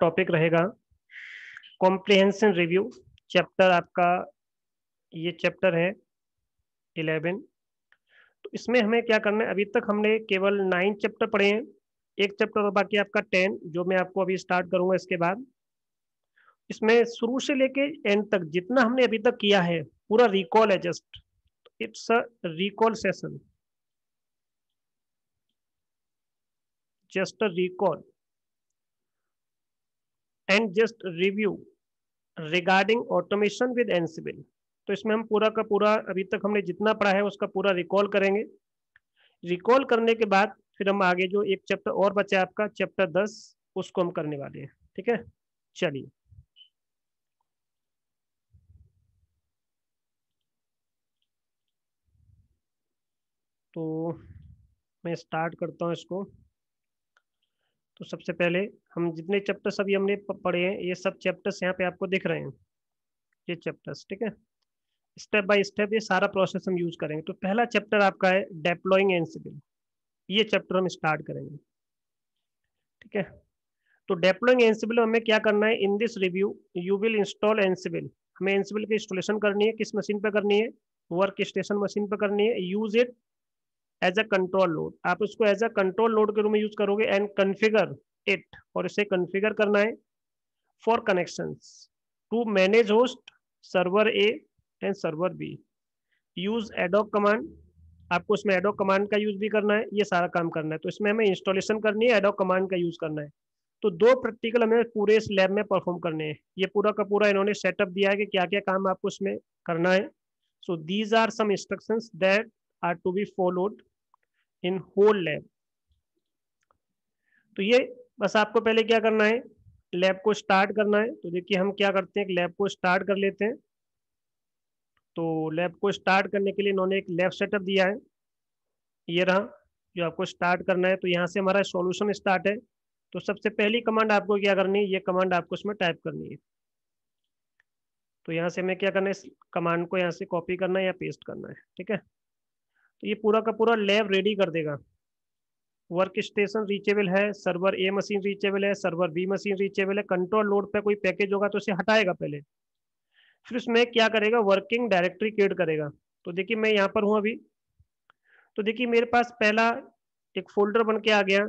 Topic रहेगा comprehension review chapter आपका ये चैप्टर है इलेवन तो इसमें हमें क्या करना है अभी तक हमने केवल नाइन चैप्टर पढ़े हैं एक चैप्टर और बाकी आपका टेन जो मैं आपको अभी स्टार्ट करूंगा इसके बाद इसमें शुरू से लेके एंड तक जितना हमने अभी तक किया है पूरा रिकॉल है just it's a recall session just a recall and just review regarding automation with Ansible तो इसमें हम पूरा का पूरा अभी तक हमने जितना पढ़ा है उसका पूरा रिकॉल करेंगे रिकॉल करने के बाद फिर हम आगे जो एक चैप्टर और बचा है आपका चैप्टर दस उसको हम करने वाले हैं ठीक है चलिए तो मैं स्टार्ट करता हूं इसको तो सबसे पहले हम जितने चैप्टर्स अभी हमने पढ़े हैं ये सब चैप्टर्स यहाँ पे आपको दिख रहे हैं ये चैप्टर्स ठीक है स्टेप बाय स्टेप ये सारा प्रोसेस हम यूज करेंगे तो पहला चैप्टर आपका है डेप्लॉइंग एनसीबिल ये चैप्टर हम स्टार्ट करेंगे ठीक है तो डेप्लॉइंग एनसीबिल हमें क्या करना है in this review you will install Ansible हमें एनसीबिल की इंस्टॉलेशन करनी है किस मशीन पर करनी है वर्क स्टेशन मशीन पर करनी है use it as a control node आप उसको एज अ कंट्रोल लोड के रूप में यूज करोगे एंड कन्फिगर इट और इसे कन्फिगर करना है for connection to manage host server A and server B use ad hoc command आपको इसमें एडोक कमांड का यूज भी करना है ये सारा काम करना है तो इसमें हमें इंस्टॉलेशन करनी है एडोक कमांड का यूज करना है तो दो प्रैक्टिकल हमें पूरे इस लैब में परफॉर्म करने हैं ये पूरा का पूरा इन्होंने सेटअप दिया है कि क्या क्या काम आपको इसमें करना है so these are some instructions that are to be followed in whole lab तो ये बस आपको पहले क्या करना है लैब को स्टार्ट करना है तो देखिए हम क्या करते हैं लैब को स्टार्ट कर लेते हैं तो लैब को स्टार्ट करने के लिए इन्होंने एक लैब सेटअप दिया है ये रहा जो आपको स्टार्ट करना है तो यहाँ से हमारा सॉल्यूशन स्टार्ट है तो सबसे पहली कमांड आपको क्या करनी है ये कमांड आपको इसमें टाइप करनी है तो यहाँ से हमें क्या करना है इस कमांड को यहाँ से कॉपी करना है या पेस्ट करना है ठीक है तो ये पूरा का पूरा लैब रेडी कर देगा वर्क स्टेशन रीचेबल है सर्वर ए मशीन रीचेबल है सर्वर बी मशीन रीचेबल है कंट्रोल लोड पे कोई पैकेज होगा तो उसे हटाएगा पहले फिर उसमें क्या करेगा वर्किंग डायरेक्टरी क्रिएट करेगा तो देखिए मैं यहाँ पर हूँ अभी तो देखिए मेरे पास पहला एक फोल्डर बन के आ गया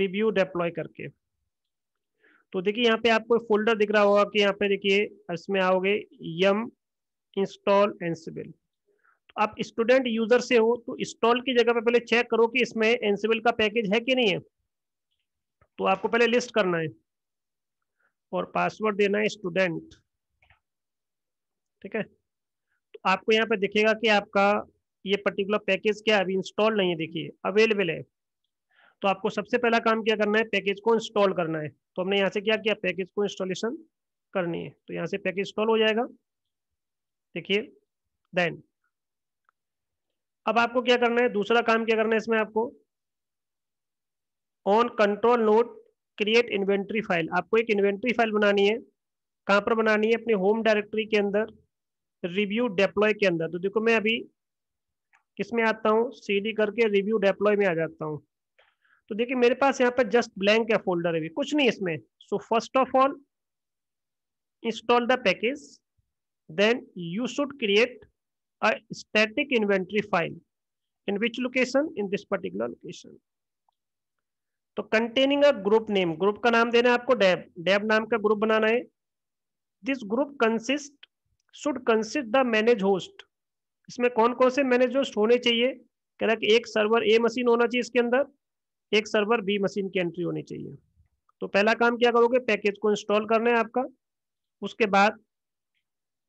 रिव्यू डेप्लॉय करके तो देखिए यहाँ पे आपको फोल्डर दिख रहा होगा कि यहाँ पे देखिए इसमें आओगे यम इंस्टॉल एंसिबल आप स्टूडेंट यूजर से हो तो इंस्टॉल की जगह पे पहले चेक करो कि इसमें एनसीबल का पैकेज है कि नहीं है तो आपको पहले लिस्ट करना है और पासवर्ड देना है स्टूडेंट ठीक है तो आपको यहाँ पे दिखेगा कि आपका ये पर्टिकुलर पैकेज क्या अभी इंस्टॉल नहीं है देखिए अवेलेबल है तो आपको सबसे पहला काम क्या करना है पैकेज को इंस्टॉल करना है तो हमने यहाँ से क्या किया पैकेज को इंस्टॉलेशन करनी है तो यहाँ से पैकेज इंस्टॉल हो जाएगा देखिए देन अब आपको क्या करना है दूसरा काम क्या करना है इसमें आपको on control node create inventory file आपको एक इन्वेंट्री फाइल बनानी है कहां पर बनानी है अपने होम डायरेक्टरी के अंदर रिव्यू डेप्लॉय के अंदर तो देखो मैं अभी किस में आता हूँ सी करके रिव्यू डेप्लॉय में आ जाता हूँ तो देखिए मेरे पास यहाँ पर जस्ट ब्लैंक है फोल्डर भी कुछ नहीं इसमें so first of all install the package then you should create a static inventory file in which location in this particular location तो containing a group name group का नाम देना है आपको डेब डेब नाम का ग्रुप बनाना है this group consist should consist the manage host इसमें कौन कौन से मैनेज होस्ट होने चाहिए कह रहा कि एक सर्वर ए मशीन होना चाहिए इसके अंदर एक सर्वर बी मशीन की एंट्री होनी चाहिए तो पहला काम क्या करोगे पैकेज को इंस्टॉल करना है आपका उसके बाद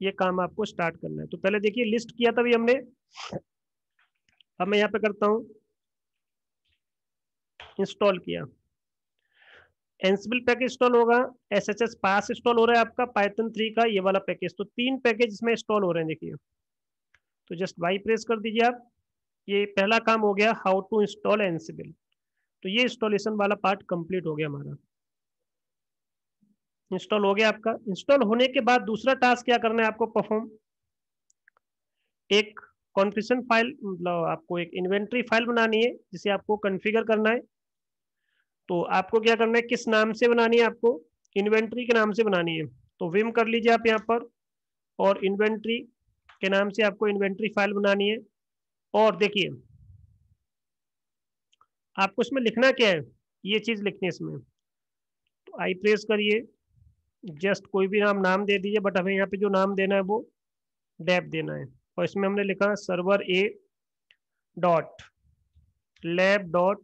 ये काम आपको स्टार्ट करना है तो पहले देखिए लिस्ट किया था हमने अब मैं यहाँ पे करता हूं इंस्टॉल किया एंसिबल पैकेज इंस्टॉल होगा S H S pass install हो रहा है आपका पाइथन थ्री का ये वाला पैकेज तो तीन पैकेज इसमें इंस्टॉल हो रहे हैं देखिए तो जस्ट वाई प्रेस कर दीजिए आप ये पहला काम हो गया हाउ टू इंस्टॉल एनसीबिल तो ये इंस्टॉलेशन वाला पार्ट कंप्लीट हो गया हमारा इंस्टॉल हो गया आपका इंस्टॉल होने के बाद दूसरा टास्क क्या करना है आपको परफॉर्म एक कॉन्फिशन फाइल मतलब आपको एक इन्वेंट्री फाइल बनानी है जिसे आपको कॉन्फ़िगर करना है तो आपको क्या करना है किस नाम से बनानी है आपको इन्वेंट्री के नाम से बनानी है तो विम कर लीजिए आप यहाँ पर और इन्वेंट्री के नाम से आपको इन्वेंट्री फाइल बनानी है और देखिए आपको इसमें लिखना क्या है ये चीज़ लिखनी है इसमें तो आई प्रेस करिए जस्ट कोई भी नाम नाम दे दीजिए बट हमें यहाँ पे जो नाम देना है वो डेप देना है और इसमें हमने लिखा server A dot lab dot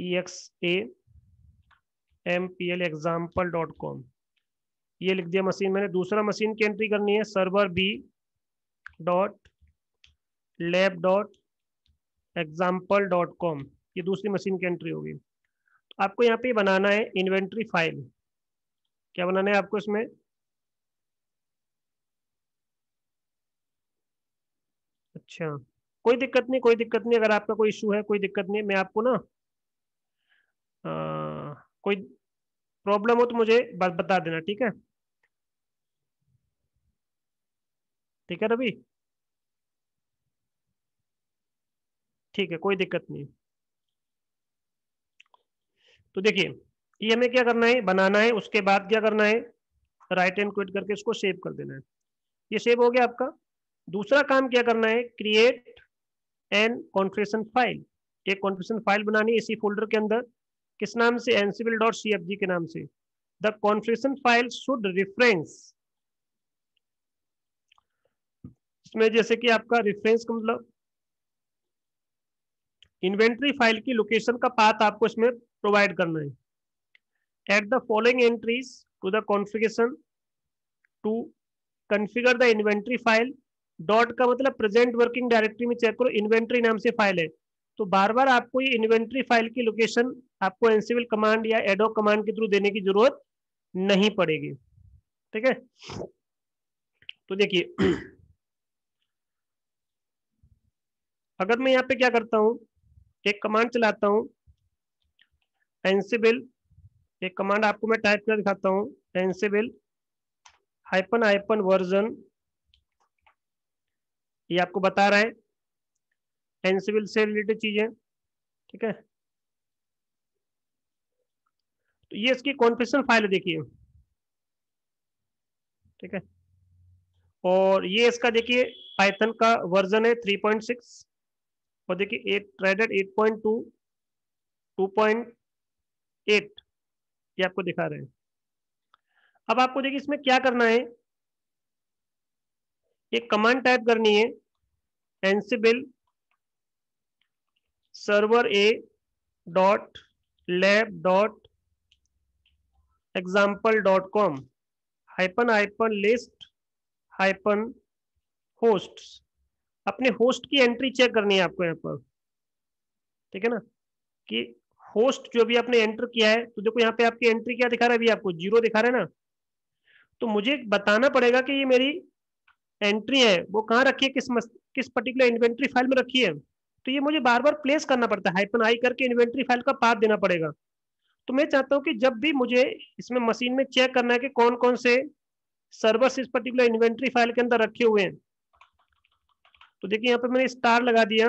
E X A M P L example dot com ये लिख दिया मशीन मैंने दूसरा मशीन की एंट्री करनी है server B dot lab dot example dot com ये दूसरी मशीन की एंट्री होगी आपको यहाँ पे बनाना है इन्वेंट्री फाइल क्या बनाना है आपको इसमें अच्छा कोई दिक्कत नहीं कोई दिक्कत नहीं अगर आपका कोई इशू है कोई दिक्कत नहीं मैं आपको ना आ, कोई प्रॉब्लम हो तो मुझे बात बता देना ठीक है ठीक है रवि ठीक है कोई दिक्कत नहीं तो देखिए ये हमें क्या करना है बनाना है उसके बाद क्या करना है राइट एंड क्विट करके इसको सेव कर देना है ये सेव हो गया आपका दूसरा काम क्या करना है क्रिएट एन कॉन्फ्रेशन फाइल एक कॉन्फ्रेशन फाइल बनानी है इसी फोल्डर के अंदर किस नाम से एनसीबिल डॉट सी एफ जी के नाम से the configuration file should reference इसमें जैसे कि आपका रेफरेंस का मतलब इन्वेंट्री फाइल की लोकेशन का पाथ आपको इसमें प्रोवाइड करना है add the following entries to the configuration to configure the inventory file dot का मतलब प्रेजेंट वर्किंग डायरेक्टरी में चेक करो इन्वेंट्री नाम से फाइल है तो बार बार आपको ये इन्वेंट्री फाइल की लोकेशन आपको एनसीविल कमांड या एडो कमांड के थ्रू देने की जरूरत नहीं पड़ेगी ठीक है तो देखिए अगर मैं यहाँ पे क्या करता हूं एक कमांड चलाता हूं एनसीबिल एक कमांड आपको मैं टाइप कर दिखाता हूं एनसेबिल हाइपन हाइपन वर्जन ये आपको बता रहा है एनसेबिल से रिलेटेड चीजें ठीक है तो ये इसकी कॉन्फेशन फाइल है देखिए ठीक है और ये इसका देखिए पाइथन का वर्जन है 3.6 और देखिए एट टू 8.2 2.8 ये आपको दिखा रहे हैं अब आपको देखिए इसमें क्या करना है एक कमांड टाइप करनी है Ansible server A dot lab dot example dot com hyphen hyphen list hyphen host अपने होस्ट की एंट्री चेक करनी है आपको यहाँ पर ठीक है ना कि होस्ट जो भी आपने एंटर किया है तो देखो यहाँ पे आपकी एंट्री क्या दिखा रहा है अभी आपको जीरो दिखा रहा है ना तो मुझे बताना पड़ेगा कि ये मेरी एंट्री है वो कहाँ रखी है किस किस पर्टिकुलर इन्वेंट्री फाइल में रखी है तो ये मुझे बार बार प्लेस करना पड़ता है हाइपन आई करके इन्वेंट्री फाइल का पाथ देना पड़ेगा तो मैं चाहता हूँ कि जब भी मुझे इसमें मशीन में चेक करना है कि कौन कौन से सर्वर्स इस पर्टिकुलर इन्वेंट्री फाइल के अंदर रखे हुए हैं तो देखिए यहाँ पे मैंने स्टार लगा दिया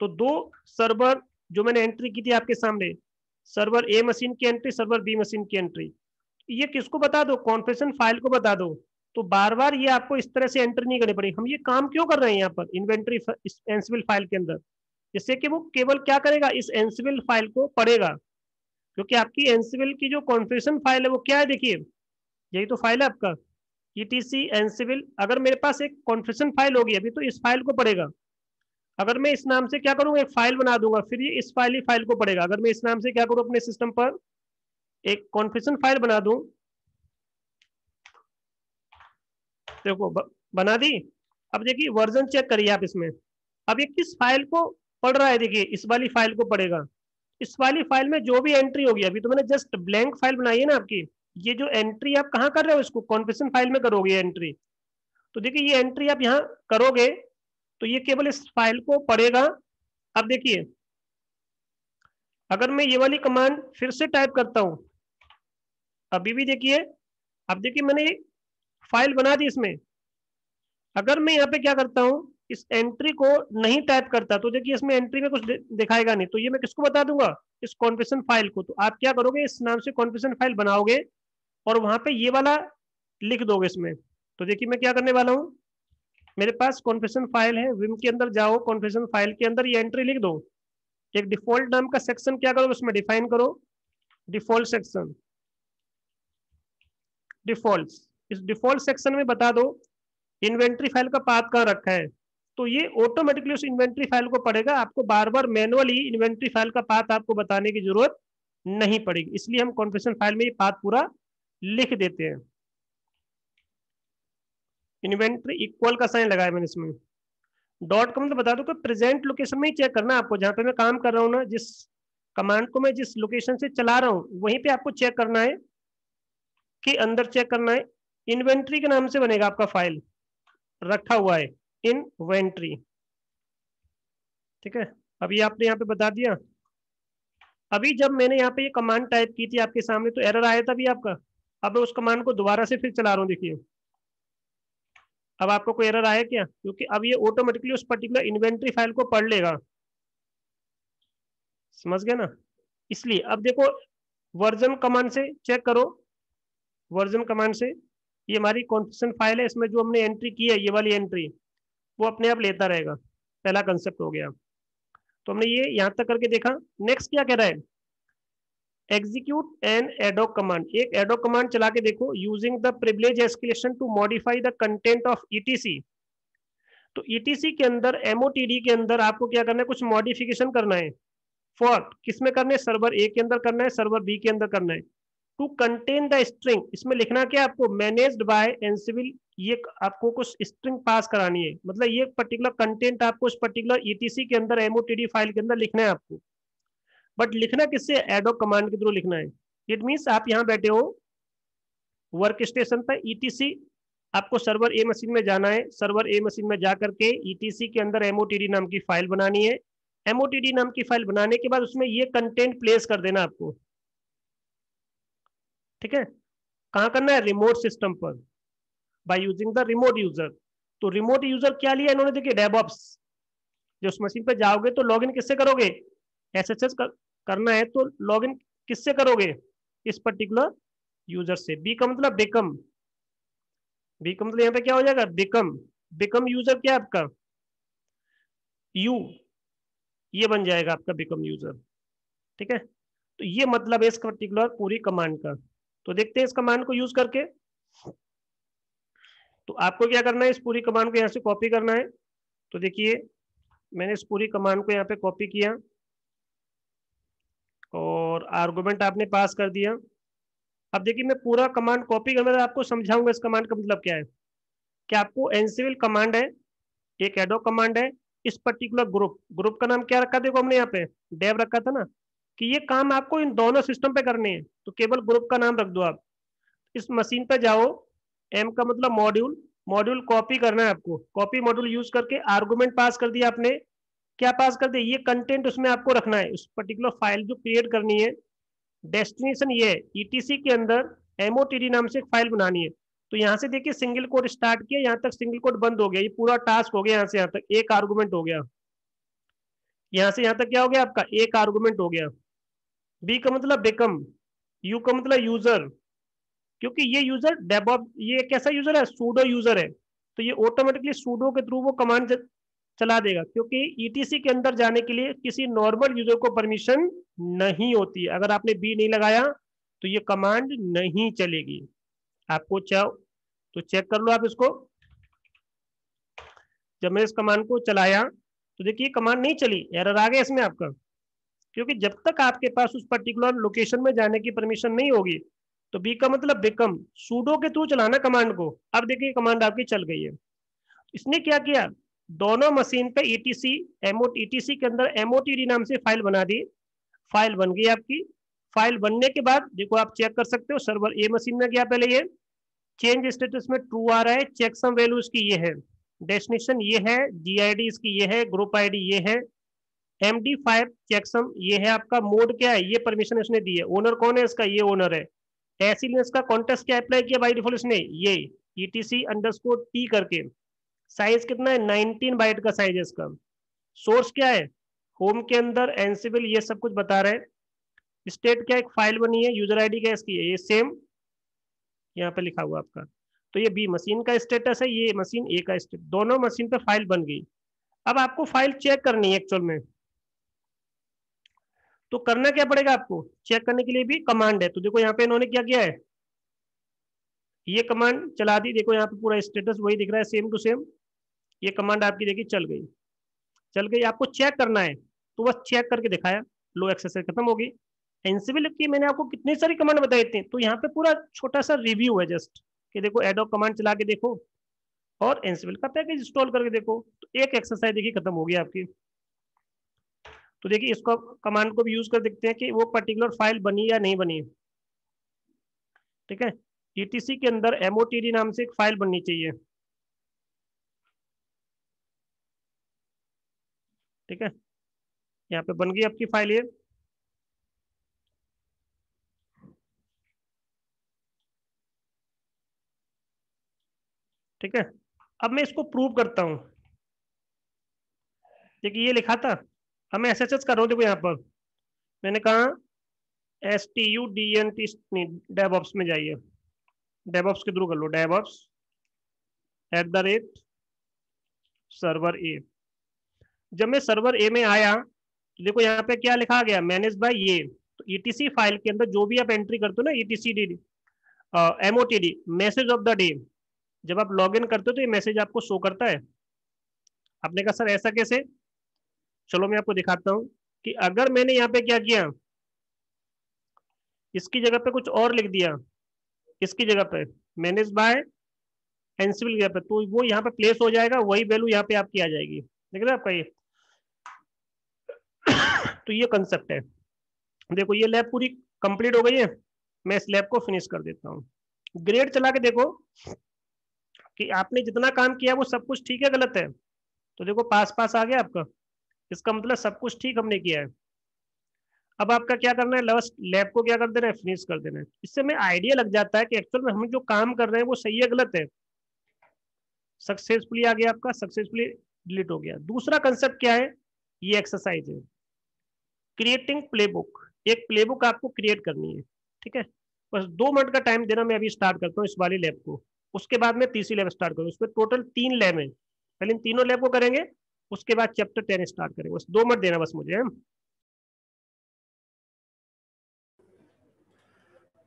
तो दो सर्वर जो मैंने एंट्री की थी आपके सामने सर्वर ए मशीन की एंट्री सर्वर बी मशीन की एंट्री ये किसको बता दो कॉन्फ्रेशन फाइल को बता दो तो बार बार ये आपको इस तरह से एंट्री नहीं करनी पड़ी हम ये काम क्यों कर रहे हैं यहाँ पर इन्वेंट्री एंसिबल फाइल के अंदर जिससे कि वो केवल क्या करेगा इस एंसिबल फाइल को पढ़ेगा क्योंकि आपकी एंसिबल की जो कॉन्फ्रेशन फाइल है वो क्या है देखिए यही तो फाइल है आपका ई टी सी अगर मेरे पास एक कॉन्फ्रेशन फाइल होगी अभी तो इस फाइल को पढ़ेगा अगर मैं इस नाम से क्या करूंगा एक फाइल बना दूंगा फिर ये इस फाइल ही फाइल को पड़ेगा अगर मैं इस नाम से क्या करूं अपने सिस्टम पर एक कॉन्फेशन फाइल बना दू देखो बना दी अब देखिए वर्जन चेक करिए आप इसमें अब ये किस फाइल को पढ़ रहा है देखिए इस वाली फाइल को पढ़ेगा इस वाली फाइल में जो भी एंट्री होगी अभी तो मैंने जस्ट ब्लैंक फाइल बनाई है ना आपकी ये जो एंट्री आप कहाँ कर रहे हो इसको कॉन्फेशन फाइल में करोगे एंट्री तो देखिए ये एंट्री आप यहाँ करोगे तो ये केवल इस फाइल को पढ़ेगा अब देखिए अगर मैं ये वाली कमांड फिर से टाइप करता हूं अभी भी देखिए अब देखिए मैंने फाइल बना दी इसमें अगर मैं यहाँ पे क्या करता हूँ इस एंट्री को नहीं टाइप करता तो देखिए इसमें एंट्री में कुछ दिखाएगा नहीं तो ये मैं किसको बता दूंगा इस कॉन्फेशन फाइल को तो आप क्या करोगे इस नाम से कॉन्फेशन फाइल बनाओगे और वहां पे ये वाला लिख दोगे इसमें तो देखिए मैं क्या करने वाला हूँ मेरे पास कॉन्फेशन फाइल है विम के अंदर जाओ कॉन्फेशन फाइल के अंदर ये एंट्री लिख दो एक डिफॉल्ट नाम का सेक्शन क्या करो उसमें डिफाइन करो डिफॉल्ट सेक्शन डिफॉल्ट इस डिफॉल्ट सेक्शन में बता दो इन्वेंट्री फाइल का पाथ कहाँ रखा है तो ये ऑटोमेटिकली उस इन्वेंट्री फाइल को पढ़ेगा आपको बार बार मैनुअली इन्वेंट्री फाइल का पाथ आपको बताने की जरूरत नहीं पड़ेगी इसलिए हम कॉन्फेशन फाइल में ये पाथ पूरा लिख देते हैं इन्वेंट्री इक्वल का साइन लगाया मैंने इसमें डॉट का मतलब तो बता दो प्रेजेंट लोकेशन में ही चेक करना आपको जहां पे मैं काम कर रहा हूँ ना जिस कमांड को मैं जिस लोकेशन से चला रहा हूँ वहीं पे आपको चेक करना है कि अंदर चेक करना है इन्वेंट्री के नाम से बनेगा आपका फाइल रखा हुआ है इनवेंट्री ठीक है अभी आपने यहाँ पे बता दिया अभी जब मैंने यहाँ पे ये कमांड टाइप की थी आपके सामने तो एरर आया था अभी आपका अब मैं उस कमांड को दोबारा से फिर चला रहा हूँ देखिए अब आपको कोई एरर आया क्या क्योंकि अब ये ऑटोमेटिकली उस पर्टिकुलर इन्वेंट्री फाइल को पढ़ लेगा समझ गया ना इसलिए अब देखो वर्जन कमांड से चेक करो वर्जन कमांड से ये हमारी कॉन्फिशन फाइल है इसमें जो हमने एंट्री की है ये वाली एंट्री वो अपने आप लेता रहेगा पहला कंसेप्ट हो गया तो हमने ये यहां तक करके देखा नेक्स्ट क्या कह रहा है एग्जीक्यूट एन एडो कमांड एक एडो कमांड चला के देखो using the privilege escalation to modify the content of ETC तो ईटीसी के अंदर एमओटीडी के अंदर आपको क्या करना है कुछ मॉडिफिकेशन करना है फॉर किसमें करना है सर्वर ए के अंदर करना है सर्वर बी के अंदर करना है टू कंटेन द स्ट्रिंग इसमें लिखना क्या आपको मैनेज्ड बाय एनसिविल ये आपको कुछ स्ट्रिंग पास करानी है मतलब ये पर्टिकुलर कंटेंट आपको इस पर्टिकुलर ईटीसी के अंदर एमओटीडी फाइल के अंदर लिखना है आपको बट लिखना किससे एडो कमांड के थ्रू लिखना है इट मीन्स आप यहाँ बैठे हो वर्क स्टेशन पर ईटीसी e आपको सर्वर ए मशीन में जाना है सर्वर ए मशीन में जाकर के ईटीसी e के अंदर एमओटीडी नाम की फाइल बनानी है एमओटीडी नाम की फाइल बनाने के बाद उसमें ये कंटेंट प्लेस कर देना आपको ठीक है कहाँ करना है रिमोट सिस्टम पर by using the remote user तो रिमोट यूजर क्या लिया इन्होंने देखिए डेबॉप्स जो उस मशीन पर जाओगे तो लॉग किससे करोगे एस एस एस करना है तो लॉग इन किससे करोगे इस पर्टिकुलर यूजर से बी का मतलब बिकम बी का मतलब यहाँ पे क्या हो जाएगा बिकम बिकम यूजर क्या आपका यू ये बन जाएगा आपका बिकम यूजर ठीक है तो ये मतलब है इस पर्टिकुलर पूरी कमांड का तो देखते हैं इस कमांड को यूज करके तो आपको क्या करना है इस पूरी कमांड को यहां से कॉपी करना है तो देखिए मैंने इस पूरी कमांड को यहां पे कॉपी किया और आर्गूमेंट आपने पास कर दिया अब देखिए मैं पूरा कमांड कॉपी कर मैं आपको समझाऊंगा इस कमांड का मतलब क्या है कि आपको एनसीविल कमांड है एक एडो कमांड है इस पर्टिकुलर ग्रुप ग्रुप का नाम क्या रखा देखो हमने यहाँ पे डेव रखा था ना कि ये काम आपको इन दोनों सिस्टम पे करने हैं तो केवल ग्रुप का नाम रख दो आप इस मशीन पे जाओ एम का मतलब मॉड्यूल मॉड्यूल कॉपी करना है आपको कॉपी मॉड्यूल यूज करके आर्गुमेंट पास कर दिया आपने क्या पास कर दे ये कंटेंट उसमें आपको रखना है उस पर्टिकुलर फाइल जो क्रिएट करनी है डेस्टिनेशन ये है ईटीसी के अंदर एमओटीडी नाम से एक फाइल बनानी है तो यहाँ से देखिए सिंगल कोड स्टार्ट किया यहाँ तक सिंगल कोड बंद हो गया ये पूरा टास्क हो गया यहाँ से यहाँ तक एक आर्गूमेंट हो गया यहाँ से यहाँ तक क्या हो गया आपका एक आर्गूमेंट हो गया बी का मतलब बेकम यू का मतलब यूजर क्योंकि ये यूजर डेबॉप ये कैसा यूजर है सूडो यूजर है तो ये ऑटोमेटिकली सूडो के थ्रू वो कमांड चला देगा क्योंकि ईटीसी e के अंदर जाने के लिए किसी नॉर्मल यूजर को परमिशन नहीं होती है अगर आपने बी नहीं लगाया तो ये कमांड नहीं चलेगी आपको चाहो तो चेक कर लो आप इसको जब मैं इस कमांड को चलाया तो देखिए कमांड नहीं चली एरर आ गया इसमें आपका क्योंकि जब तक आपके पास उस पर्टिकुलर लोकेशन में जाने की परमिशन नहीं होगी तो बी का मतलब बिकम सूडो के थ्रू चलाना कमांड को अब देखिए कमांड आपकी चल गई है इसने क्या किया दोनों मशीन पे ईटीसी एमओ ईटीसी के अंदर एमओटीडी नाम से फाइल बना दी फाइल बन गई आपकी फाइल बनने के बाद देखो आप चेक कर सकते हो सर्वर ए मशीन में गया पहले ये चेंज स्टेटस में ट्रू आ रहा है चेक सम वैल्यू इसकी ये है डेस्टिनेशन ये है जीआईडी इसकी ये है ग्रुप आईडी ये है एम डी फाइव चेकसम ये है आपका मोड क्या है ये परमिशन इसने दी है ओनर कौन है इसका ये ओनर है तहसील ने इसका कॉन्टेस्ट क्या अप्लाई किया बाई डिफॉल्ट इसने ये E T C underscore T करके साइज कितना है 19 बाइट का साइज है इसका सोर्स क्या है होम के अंदर एनसीबिल ये सब कुछ बता रहे हैं स्टेट क्या एक फाइल बनी है यूजर आईडी क्या इसकी है ये सेम यहाँ पे लिखा हुआ आपका तो ये बी मशीन का स्टेटस है ये मशीन ए का स्टेटस दोनों मशीन पे फाइल बन गई अब आपको फाइल चेक करनी है एक्चुअल में तो करना क्या पड़ेगा आपको चेक करने के लिए भी कमांड है तो देखो यहाँ पे इन्होंने क्या किया है ये कमांड चला दी देखो यहाँ पे पूरा स्टेटस वही दिख रहा है सेम टू सेम ये कमांड आपकी देखिए चल गई चल गई आपको चेक करना है तो बस चेक करके दिखाया लो एक्सरसाइज खत्म होगी एनसीबिल की मैंने आपको कितनी सारी कमांड बताई थी तो यहाँ पे पूरा छोटा सा रिव्यू है जस्ट कि देखो एडो कमांड चला के देखो और एनसीबिल का पैकेज इंस्टॉल करके देखो तो एक एक्सरसाइज देखिए खत्म होगी आपकी तो देखिए इसको कमांड को भी यूज कर देखते हैं कि वो पर्टिकुलर फाइल बनी या नहीं बनी ठीक है टीटीसी e के अंदर एमओटीडी नाम से एक फाइल बननी चाहिए ठीक है यहाँ पे बन गई आपकी फाइल ये ठीक है अब मैं इसको प्रूव करता हूं देखिए ये लिखा था अब मैं एस एस कर रहा हूँ देखो यहां पर मैंने कहा S T U D N T DevOps में जाइए डेबॉप्स के थ्रू कर लो DevOps at the rate server A जब मैं सर्वर ए में आया तो देखो यहाँ पे क्या लिखा गया मैनेज बाय ये तो ईटीसी फाइल के अंदर जो भी आप एंट्री करते हो ना ETC D MOTD message of the day जब आप लॉग इन करते हो तो ये मैसेज आपको शो करता है आपने कहा सर ऐसा कैसे चलो मैं आपको दिखाता हूं कि अगर मैंने यहाँ पे क्या किया इसकी जगह पे कुछ और लिख दिया किसकी जगह पे मैनेज बाय एनसीबल की जगह पे तो वो यहाँ पे प्लेस हो जाएगा वही वैल्यू यहाँ पे आपकी आ जाएगी देख रहे आपका ये तो ये कंसेप्ट है देखो ये लैब पूरी कंप्लीट हो गई है मैं इस लैब को फिनिश कर देता हूँ ग्रेड चला के देखो कि आपने जितना काम किया वो सब कुछ ठीक है गलत है तो देखो पास पास आ गया आपका इसका मतलब सब कुछ ठीक हमने किया है अब आपका क्या करना है लस्ट लैब को क्या कर देना है फिनिश कर देना है इससे हमें आइडिया लग जाता है कि एक्चुअल में हम जो काम कर रहे हैं वो सही है गलत है सक्सेसफुली आ गया आपका सक्सेसफुली डिलीट हो गया दूसरा कंसेप्ट क्या है ये एक्सरसाइज है क्रिएटिंग प्लेबुक एक प्लेबुक आपको क्रिएट करनी है ठीक है बस दो मिनट का टाइम देना मैं अभी स्टार्ट करता हूँ इस वाली लैब को उसके बाद मैं तीसरी लैब स्टार्ट करूँ उसमें टोटल तीन लैब है पहले इन तीनों लैब को करेंगे उसके बाद चैप्टर टेन स्टार्ट करेंगे बस दो मिनट देना बस मुझे है? हाँ।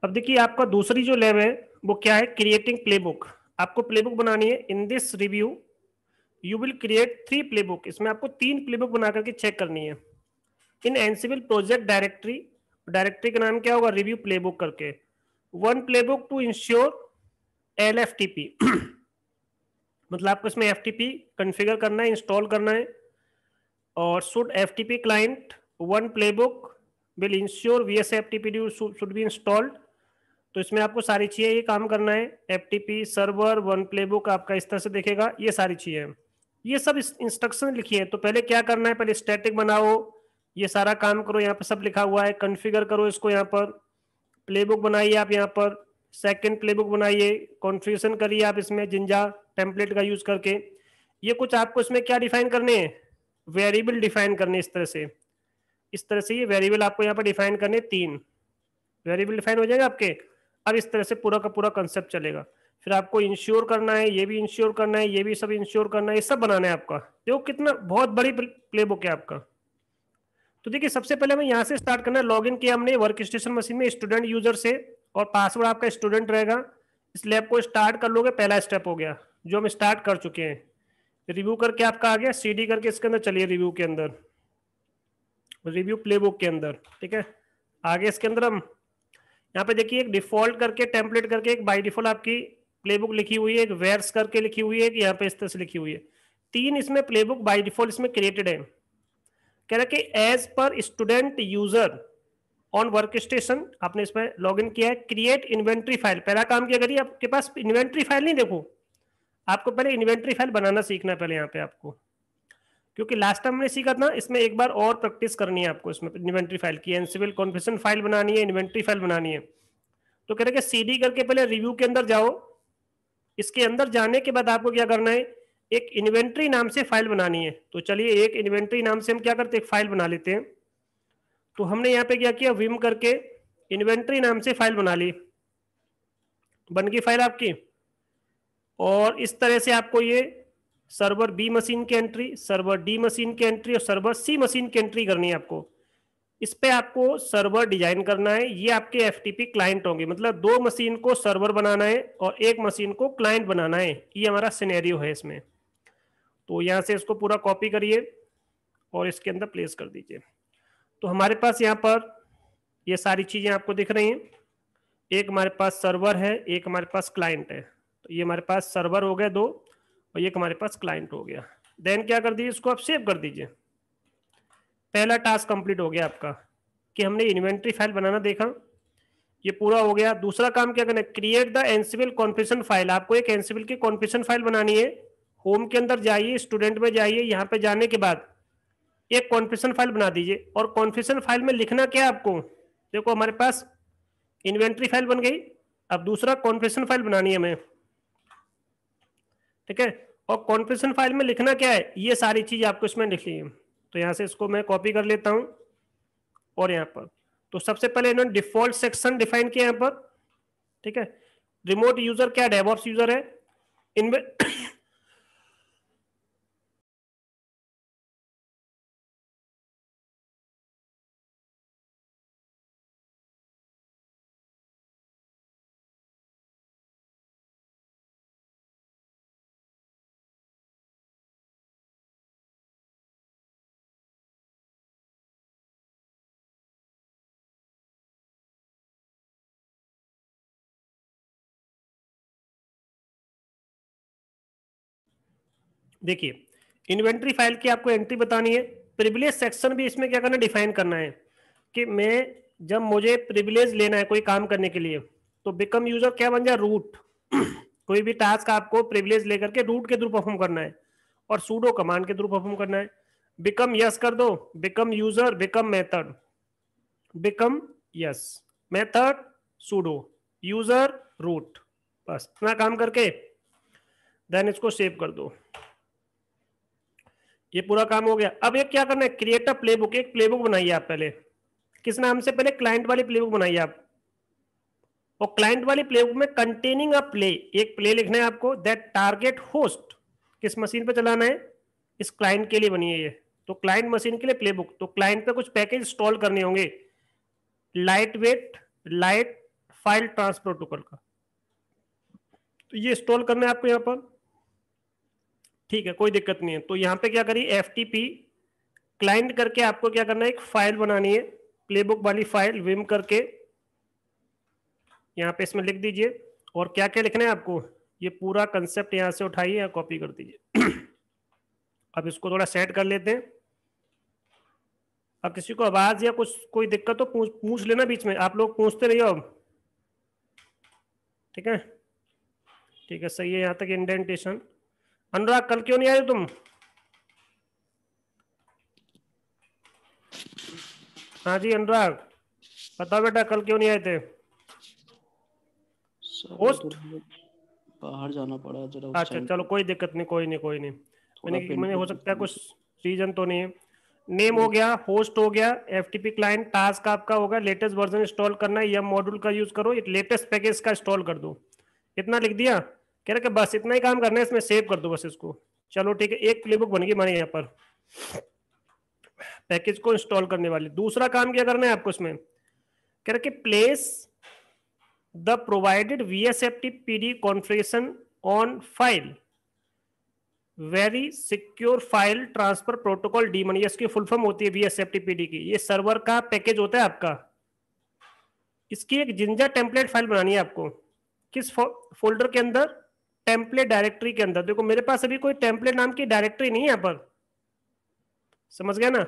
अब देखिए आपका दूसरी जो लैब है वो क्या है क्रिएटिंग प्लेबुक आपको प्लेबुक बनानी है in this review you will create three playbook इसमें आपको तीन प्लेबुक बना करके चेक करनी है in Ansible project directory directory का नाम क्या होगा रिव्यू प्लेबुक करके one playbook to ensure L F T P मतलब आपको इसमें एफ टी पी कन्फिगर करना है इंस्टॉल करना है और should F T P client one playbook will ensure V S F T P should be installed तो इसमें आपको सारी चीजें ये काम करना है एफ सर्वर वन प्लेबुक आपका इस तरह से देखेगा ये सारी चीजें ये सब इंस्ट्रक्शन लिखी है तो पहले क्या करना है पहले स्टैटिक बनाओ ये सारा काम करो यहाँ पर सब लिखा हुआ है कॉन्फ़िगर करो इसको यहाँ पर प्लेबुक बनाइए आप यहाँ पर सेकंड प्लेबुक बनाइए कॉन्फ़िगरेशन करिए आप इसमें जिंजा टेम्पलेट का यूज करके ये कुछ आपको इसमें क्या डिफाइन करने हैं वेरिएबल डिफाइन करने इस तरह से इस तरह से ये वेरिएबल आपको यहाँ पर डिफाइन करने तीन वेरिएबल डिफाइन हो जाएगा आपके और इस तरह से पूरा का पूरा कंसेप्ट चलेगा फिर आपको इंश्योर करना है ये भी इंश्योर करना है ये भी सब इंश्योर करना है ये सब बनाना है आपका देखो कितना बहुत बड़ी प्ले बुक है आपका तो देखिए सबसे पहले हमें यहाँ से स्टार्ट करना है लॉग इन किया हमने वर्क स्टेशन मशीन में स्टूडेंट यूजर से और पासवर्ड आपका स्टूडेंट रहेगा इस लैब को स्टार्ट कर लोगे पहला स्टेप हो गया जो हम स्टार्ट कर चुके हैं रिव्यू करके आपका आ गया सी करके इसके अंदर चलिए रिव्यू के अंदर रिव्यू प्ले के अंदर ठीक है आगे इसके अंदर हम यहाँ पे देखिए एक डिफॉल्ट करके टेम्पलेट करके एक बाई डिफॉल्ट आपकी प्लेबुक लिखी हुई है एक वेयर्स करके लिखी हुई है यहाँ पे इस तरह से लिखी हुई है तीन इसमें प्लेबुक बाई डिफॉल्ट इसमें क्रिएटेड है कह रहा कि as per student user on work station आपने इसमें लॉग इन किया है क्रिएट इन्वेंट्री फाइल पहला काम किया करिए आपके पास इन्वेंट्री फाइल नहीं देखो आपको पहले इन्वेंट्री फाइल बनाना सीखना है पहले यहाँ पे आपको क्योंकि लास्ट टाइम हमने सीखा था इसमें एक बार और प्रैक्टिस करनी है आपको इसमें इन्वेंट्री फाइल की एनसीबिल कॉन्फेशन फाइल बनानी है इन्वेंट्री फाइल बनानी है तो कह रहे कि सीडी करके पहले रिव्यू के अंदर जाओ इसके अंदर जाने के बाद आपको क्या करना है एक इन्वेंट्री नाम से फाइल बनानी है तो चलिए एक इन्वेंट्री नाम से हम क्या करते हैं फाइल बना लेते हैं तो हमने यहाँ पे क्या किया विम करके इन्वेंट्री नाम से फाइल बना ली बन गई फाइल आपकी और इस तरह से आपको ये सर्वर बी मशीन की एंट्री सर्वर डी मशीन की एंट्री और सर्वर सी मशीन की एंट्री करनी है आपको इस पे आपको सर्वर डिजाइन करना है ये आपके एफ क्लाइंट होंगे मतलब दो मशीन को सर्वर बनाना है और एक मशीन को क्लाइंट बनाना है ये हमारा सिनेरियो है इसमें तो यहाँ से इसको पूरा कॉपी करिए और इसके अंदर प्लेस कर दीजिए तो हमारे पास यहाँ पर ये सारी चीज़ें आपको दिख रही हैं एक हमारे पास सर्वर है एक हमारे पास क्लाइंट है तो ये हमारे पास सर्वर हो गए दो और ये हमारे पास क्लाइंट हो गया देन क्या कर दीजिए इसको आप सेव कर दीजिए पहला टास्क कंप्लीट हो गया आपका कि हमने इन्वेंट्री फाइल बनाना देखा ये पूरा हो गया दूसरा काम क्या करना है create the Ansible configuration file आपको एक एनसीबिल की कॉन्फिशन फाइल बनानी है होम के अंदर जाइए स्टूडेंट में जाइए यहाँ पे जाने के बाद एक कॉन्फिशन फाइल बना दीजिए और कॉन्फिशन फाइल में लिखना क्या है आपको देखो हमारे पास इन्वेंट्री फाइल बन गई अब दूसरा कॉन्फेशन फाइल बनानी है हमें ठीक है और कॉन्फ्रेशन फाइल में लिखना क्या है ये सारी चीज आपको इसमें लिख ली है तो यहाँ से इसको मैं कॉपी कर लेता हूँ और यहाँ पर तो सबसे पहले इन्होंने डिफॉल्ट सेक्शन डिफाइन किया यहाँ पर ठीक है रिमोट यूजर क्या डेवॉर्स यूजर है इनमें देखिए इन्वेंट्री फाइल की आपको एंट्री बतानी है प्रिविलेज सेक्शन भी इसमें क्या करना डिफाइन करना है कि मैं जब मुझे प्रिविलेज लेना है कोई काम करने के लिए तो बिकम यूजर क्या बन जाए रूट कोई भी टास्क आपको प्रिविलेज लेकर के रूट के थ्रू परफॉर्म करना है और सूडो कमांड के थ्रू परफॉर्म करना है बिकम यस कर दो become user become method become yes method sudo user root बस इतना काम करके देन इसको सेव कर दो ये पूरा काम हो गया अब ये क्या करना है क्रिएट अ प्लेबुक एक प्लेबुक बनाइए आप पहले किस नाम से पहले क्लाइंट वाली प्लेबुक बनाइए आप और क्लाइंट वाली प्लेबुक में कंटेनिंग अ प्ले एक प्ले लिखना है आपको दैट टारगेट होस्ट किस मशीन पे चलाना है इस क्लाइंट के लिए बनी है ये तो क्लाइंट मशीन के लिए प्लेबुक तो क्लाइंट पे कुछ पैकेज इंस्टॉल करने होंगे light weight light file transport protocol का तो ये इंस्टॉल करना है आपको यहाँ पर ठीक है कोई दिक्कत नहीं है तो यहाँ पे क्या करिए एफ क्लाइंट करके आपको क्या करना है एक फाइल बनानी है प्लेबुक वाली फाइल विम करके यहाँ पे इसमें लिख दीजिए और क्या क्या लिखना है आपको ये पूरा कंसेप्ट यहाँ से उठाइए या कॉपी कर दीजिए अब इसको थोड़ा सेट कर लेते हैं अब किसी को आवाज या कुछ कोई दिक्कत तो पूछ पूछ लेना बीच में आप लोग पूछते रहिए अब ठीक है ठीक है सही है यहाँ तक इंडेंटेशन अनुराग कल क्यों नहीं आए तुम हाँ जी अनुराग बताओ बेटा कल क्यों नहीं आए थे तो बाहर जाना पड़ा जरा अच्छा चलो कोई दिक्कत नहीं कोई नहीं कोई नहीं मैंने हो सकता है कुछ रीजन तो नहीं है नेम हो गया होस्ट हो गया एफ क्लाइंट टास्क आपका होगा लेटेस्ट वर्जन इंस्टॉल करना है या मॉड्यूल का यूज करो लेटेस्ट पैकेज का इंस्टॉल कर दो कितना लिख दिया कह रहे बस इतना ही काम करना है इसमें सेव कर दो बस इसको चलो ठीक है एक बुक बन गई माने यहाँ पर पैकेज को इंस्टॉल करने वाली दूसरा काम क्या करना है आपको इसमें कह रहे place the provided V S F T P D configuration on file very secure file transfer protocol daemon इसकी फुल फॉर्म होती है डी की ये सर्वर का पैकेज होता है आपका इसकी एक जिंजा टेम्पलेट फाइल बनानी है आपको किस फोल्डर के अंदर टेम्पलेट डायरेक्टरी के अंदर देखो मेरे पास अभी कोई टेम्पलेट नाम की डायरेक्टरी नहीं है पर समझ गया ना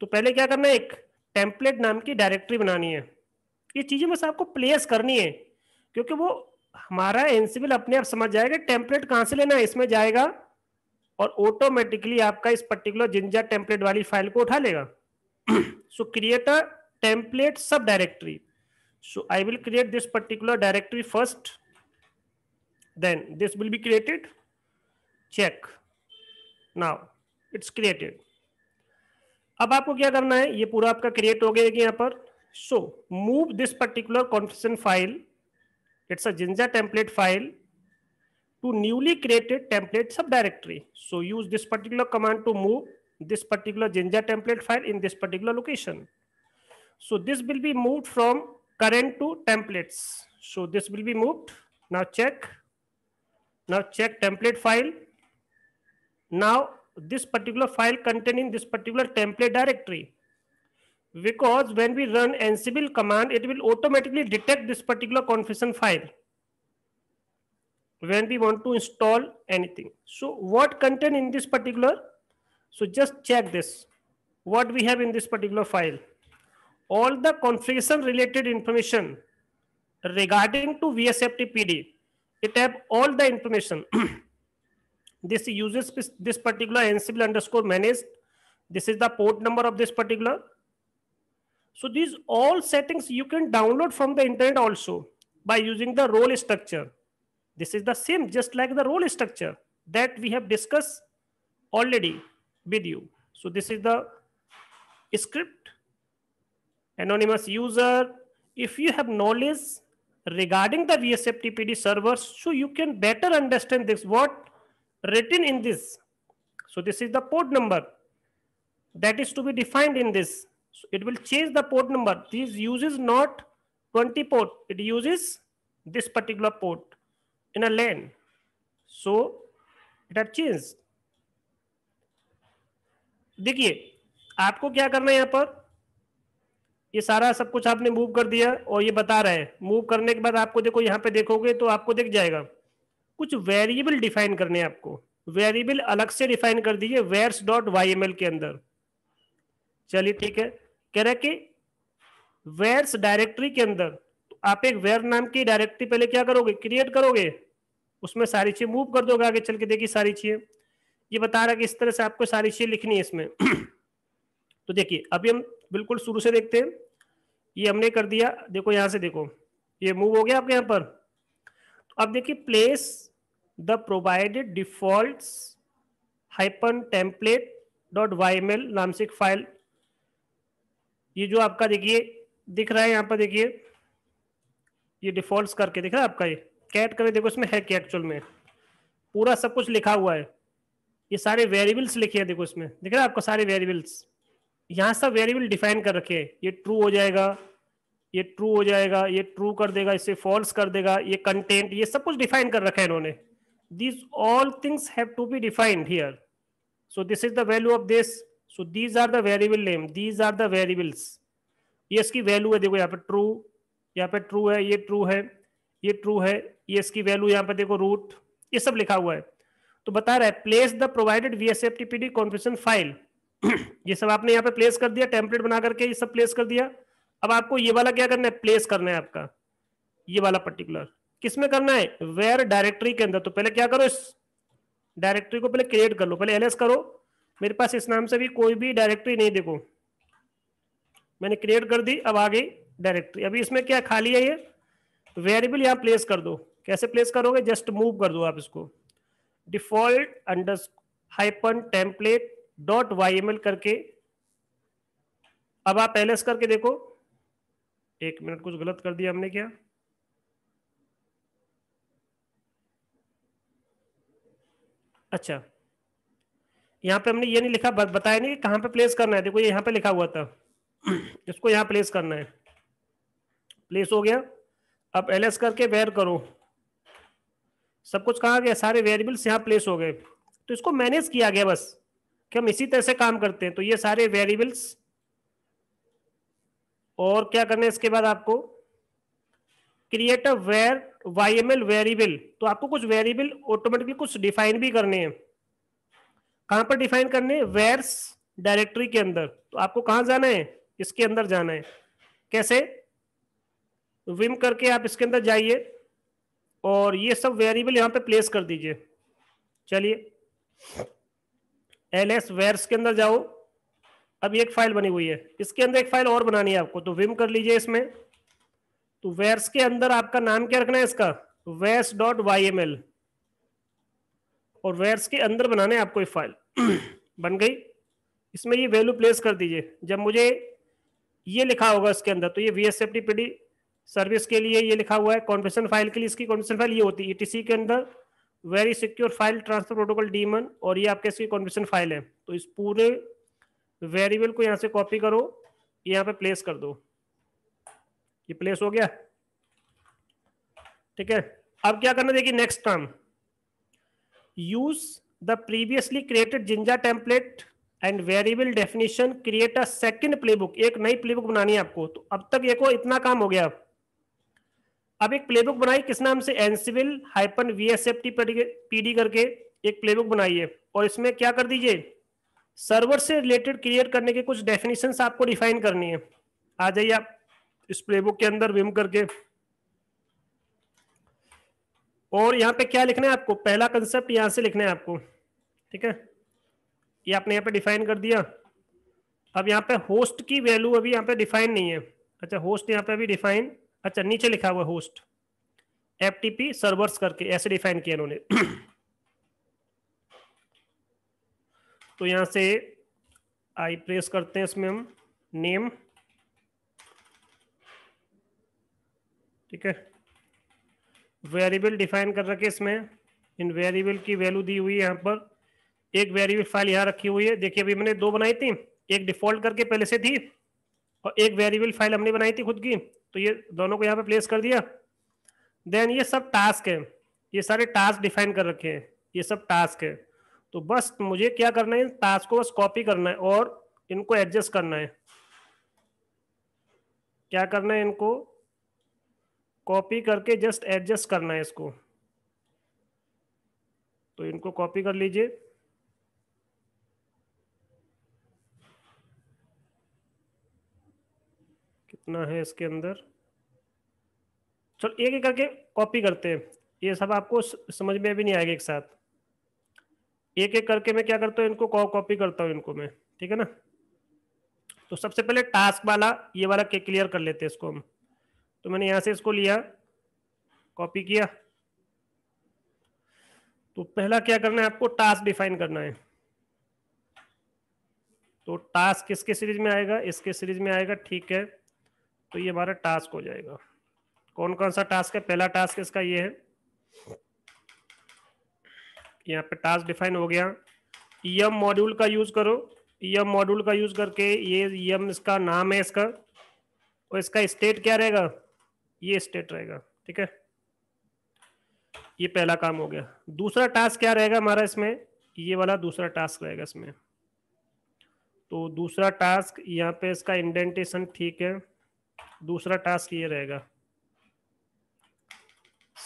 तो पहले क्या करना है एक टेम्पलेट नाम की डायरेक्टरी बनानी है ये चीजें बस आपको प्लेस करनी है क्योंकि वो हमारा एनसीबिल अपने आप समझ जाएगा टेम्पलेट कहां से लेना है इसमें जाएगा और ऑटोमेटिकली आपका इस पर्टिकुलर जिंजा टेम्पलेट वाली फाइल को उठा लेगा सो क्रिएट अ टेम्पलेट सब directory so I will create this particular directory first then this will be created check now it's created ab aapko kya karna hai ye pura aapka create ho gaya hai yahan par so move this particular configuration file it's a jinja template file to newly created template subdirectory. So use this particular command to move this particular Jinja template file in this particular location. So this will be moved from current to templates. So this will be moved. Now check Now check template file. Now this particular file containing this particular template directory. Because when we run ansible command, it will automatically detect this particular configuration file when we want to install anything. So what content in this particular? So just check this. What we have in this particular file. All the configuration related information regarding to VSFTPD they have all the information this uses this particular ansible underscore managed. this is the port number of this particular so these all settings you can download from the internet also by using the role structure this is the same just like the role structure that we have discussed already with you so this is the script anonymous user if you have knowledge regarding the vsftpd servers, so you can better understand this, what written in this. So this is the port number that is to be defined in this. So it will change the port number. This uses not 20 port, it uses this particular port in a LAN. So it has changed. dekhiye aapko kya karna hai yahan par ये सारा सब कुछ आपने move कर दिया और ये बता रहा है मूव करने के बाद आपको देखो यहाँ पे देखोगे तो आपको दिख जाएगा कुछ वेरिएबल डिफाइन करने हैं आपको वेरिएबल अलग से डिफाइन कर दीजिए vars dot Y M L के अंदर चलिए ठीक है कह रहा है कि वेयर्स डायरेक्टरी के अंदर तो आप एक वेयर नाम की डायरेक्टरी पहले क्या करोगे क्रिएट करोगे उसमें सारी चीज मूव कर दोगे आगे चल के देखिए सारी चीजें ये बता रहा है कि इस तरह से आपको सारी चीजें लिखनी है इसमें तो देखिए अभी हम बिल्कुल शुरू से देखते हैं ये हमने कर दिया देखो यहां से देखो ये मूव हो गया आपके यहाँ पर तो अब देखिए place the provided default hyphen template dot Y M L नाम से एक फाइल ये जो आपका देखिए दिख रहा है यहाँ पर देखिए ये डिफॉल्ट करके दिख रहा है आपका ये कैट करके देखो इसमें है क्या एक्चुअल में पूरा सब कुछ लिखा हुआ है ये सारे वेरिएबल्स लिखे हैं देखो इसमें दिख रहा है आपको सारे वेरिएबल्स यहाँ सब वेरिएबल डिफाइन कर रखे हैं ये ट्रू हो जाएगा ये ट्रू हो जाएगा ये ट्रू कर देगा इसे फॉल्स कर देगा ये कंटेंट ये सब कुछ डिफाइन कर रखा है इन्होंने these all things have to be defined here so this is the value of this so these are the variable name these are the variables ये इसकी वैल्यू है देखो यहाँ पे ट्रू यहाँ पे ट्रू है ये ट्रू है ये ट्रू है ये इसकी वैल्यू यहाँ पे देखो रूट ये सब लिखा हुआ है तो बता रहा है place the provided V S F T P D configuration file ये सब आपने यहाँ पे प्लेस कर दिया टेम्पलेट बना करके ये सब प्लेस कर दिया अब आपको ये वाला क्या करना है प्लेस करना है आपका ये वाला पर्टिकुलर किसमें करना है वेयर डायरेक्टरी के अंदर तो पहले क्या करो इस डायरेक्टरी को पहले क्रिएट कर लो पहले एल करो मेरे पास इस नाम से भी कोई भी डायरेक्टरी नहीं देखो मैंने क्रिएट कर दी अब आ गई डायरेक्टरी अभी इसमें क्या खाली है ये वेरिएबल यहाँ प्लेस कर दो कैसे प्लेस करोगे जस्ट मूव कर दो आप इसको default under hyphen template dot Y M L करके अब आप एल एस करके देखो एक मिनट कुछ गलत कर दिया हमने क्या अच्छा यहां पे हमने ये नहीं लिखा बताया नहीं कहां पे प्लेस करना है देखो ये यहां पे लिखा हुआ था इसको यहां प्लेस करना है प्लेस हो गया अब एल एस करके वेयर करो सब कुछ कहा गया सारे वेरिएबल्स यहां प्लेस हो गए तो इसको मैनेज किया गया बस कि हम इसी तरह से काम करते हैं तो ये सारे वेरिएबल्स और क्या करना है इसके बाद आपको create a var Y M L variable तो आपको कुछ वेरिएबल ऑटोमेटिकली कुछ डिफाइन भी करने हैं कहां पर डिफाइन करने हैं वेयर्स डायरेक्टरी के अंदर तो आपको कहां जाना है इसके अंदर जाना है कैसे विम करके आप इसके अंदर जाइए और ये सब वेरिएबल यहां पे प्लेस कर दीजिए चलिए एल एस वेर्स के अंदर जाओ अब एक फाइल बनी हुई है इसके अंदर एक फाइल और बनानी है आपको तो विम कर लीजिए इसमें तो वेर्स के अंदर आपका नाम क्या रखना है इसका vars dot Y M L और वेर्स के अंदर बनाने आपको ये फाइल बन गई इसमें ये वैल्यू प्लेस कर दीजिए जब मुझे ये लिखा होगा इसके अंदर तो ये वी एस सर्विस के लिए ये लिखा हुआ है कॉन्फेशन फाइल के लिए इसकी कॉन्फेशन फाइल ये होती है ई e के अंदर very secure file transfer protocol daemon और ये आपके इसकी कॉन्विशन फाइल है तो इस पूरे वेरिएबल को यहाँ से कॉपी करो यहाँ पे प्लेस कर दो ये प्लेस हो गया ठीक है अब क्या करना देखिए next term use the previously created Jinja template and variable definition create a second playbook एक नई प्लेबुक बनानी है आपको तो अब तक ये को इतना काम हो गया अब एक प्लेबुक बनाई किस नाम से Ansible hyphen V S F T P D करके एक प्लेबुक बनाइए और इसमें क्या कर दीजिए सर्वर से रिलेटेड क्रिएट करने के कुछ डेफिनेशन आपको डिफाइन करनी है आ जाइए आप इस प्लेबुक के अंदर विम करके और यहाँ पे क्या लिखना है आपको पहला कंसेप्ट यहाँ से लिखना है आपको ठीक है ये आपने यहाँ पे डिफाइन कर दिया अब यहाँ पे होस्ट की वैल्यू अभी यहाँ पे डिफाइन नहीं है अच्छा होस्ट यहाँ पे अभी डिफाइन अच्छा नीचे लिखा हुआ होस्ट एफ पी सर्वर्स करके ऐसे डिफाइन किया उन्होंने तो यहां से आई प्रेस करते हैं इसमें हम नेम ठीक है वेरिएबल डिफाइन कर रखे इसमें इन वेरिएबल की वैल्यू दी हुई है यहां पर एक वेरिएबल फाइल यहां रखी हुई है देखिए अभी मैंने दो बनाई थी एक डिफॉल्ट करके पहले से थी और एक वेरिएबल फाइल हमने बनाई थी खुद की तो ये दोनों को यहाँ पे प्लेस कर दिया देन ये सब टास्क है ये सारे टास्क डिफाइन कर रखे हैं ये सब टास्क है तो बस मुझे क्या करना है टास्क को बस कॉपी करना है और इनको एडजस्ट करना है क्या करना है इनको कॉपी करके जस्ट एडजस्ट करना है इसको तो इनको कॉपी कर लीजिए कितना है इसके अंदर चलो एक एक करके कॉपी करते हैं ये सब आपको समझ में भी नहीं आएगा एक साथ एक एक करके मैं क्या करता हूँ इनको कॉपी करता हूँ इनको मैं ठीक है ना तो सबसे पहले टास्क वाला ये वाला के क्लियर कर लेते हैं इसको हम तो मैंने यहां से इसको लिया कॉपी किया तो पहला क्या करना है आपको टास्क डिफाइन करना है तो टास्क किसके सीरीज में आएगा इसके सीरीज में आएगा ठीक है तो ये हमारा टास्क हो जाएगा कौन कौन सा टास्क है पहला टास्क इसका ये है यहाँ पे टास्क डिफाइन हो गया ईएम e मॉड्यूल का यूज करो ईएम e मॉड्यूल का यूज करके ये ईएम e इसका नाम है इसका और इसका स्टेट क्या रहेगा ये स्टेट रहेगा ठीक है ये पहला काम हो गया दूसरा टास्क क्या रहेगा हमारा इसमें ये वाला दूसरा टास्क रहेगा इसमें तो दूसरा टास्क यहाँ पे इसका इंडेंटेशन ठीक है दूसरा टास्क ये रहेगा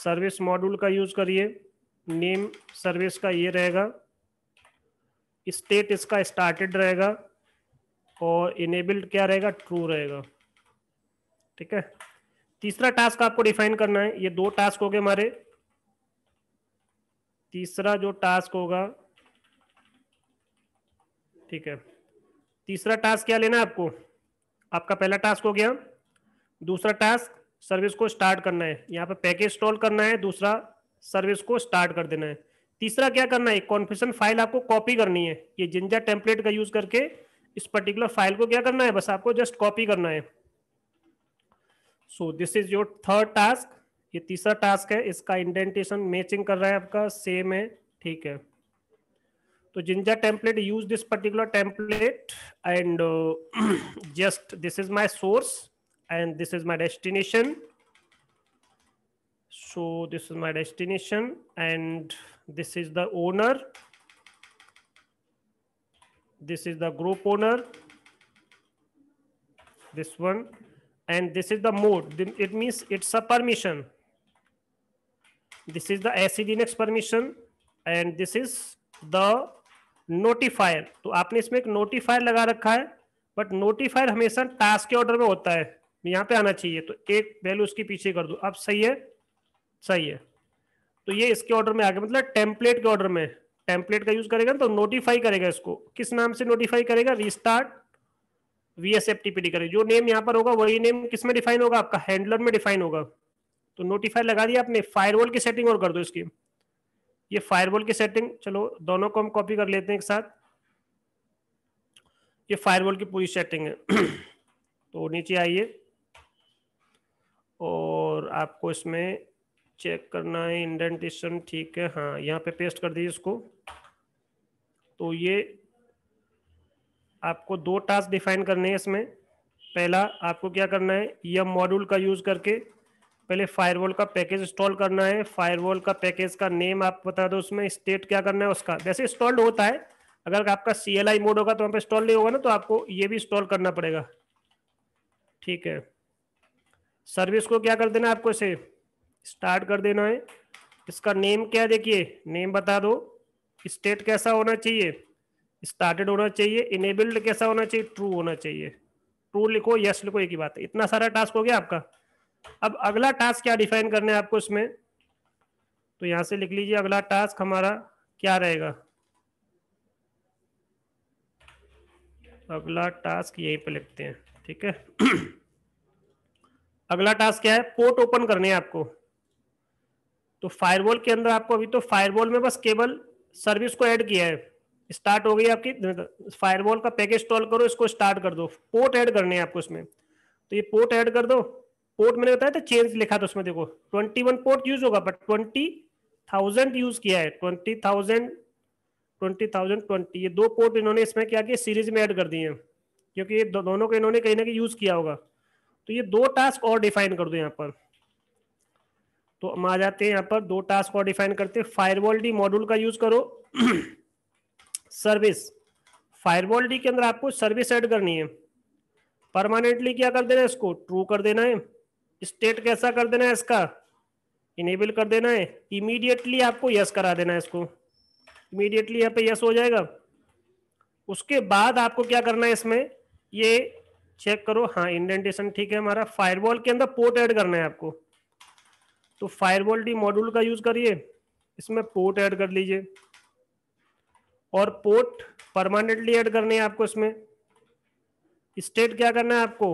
सर्विस मॉड्यूल का यूज करिए नेम सर्विस का ये रहेगा स्टेट इसका स्टार्टेड रहेगा और इनेबल्ड क्या रहेगा ट्रू रहेगा ठीक है तीसरा टास्क आपको डिफाइन करना है ये दो टास्क हो गए हमारे तीसरा जो टास्क होगा ठीक है तीसरा टास्क क्या लेना है आपको आपका पहला टास्क हो गया दूसरा टास्क सर्विस को स्टार्ट करना है यहाँ पे पैकेज इंस्टॉल करना है दूसरा सर्विस को स्टार्ट कर देना है तीसरा क्या करना है कॉन्फिशन फाइल आपको कॉपी करनी है ये जिंजा टेम्पलेट का यूज करके इस पर्टिकुलर फाइल को क्या करना है बस आपको जस्ट कॉपी करना है so this is your third task ये तीसरा टास्क है इसका इंडेंटेशन मैचिंग कर रहा है आपका सेम है ठीक है तो Jinja template use this particular template and just this is my source and this is my destination so this is my destination and this is the owner this is the group owner this one and this is the mode it means it's a permission this is the SE Linux permission and this is the notifier तो आपने इसमें एक notifier लगा रखा है but notifier हमेशा task के order में होता है यहां पे आना चाहिए तो एक वैल्यू उसके पीछे कर दो अब सही है सही है तो ये इसके ऑर्डर में आ गया मतलब टेम्पलेट के ऑर्डर में टेम्पलेट का यूज करेगा तो नोटिफाई करेगा इसको किस नाम से नोटिफाई करेगा रिस्टार्ट वीएसएफटीपीडी करेगा जो नेम यहाँ पर होगा वही नेम किस में डिफाइन होगा आपका हैंडलर में डिफाइन होगा तो नोटिफाई लगा दिया आपने फायरवॉल की सेटिंग और कर दो इसकी ये फायरवॉल की सेटिंग चलो दोनों को हम कॉपी कर लेते हैं एक साथ ये फायरवॉल की पूरी सेटिंग है तो नीचे आइए और आपको इसमें चेक करना है इंडेंटेशन ठीक है हाँ यहाँ पे पेस्ट कर दीजिए इसको तो ये आपको दो टास्क डिफाइन करने हैं इसमें पहला आपको क्या करना है यह मॉड्यूल का यूज़ करके पहले फायरवॉल का पैकेज इंस्टॉल करना है फायरवॉल का पैकेज का नेम आप बता दो उसमें स्टेट क्या करना है उसका वैसे इंस्टॉल्ड होता है अगर आपका सी मोड होगा तो वहाँ पर इंस्टॉल नहीं होगा ना तो आपको ये भी इंस्टॉल करना पड़ेगा ठीक है सर्विस को क्या कर देना है आपको इसे स्टार्ट कर देना है इसका नेम क्या देखिए नेम बता दो स्टेट कैसा होना चाहिए स्टार्टेड होना चाहिए इनेबल्ड कैसा होना चाहिए ट्रू होना चाहिए ट्रू लिखो यस लिखो एक ही बात है इतना सारा टास्क हो गया आपका अब अगला टास्क क्या डिफाइन करना है आपको इसमें तो यहां से लिख लीजिए अगला टास्क हमारा क्या रहेगा अगला टास्क यहीं पे लिखते हैं ठीक है अगला टास्क क्या है पोर्ट ओपन करने है आपको तो फायरवॉल के अंदर आपको अभी तो फायरवॉल में बस केबल सर्विस को ऐड किया है स्टार्ट हो गई आपकी फायरवॉल का पैकेज इंस्टॉल करो इसको स्टार्ट कर दो पोर्ट ऐड करने हैं आपको इसमें तो ये पोर्ट ऐड कर दो पोर्ट मैंने बताया था चेंज लिखा था उसमें देखो ट्वेंटी वन पोर्ट यूज होगा बट ट्वेंटी थाउजेंड यूज किया है twenty thousand twenty thousand twenty ये दो पोर्ट इन्होंने इसमें क्या किया सीरीज में ऐड कर दिए हैं क्योंकि ये दोनों को इन्होंने कहीं ना कहीं यूज किया होगा तो ये दो टास्क और डिफाइन कर दो यहाँ पर तो हम आ जाते हैं यहाँ पर दो टास्क और डिफाइन करते हैं फायरवॉल डी मॉड्यूल का यूज करो सर्विस फायरवॉल डी के अंदर आपको सर्विस ऐड करनी है परमानेंटली क्या कर देना है इसको ट्रू कर देना है स्टेट कैसा कर देना है इसका इनेबल कर देना है इमीडिएटली आपको यस करा देना है इसको इमीडिएटली यहाँ पे यस हो जाएगा उसके बाद आपको क्या करना है इसमें ये चेक करो हाँ इंडेंटेशन ठीक है हमारा फायरवॉल के अंदर पोर्ट ऐड करना है आपको तो फायरवॉल डी मॉड्यूल का यूज करिए इसमें पोर्ट ऐड कर लीजिए और पोर्ट परमानेंटली ऐड करने है आपको इसमें स्टेट क्या करना है आपको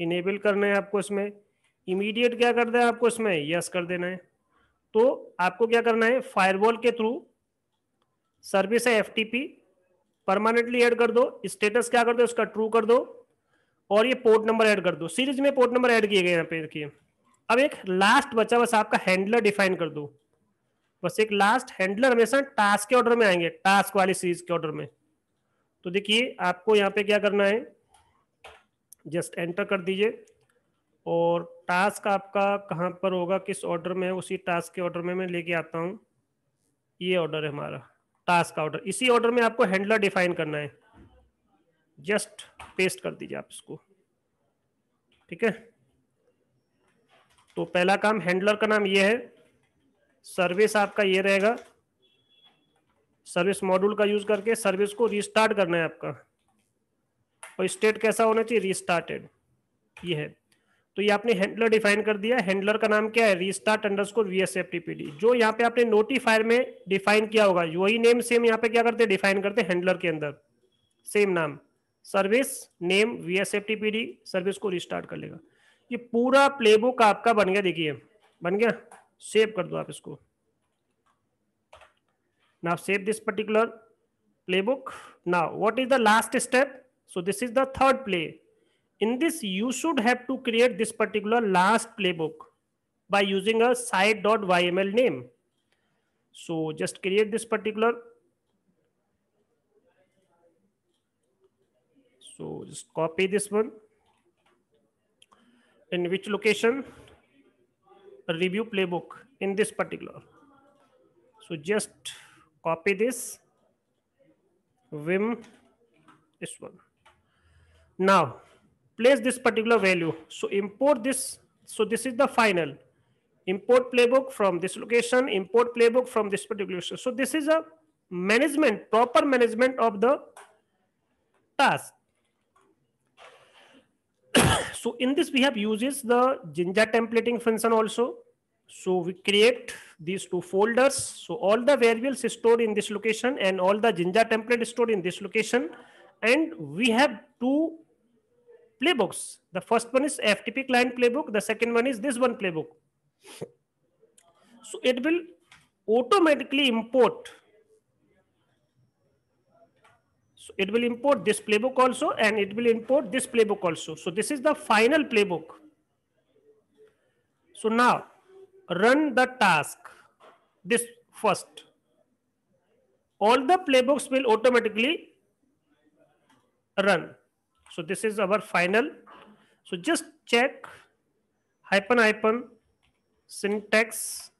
इनेबल करना है आपको इसमें इमीडिएट क्या कर दे आपको इसमें यस कर देना है तो आपको क्या करना है फायरवॉल के थ्रू सर्विस है एफटीपी परमानेंटली ऐड कर दो स्टेटस क्या कर दो उसका ट्रू कर दो और ये पोर्ट नंबर ऐड कर दो सीरीज में पोर्ट नंबर ऐड किए गए यहाँ पे देखिए अब एक लास्ट बचा बस आपका हैंडलर डिफाइन कर दो बस एक लास्ट हैंडलर हमेशा टास्क के ऑर्डर में आएंगे टास्क वाली सीरीज के ऑर्डर में तो देखिए आपको यहाँ पे क्या करना है जस्ट एंटर कर दीजिए और टास्क आपका कहाँ पर होगा किस ऑर्डर में है उसी टास्क के ऑर्डर में मैं लेके आता हूँ ये ऑर्डर है हमारा टास्क का ऑर्डर इसी ऑर्डर में आपको हैंडलर डिफाइन करना है जस्ट पेस्ट कर दीजिए आप इसको ठीक है तो पहला काम हैंडलर का नाम ये है सर्विस आपका ये रहेगा सर्विस मॉड्यूल का यूज करके सर्विस को रिस्टार्ट करना है आपका और स्टेट कैसा होना चाहिए रिस्टार्टेड ये है तो ये आपने हैंडलर डिफाइन कर दिया हैंडलर का नाम क्या है restart underscore V S F T P D जो यहाँ पे आपने नोटिफायर में डिफाइन किया होगा वही नेम सेम यहाँ पे क्या करते हैं डिफाइन करते हैंडलर के अंदर सेम नाम service name V S F T P D service को रिस्टार्ट कर लेगा ये पूरा प्ले बुक आपका बन गया देखिए बन गया सेव कर दो आप इसको now save this particular playbook now what is the last step so this is the third play in this you should have to create this particular last playbook by using a site dot Y M L name so just create this particular So just copy this one. In which location? Review playbook in this particular. So just copy this. Vim, this one. Now place this particular value. So import this. So this is the final. Import playbook from this location, import playbook from this particular location. So this is a management, proper management of the task. So in this, we have uses the Jinja templating function also. So we create these two folders. So all the variables stored in this location and all the Jinja template stored in this location. And we have two playbooks. The first one is FTP client playbook. The second one is this one playbook. So it will automatically import so it will import this playbook also, and it will import this playbook also. So this is the final playbook. So now run the task, this first. All the playbooks will automatically run. So this is our final. So just check hyphen hyphen syntax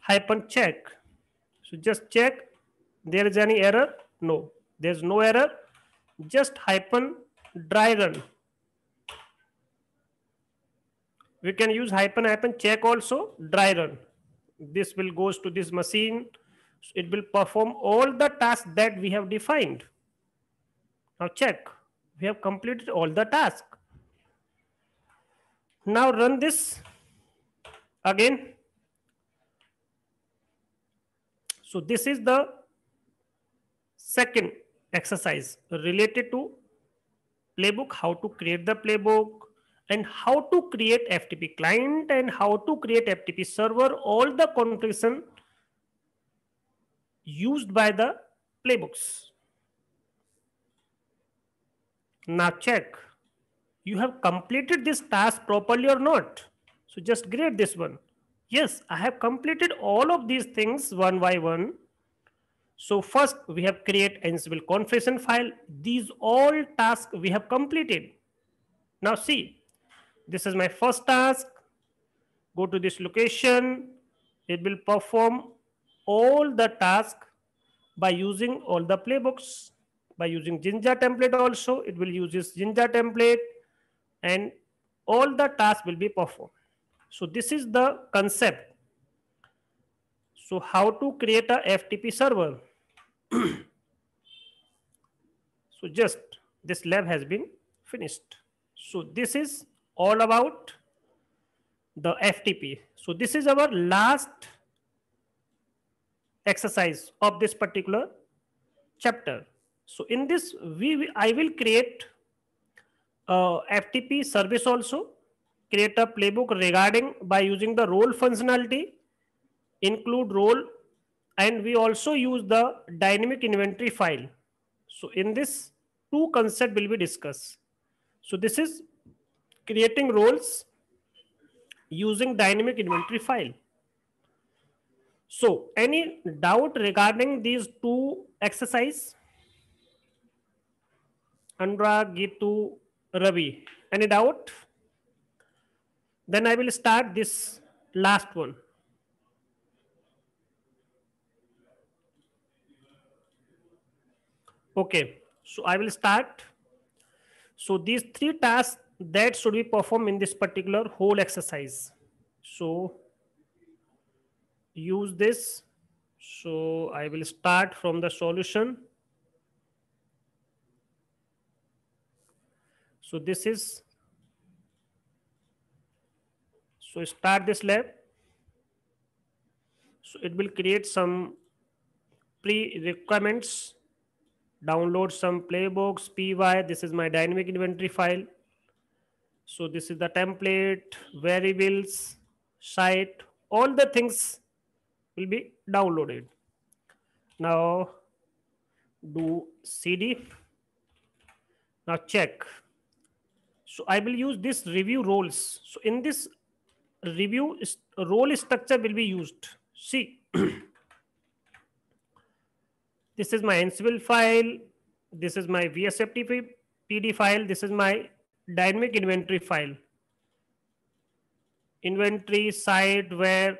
hyphen check. So just check there is any error. No. There's no error, just hyphen dry run. We can use hyphen hyphen check also dry run. This will goes to this machine. It will perform all the tasks that we have defined. Now check, we have completed all the task. Now run this again. So this is the second exercise related to playbook, how to create the playbook, and how to create FTP client and how to create FTP server, all the configuration used by the playbooks. Now check, you have completed this task properly or not. So just grade this one. Yes, I have completed all of these things one by one. So first we have create Ansible confession file. These all tasks we have completed. Now see, this is my first task. Go to this location. It will perform all the task by using all the playbooks. By using Jinja template also, it will use this Jinja template and all the tasks will be performed. So this is the concept. So how to create a FTP server? so just this lab has been finished. So this is all about the FTP. So this is our last exercise of this particular chapter. So in this, we I will create a FTP service also, create a playbook regarding by using the role functionality, include role and we also use the dynamic inventory file. So in this two concept will be discussed. So this is creating roles using dynamic inventory file. So any doubt regarding these two exercise? Andra, Gitu, Ravi, any doubt? Then I will start this last one. Okay, so I will start. So these three tasks that should be performed in this particular whole exercise. So use this. So I will start from the solution. So this is, so start this lab. So it will create some pre-requirements download some playbooks py this is my dynamic inventory file so this is the template variables site all the things will be downloaded now do cd now check so i will use this review roles so in this review role structure will be used see This is my Ansible file. This is my VSFTP PD file. This is my dynamic inventory file. Inventory site where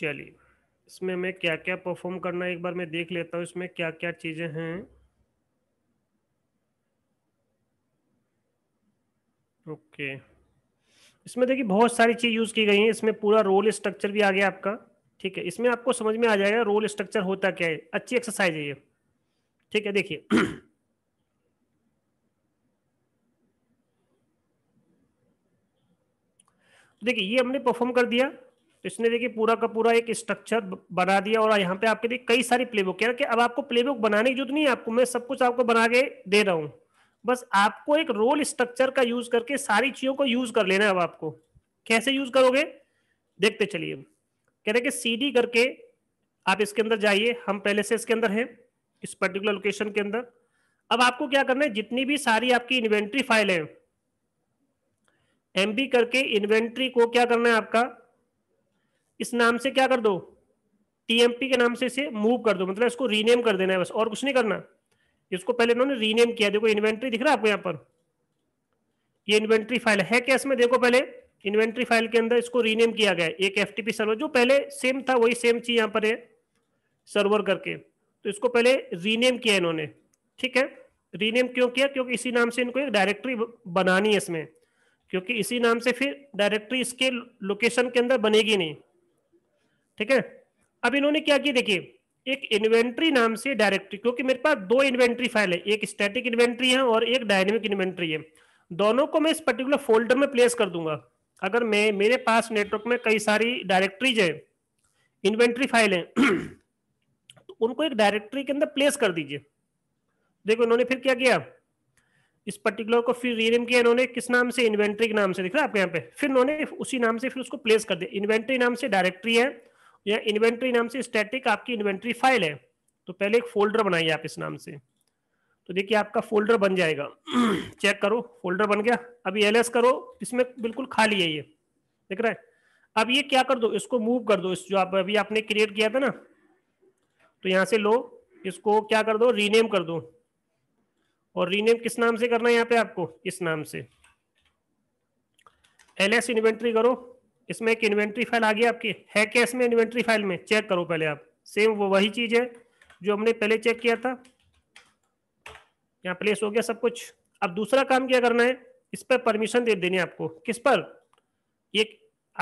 चलिए इसमें मैं क्या क्या perform करना है एक बार मैं देख लेता हूँ इसमें क्या क्या चीज़ें हैं ओके इसमें देखिए बहुत सारी चीज यूज की गई है इसमें पूरा रोल स्ट्रक्चर भी आ गया आपका ठीक है इसमें आपको समझ में आ जाएगा रोल स्ट्रक्चर होता क्या है अच्छी एक्सरसाइज है ये ठीक है देखिए देखिए ये हमने परफॉर्म कर दिया तो इसने देखिए पूरा का पूरा एक स्ट्रक्चर बना दिया और यहाँ पे आपके देखिए कई सारी प्लेबुक कि अब आपको प्लेबुक बनाने की जरूरत नहीं है आपको मैं सब कुछ आपको बना के दे रहा हूँ बस आपको एक रोल स्ट्रक्चर का यूज करके सारी चीजों को यूज कर लेना है अब आपको कैसे यूज करोगे देखते चलिए कह रहे कि सीडी करके आप इसके अंदर जाइए हम पहले से इसके अंदर हैं इस पर्टिकुलर लोकेशन के अंदर अब आपको क्या करना है जितनी भी सारी आपकी इन्वेंट्री फाइल है एमबी करके इन्वेंट्री को क्या करना है आपका इस नाम से क्या कर दो टीएमपी के नाम से इसे मूव कर दो मतलब इसको रीनेम कर देना है बस और कुछ नहीं करना इसको पहले इन्होंने रीनेम किया देखो इन्वेंट्री दिख रहा है आपको यहाँ पर ये इन्वेंट्री फाइल है क्या इसमें देखो पहले इन्वेंट्री फाइल के अंदर इसको रीनेम किया गया एक एफ सर्वर जो पहले सेम था वही सेम चीज यहाँ पर है सर्वर करके तो इसको पहले रीनेम किया इन्होंने ठीक है रीनेम क्यों किया क्योंकि इसी नाम से इनको एक डायरेक्टरी बनानी है इसमें क्योंकि इसी नाम से फिर डायरेक्टरी इसके लोकेशन के अंदर बनेगी नहीं ठीक है अब इन्होंने क्या किया देखिए एक इन्वेंट्री नाम से डायरेक्टरी क्योंकि मेरे पास दो इन्वेंट्री फाइल है एक स्टैटिक इन्वेंट्री है और एक डायनेमिक इन्वेंट्री है दोनों को मैं इस पर्टिकुलर फोल्डर में प्लेस कर दूंगा अगर मैं मेरे पास नेटवर्क में कई सारी डायरेक्ट्रीज है इन्वेंट्री फाइल है तो उनको एक डायरेक्ट्री के अंदर प्लेस कर दीजिए देखो इन्होंने फिर क्या किया इस पर्टिकुलर को फिर रीनेम किया इन्होंने किस नाम से इन्वेंट्री के नाम से दिख रहा है आपके यहाँ पे फिर उन्होंने उसी नाम से फिर उसको प्लेस कर दिया इन्वेंट्री नाम से डायरेक्ट्री है या इन्वेंट्री नाम से स्टैटिक आपकी इन्वेंट्री फाइल है तो पहले एक फोल्डर बनाइए आप इस नाम से तो देखिए आपका फोल्डर बन जाएगा चेक करो फोल्डर बन गया अभी एल करो इसमें बिल्कुल खाली है ये देख रहा है अब ये क्या कर दो इसको मूव कर दो इस जो आप अभी आपने क्रिएट किया था ना तो यहाँ से लो इसको क्या कर दो रीनेम कर दो और रीनेम किस नाम से करना है यहाँ पे आपको इस नाम से एल एस इन्वेंट्री करो इसमें एक इन्वेंट्री फाइल आ गई आपकी है क्या इसमें इन्वेंट्री फाइल में चेक करो पहले आप सेम वो वही चीज़ है जो हमने पहले चेक किया था यहाँ प्लेस हो गया सब कुछ अब दूसरा काम क्या करना है इस पर परमिशन दे देनी आपको किस पर ये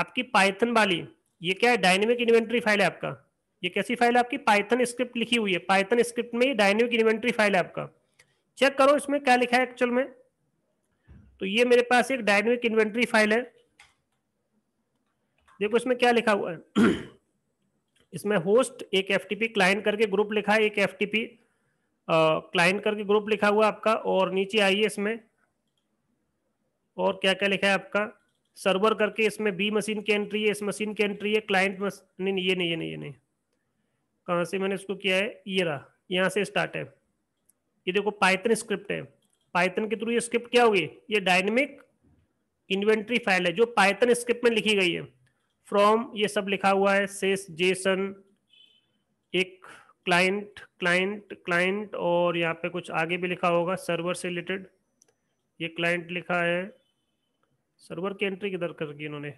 आपकी पाइथन वाली ये क्या है डायनेमिक इन्वेंट्री फाइल है आपका ये कैसी फाइल है आपकी पाइथन स्क्रिप्ट लिखी हुई है पाइथन स्क्रिप्ट में डायनेमिक इन्वेंट्री फाइल है आपका चेक करो इसमें क्या लिखा है एक्चुअल में तो ये मेरे पास एक डायनेमिक इन्वेंट्री फाइल है देखो इसमें क्या लिखा हुआ है इसमें होस्ट एक एफ क्लाइंट करके ग्रुप लिखा है एक एफ क्लाइंट करके ग्रुप लिखा हुआ आपका और नीचे आइए इसमें और क्या क्या लिखा है आपका सर्वर करके इसमें बी मशीन की एंट्री है इस मशीन की एंट्री है क्लाइंट मस... नहीं नहीं ये नहीं ये नहीं ये नहीं कहाँ से मैंने इसको किया है ये रहा यहाँ से स्टार्ट है ये देखो पाइथन स्क्रिप्ट है पाइथन के थ्रू ये स्क्रिप्ट क्या होगी ये डायनेमिक इन्वेंट्री फाइल है जो पाइथन स्क्रिप्ट में लिखी गई है फ्रॉम ये सब लिखा हुआ है सेस जेसन एक क्लाइंट क्लाइंट क्लाइंट और यहाँ पे कुछ आगे भी लिखा होगा सर्वर से रिलेटेड ये क्लाइंट लिखा है सर्वर की एंट्री किधर कर रखी इन्होंने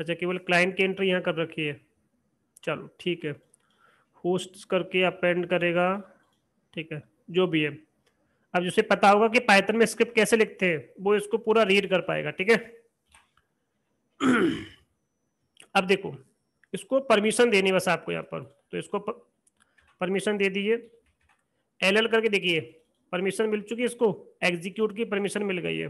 अच्छा केवल क्लाइंट की एंट्री यहाँ कर रखी है चलो ठीक है होस्ट करके अपेंड करेगा ठीक है जो भी है अब जिसे पता होगा कि पाइथन में स्क्रिप्ट कैसे लिखते हैं वो इसको पूरा रीड कर पाएगा ठीक है अब देखो इसको परमिशन देनी बस आपको यहाँ पर तो इसको परमिशन दे दीजिए एल करके देखिए परमिशन मिल चुकी है इसको एग्जीक्यूट की परमिशन मिल गई है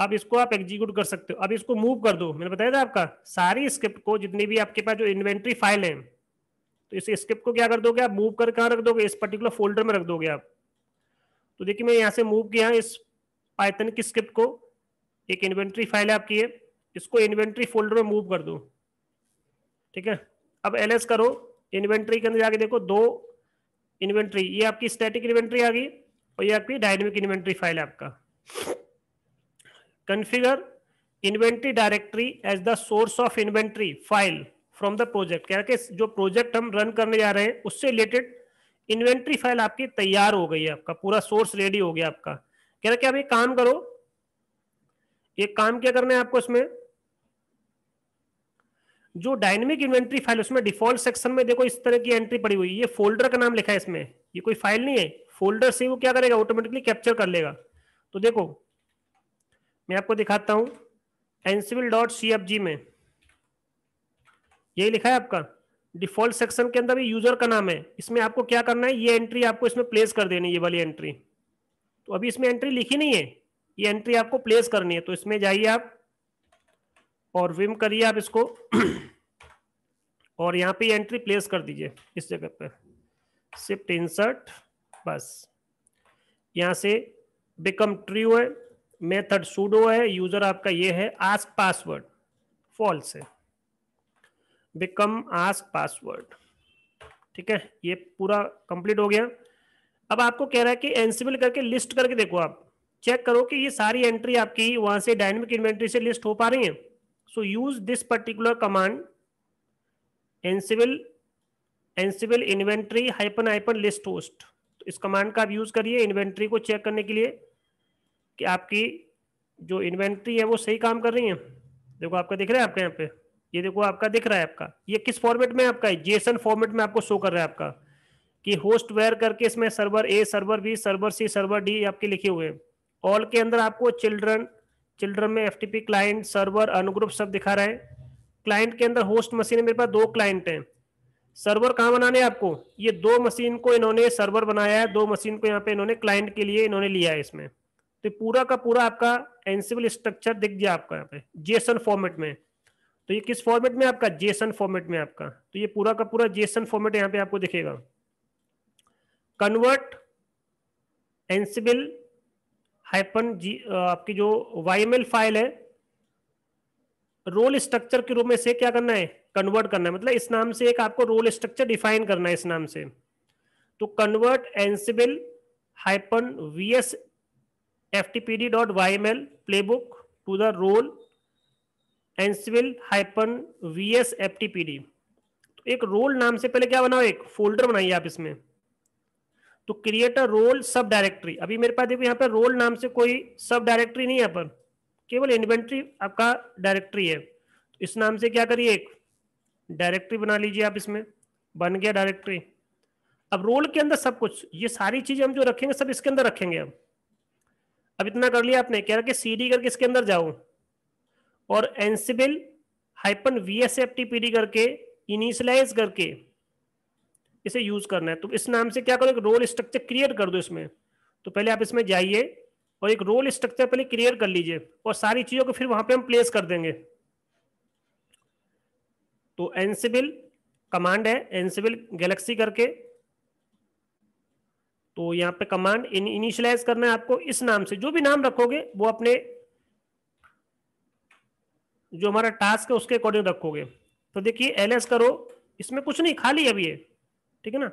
अब इसको आप एग्जीक्यूट कर सकते हो अब इसको मूव कर दो मैंने बताया था आपका सारी स्क्रिप्ट को जितनी भी आपके पास जो इन्वेंट्री फाइल है तो इस स्क्रिप्ट को क्या कर दोगे आप मूव कर कहाँ रख दोगे इस पर्टिकुलर फोल्डर में रख दोगे आप तो देखिए मैं यहाँ से मूव किया इस पाइथन की स्क्रिप्ट को एक इन्वेंट्री फाइल है आपकी है इसको इन्वेंट्री फोल्डर में मूव कर दो ठीक है अब एल करो इन्वेंट्री के अंदर जाके देखो दो इन्वेंट्री ये आपकी स्टैटिक इन्वेंट्री आ गई और ये आपकी डायनेमिक इन्वेंट्री फाइल है आपका configure inventory directory as the source of inventory file from the project कह के जो प्रोजेक्ट हम रन करने जा रहे हैं उससे रिलेटेड इन्वेंट्री फाइल आपकी तैयार हो गई है आपका पूरा सोर्स रेडी हो गया आपका कह रहा कि आप एक काम करो एक काम क्या करना है आपको इसमें जो डायनेमिक इन्वेंट्री फाइल उसमें डिफॉल्ट सेक्शन में देखो इस तरह की एंट्री पड़ी हुई है ये फोल्डर का नाम लिखा है इसमें ये कोई फाइल नहीं है फोल्डर से वो क्या करेगा ऑटोमेटिकली कैप्चर कर लेगा तो देखो मैं आपको दिखाता हूं एनसिविल डॉट सी एफ जी में यही लिखा है आपका डिफॉल्ट सेक्शन के अंदर भी यूजर का नाम है इसमें आपको क्या करना है ये एंट्री आपको इसमें प्लेस कर देनी ये वाली एंट्री तो अभी इसमें एंट्री लिखी नहीं है ये एंट्री आपको प्लेस करनी है तो इसमें जाइए आप और विम करिए आप इसको और यहाँ पे एंट्री प्लेस कर दीजिए इस जगह पे सिफ्ट इंसर्ट बस यहाँ से बिकम ट्री है मेथड सूडो है यूजर आपका ये है आस्क पासवर्ड फॉल्स है बिकम आस्क पासवर्ड ठीक है ये पूरा कंप्लीट हो गया अब आपको कह रहा है कि एनसीबल करके लिस्ट करके देखो आप चेक करो कि ये सारी एंट्री आपकी वहां से डायनेमिक इन्वेंट्री से लिस्ट हो पा रही है so use this particular command Ansible Ansible inventory hyphen hyphen list host तो इस कमांड का आप यूज़ करिए इन्वेंट्री को चेक करने के लिए कि आपकी जो इन्वेंट्री है वो सही काम कर रही है देखो आपका दिख रहा है आपके यहाँ पे ये देखो आपका दिख रहा है आपका ये किस फॉर्मेट में आपका है जेसन फॉर्मेट में आपको शो कर रहा है आपका कि होस्ट वेयर करके इसमें server A server B server C server D आपके लिखे हुए हैं ऑल के अंदर आपको चिल्ड्रन चिल्ड्रन में एफ क्लाइंट सर्वर अनुग्रुप सब दिखा रहे हैं क्लाइंट के अंदर होस्ट मशीन है मेरे पास दो क्लाइंट हैं सर्वर कहाँ बनाने हैं आपको ये दो मशीन को इन्होंने सर्वर बनाया है दो मशीन को यहाँ पे इन्होंने क्लाइंट के लिए इन्होंने लिया है इसमें तो पूरा का पूरा आपका एनसीबल स्ट्रक्चर दिख गया आपका यहाँ पे जेसन फॉर्मेट में तो ये किस फॉर्मेट में आपका जेसन फॉर्मेट में आपका तो ये पूरा का पूरा जेसन फॉर्मेट यहाँ पे आपको दिखेगा कन्वर्ट एनसीबिल हाइपन जी आपकी जो वाई फाइल है रोल स्ट्रक्चर के रूप में से क्या करना है कन्वर्ट करना है मतलब इस नाम से एक आपको रोल स्ट्रक्चर डिफाइन करना है इस नाम से तो convert Ansible hyphen V S F T P D dot Y M L playbook to the role Ansible hyphen V S F T P D तो एक रोल नाम से पहले क्या बनाओ एक फोल्डर बनाइए आप इसमें तो create a role subdirectory अभी मेरे पास देखो यहाँ पर रोल नाम से कोई सब डायरेक्टरी नहीं है यहाँ पर केवल इन्वेंट्री आपका डायरेक्टरी है इस नाम से क्या करिए एक डायरेक्टरी बना लीजिए आप इसमें बन गया डायरेक्टरी अब रोल के अंदर सब कुछ ये सारी चीजें हम जो रखेंगे सब इसके अंदर रखेंगे अब अब इतना कर लिया आपने क्या करके सी करके इसके अंदर जाओ और Ansible hyphen V S F T P D करके इनिशलाइज करके इसे यूज करना है तो इस नाम से क्या करो एक रोल स्ट्रक्चर क्रिएट कर दो इसमें तो पहले आप इसमें जाइए और एक रोल स्ट्रक्चर पहले क्लियर कर लीजिए और सारी चीजों को फिर वहां पे हम प्लेस कर देंगे तो एनसिबिल कमांड है एनसिबिल गैलेक्सी करके तो यहाँ पे कमांड इन इनिशियलाइज करना है आपको इस नाम से जो भी नाम रखोगे वो अपने जो हमारा टास्क है उसके अकॉर्डिंग रखोगे तो देखिए एल एस करो इसमें कुछ नहीं खाली अभी है ठीक है ना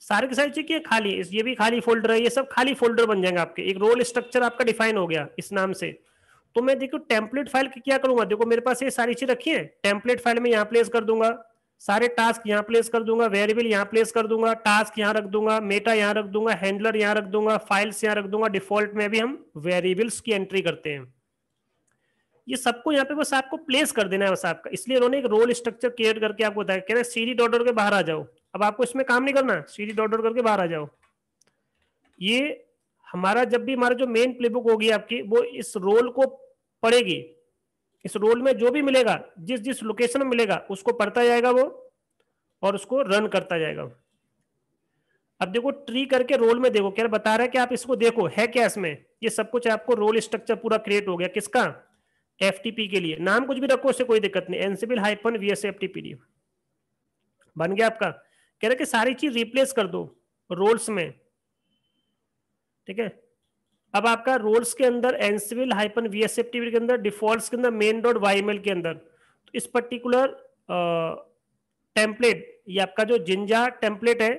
सारे के सारे चेक खाली ये भी खाली फोल्डर है ये सब खाली फोल्डर बन जाएंगे आपके एक रोल स्ट्रक्चर आपका डिफाइन हो गया इस नाम से तो मैं देखो टेम्पलेट फाइल क्या करूंगा देखो मेरे पास ये सारी चीज रखी है टेम्पलेट फाइल में यहाँ प्लेस कर दूंगा सारे टास्क यहाँ प्लेस कर दूंगा वेरिएबल यहाँ प्लेस कर दूंगा टास्क यहाँ रख दूंगा मेटा यहाँ रख दूंगा हैंडलर यहाँ रख दूंगा फाइल्स यहाँ रख दूंगा डिफॉल्ट में भी हम वेरिएबल्स की एंट्री करते हैं ये सबको यहाँ पे बस आपको प्लेस कर देना है बस आपका इसलिए उन्होंने एक रोल स्ट्रक्चर क्रिएट करके आपको बताया कह रहे सीरी डॉटर के बाहर आ जाओ अब आपको इसमें काम नहीं करना सीधी डॉट डॉट करके बाहर आ जाओ ये हमारा जब भी हमारा जो मेन प्लेबुक होगी आपकी वो इस रोल को पढ़ेगी इस रोल में जो भी मिलेगा जिस जिस लोकेशन में मिलेगा उसको पढ़ता जाएगा वो और उसको रन करता जाएगा अब देखो ट्री करके रोल में देखो क्या बता रहा है कि आप इसको देखो है क्या इसमें ये सब कुछ आपको रोल स्ट्रक्चर पूरा क्रिएट हो गया किसका एफ के लिए नाम कुछ भी रखो उससे कोई दिक्कत नहीं एनसीबिल हाइपन वी एस बन गया आपका कह रहे कि सारी चीज रिप्लेस कर दो रोल्स में ठीक है अब आपका रोल्स के अंदर एनसिविल हाइपन वी एस के अंदर डिफॉल्ट के अंदर मेन डॉट वाई के अंदर तो इस पर्टिकुलर टेम्पलेट ये आपका जो जिंजा टेम्पलेट है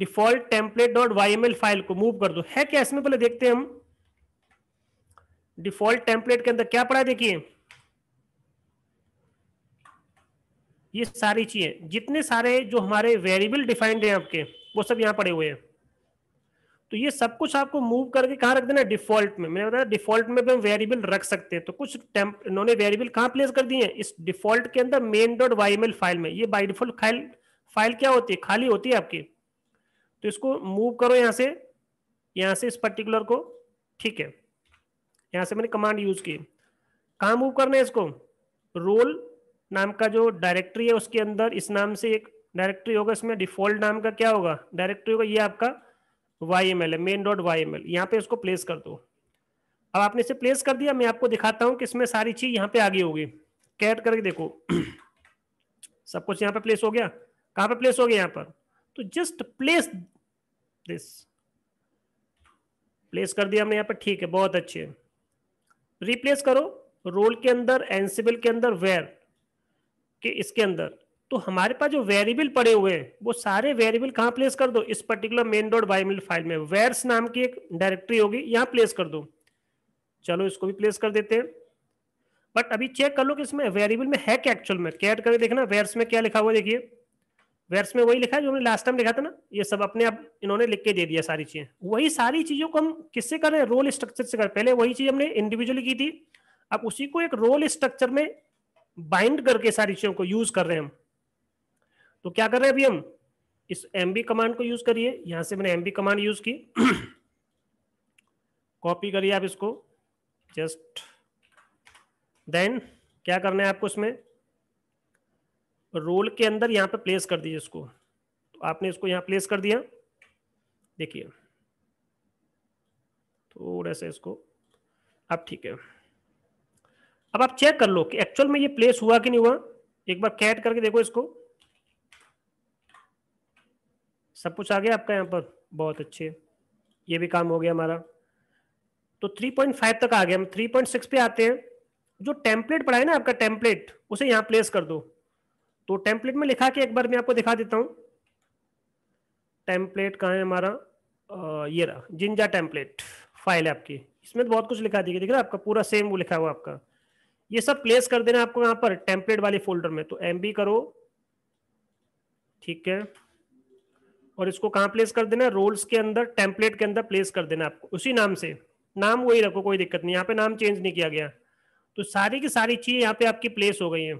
default template dot Y file को मूव कर दो है क्या इसमें पहले देखते हैं हम डिफॉल्ट टेम्पलेट के अंदर क्या पढ़ा देखिए ये सारी चीजें जितने सारे जो हमारे वेरिएबल डिफाइंड हैं आपके वो सब यहाँ पड़े हुए हैं तो ये सब कुछ आपको मूव करके कहाँ रख देना डिफॉल्ट में मैंने बताया डिफॉल्ट में भी हम वेरिएबल रख सकते हैं तो कुछ टेम्प इन्होंने वेरिएबल कहाँ प्लेस कर दिए हैं इस डिफॉल्ट के अंदर मेन डॉट वाई फाइल में ये बाई डिफॉल्ट फाइल फाइल क्या होती है खाली होती है आपकी तो इसको मूव करो यहाँ से यहाँ से इस पर्टिकुलर को ठीक है यहाँ से मैंने कमांड यूज की कहाँ मूव करना है इसको रोल नाम का जो डायरेक्टरी है उसके अंदर इस नाम से एक डायरेक्टरी होगा इसमें डिफॉल्ट नाम का क्या होगा डायरेक्टरी होगा ये आपका वाई एम एल है main dot Y M L यहाँ पे इसको प्लेस कर दो अब आपने इसे प्लेस कर दिया मैं आपको दिखाता हूँ कि इसमें सारी चीज यहाँ पे आगे होगी कैट करके देखो सब कुछ यहाँ पे प्लेस हो गया कहाँ पे प्लेस हो गया यहाँ पर तो जस्ट प्लेस दिस प्लेस कर दिया हमने यहाँ पर ठीक है बहुत अच्छे रिप्लेस करो रोल के अंदर एनसीबल के अंदर वेयर के इसके अंदर तो हमारे पास जो वेरिएबल पड़े हुए हैं वो सारे वेरिएबल कहाँ प्लेस कर दो इस particular main dot YAML file में वेर्स नाम की एक डायरेक्टरी होगी यहाँ प्लेस कर दो चलो इसको भी प्लेस कर देते हैं बट अभी चेक कर लो कि इसमें वेरिएबल में है क्या एक्चुअल में कैड करके देखना वेर्स में क्या लिखा हुआ देखिए वेर्स में वही लिखा है जो हमने लास्ट टाइम लिखा था ना ये सब अपने आप इन्होंने लिख के दे दिया सारी चीजें वही सारी चीजों को हम किससे कर रहे हैं रोल स्ट्रक्चर से कर पहले वही चीज हमने इंडिविजुअली की थी अब उसी को एक रोल स्ट्रक्चर में बाइंड करके सारी चीजों को यूज कर रहे हैं हम तो क्या कर रहे हैं अभी हम इस एम बी कमांड को यूज करिए यहां से मैंने एम बी कमांड यूज की कॉपी करिए आप इसको जस्ट देन क्या करना है आपको इसमें रोल के अंदर यहां पे प्लेस कर दीजिए इसको तो आपने इसको यहां प्लेस कर दिया देखिए थोड़ा सा इसको अब ठीक है अब आप चेक कर लो कि एक्चुअल में ये प्लेस हुआ कि नहीं हुआ एक बार कैट करके देखो इसको सब कुछ आ गया आपका यहाँ पर बहुत अच्छे ये भी काम हो गया हमारा तो 3.5 तक आ गया हम 3.6 पे आते हैं जो टेम्पलेट पड़ा है ना आपका टेम्पलेट उसे यहाँ प्लेस कर दो तो टेम्पलेट में लिखा के एक बार मैं आपको दिखा देता हूँ टेम्पलेट कहाँ है हमारा ये रहा जिंजा टेम्पलेट फाइल है आपकी इसमें तो बहुत कुछ लिखा दी दिख रहा है आपका पूरा सेम वो लिखा हुआ आपका ये सब प्लेस कर देना आपको यहाँ पर टेम्पलेट वाले फोल्डर में तो एम करो ठीक है और इसको कहाँ प्लेस कर देना रोल्स के अंदर टेम्पलेट के अंदर प्लेस कर देना आपको उसी नाम से नाम वही रखो कोई दिक्कत नहीं यहाँ पे नाम चेंज नहीं किया गया तो सारी की सारी चीज़ यहाँ पे आपकी प्लेस हो गई है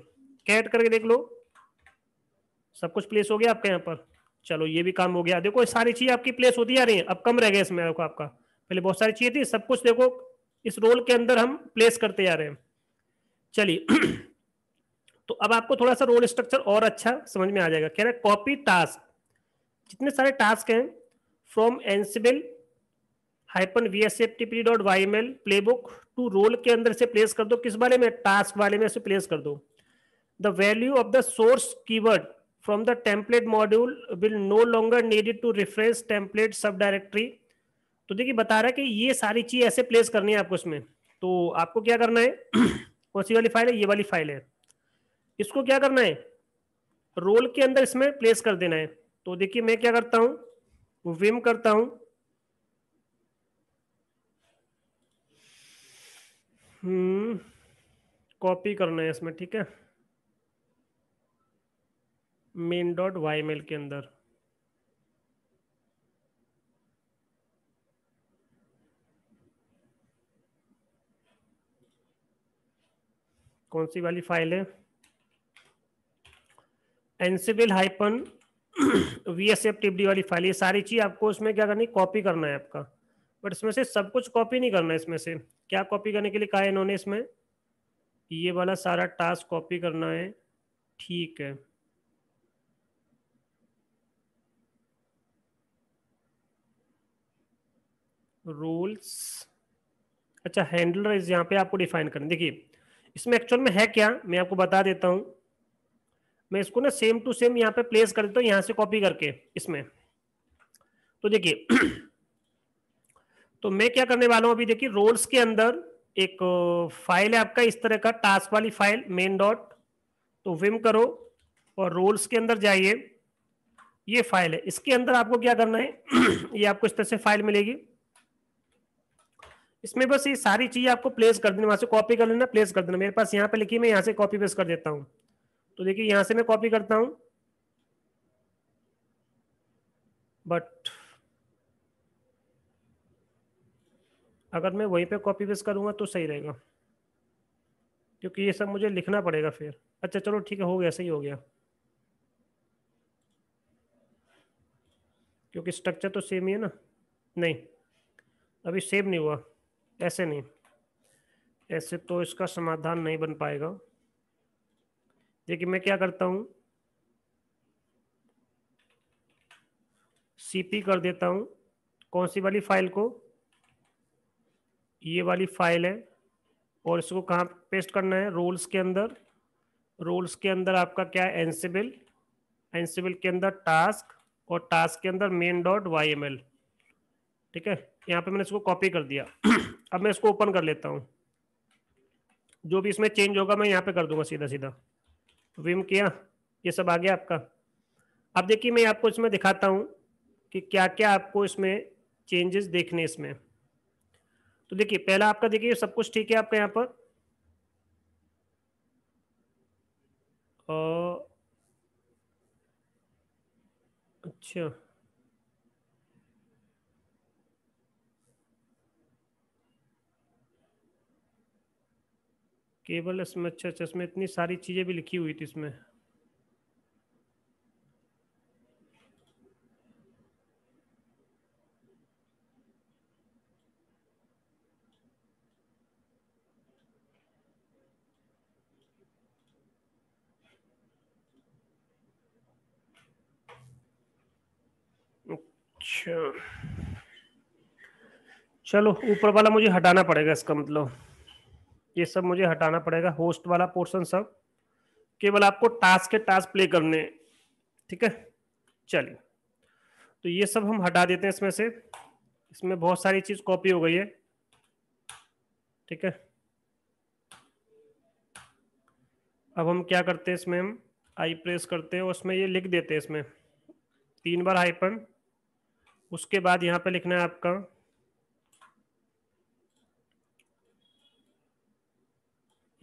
कैट करके देख लो सब कुछ प्लेस हो गया आपका यहाँ पर चलो ये भी काम हो गया देखो सारी चीज़ आपकी प्लेस होती जा रही है अब कम रह गया इसमें देखो आपका पहले बहुत सारी चीज़ें थी सब कुछ देखो इस रोल के अंदर हम प्लेस करते जा रहे हैं चलिए तो अब आपको थोड़ा सा रोल स्ट्रक्चर और अच्छा समझ में आ जाएगा कह रहा है कॉपी टास्क जितने सारे टास्क हैं from Ansible hyphen V S F TP dot Y M L playbook to role के अंदर से प्लेस कर दो किस वाले में टास्क वाले में से प्लेस कर दो the value of the source keyword from the template module will no longer needed to reference template सब डायरेक्टरी तो देखिए बता रहा है कि ये सारी चीज ऐसे प्लेस करनी है आपको इसमें तो आपको क्या करना है कौन सी वाली फाइल है ये वाली फाइल है इसको क्या करना है रोल के अंदर इसमें प्लेस कर देना है तो देखिए मैं क्या करता हूं विम करता हूं हम्म कॉपी करना है इसमें ठीक है मेन डॉट वाई के अंदर कौन सी वाली फाइल है Ansible hyphen V S F TPD वाली फाइल ये सारी चीज़ आपको उसमें क्या करनी कॉपी करना है आपका बट इसमें से सब कुछ कॉपी नहीं करना है इसमें से क्या कॉपी करने के लिए कहा है इन्होंने इसमें ये वाला सारा टास्क कॉपी करना है ठीक है रूल्स अच्छा हैंडलर इस यहाँ पे आपको डिफाइन करना देखिए इसमें एक्चुअल में है क्या मैं आपको बता देता हूं मैं इसको ना सेम टू सेम यहाँ पे प्लेस कर देता हूँ यहां से कॉपी करके इसमें तो देखिए तो मैं क्या करने वाला हूं अभी देखिए रोल्स के अंदर एक फाइल है आपका इस तरह का टास्क वाली फाइल मेन डॉट तो विम करो और रोल्स के अंदर जाइए ये फाइल है इसके अंदर आपको क्या करना है ये आपको इस तरह से फाइल मिलेगी इसमें बस ये सारी चीज़ आपको प्लेस कर देना वहाँ से कॉपी कर लेना प्लेस कर देना मेरे पास यहाँ पे लिखी मैं यहाँ से कॉपी पेस्ट कर देता हूँ तो देखिए यहाँ से मैं कॉपी करता हूँ बट अगर मैं वहीं पे कॉपी पेस्ट करूँगा तो सही रहेगा क्योंकि ये सब मुझे लिखना पड़ेगा फिर अच्छा चलो ठीक है हो गया सही हो गया क्योंकि स्ट्रक्चर तो सेम ही है ना नहीं अभी सेम नहीं हुआ ऐसे नहीं ऐसे तो इसका समाधान नहीं बन पाएगा देखिए मैं क्या करता हूँ सीपी कर देता हूँ कौन सी वाली फाइल को ये वाली फाइल है और इसको कहाँ पेस्ट करना है रोल्स के अंदर रोल्स के अंदर आपका क्या है एनसीबिल एनसीबिल के अंदर टास्क और टास्क के अंदर main dot Y M L ठीक है यहाँ पे मैंने इसको कॉपी कर दिया अब मैं इसको ओपन कर लेता हूँ जो भी इसमें चेंज होगा मैं यहाँ पे कर दूंगा सीधा सीधा विम किया ये सब आ गया आपका अब देखिए मैं आपको इसमें दिखाता हूँ कि क्या क्या आपको इसमें चेंजेस देखने इसमें तो देखिए पहला आपका देखिए सब कुछ ठीक है आपका यहाँ पर अच्छा केबल इसमें अच्छा अच्छा इसमें इतनी सारी चीज़ें भी लिखी हुई थी इसमें अच्छा चलो ऊपर वाला मुझे हटाना पड़ेगा इसका मतलब ये सब मुझे हटाना पड़ेगा होस्ट वाला पोर्शन सब केवल आपको टास्क के टास्क प्ले करने ठीक है चलिए तो ये सब हम हटा देते हैं इसमें से इसमें बहुत सारी चीज़ कॉपी हो गई है ठीक है अब हम क्या करते हैं इसमें हम आई प्रेस करते हैं उसमें ये लिख देते हैं इसमें तीन बार हाइपन उसके बाद यहाँ पे लिखना है आपका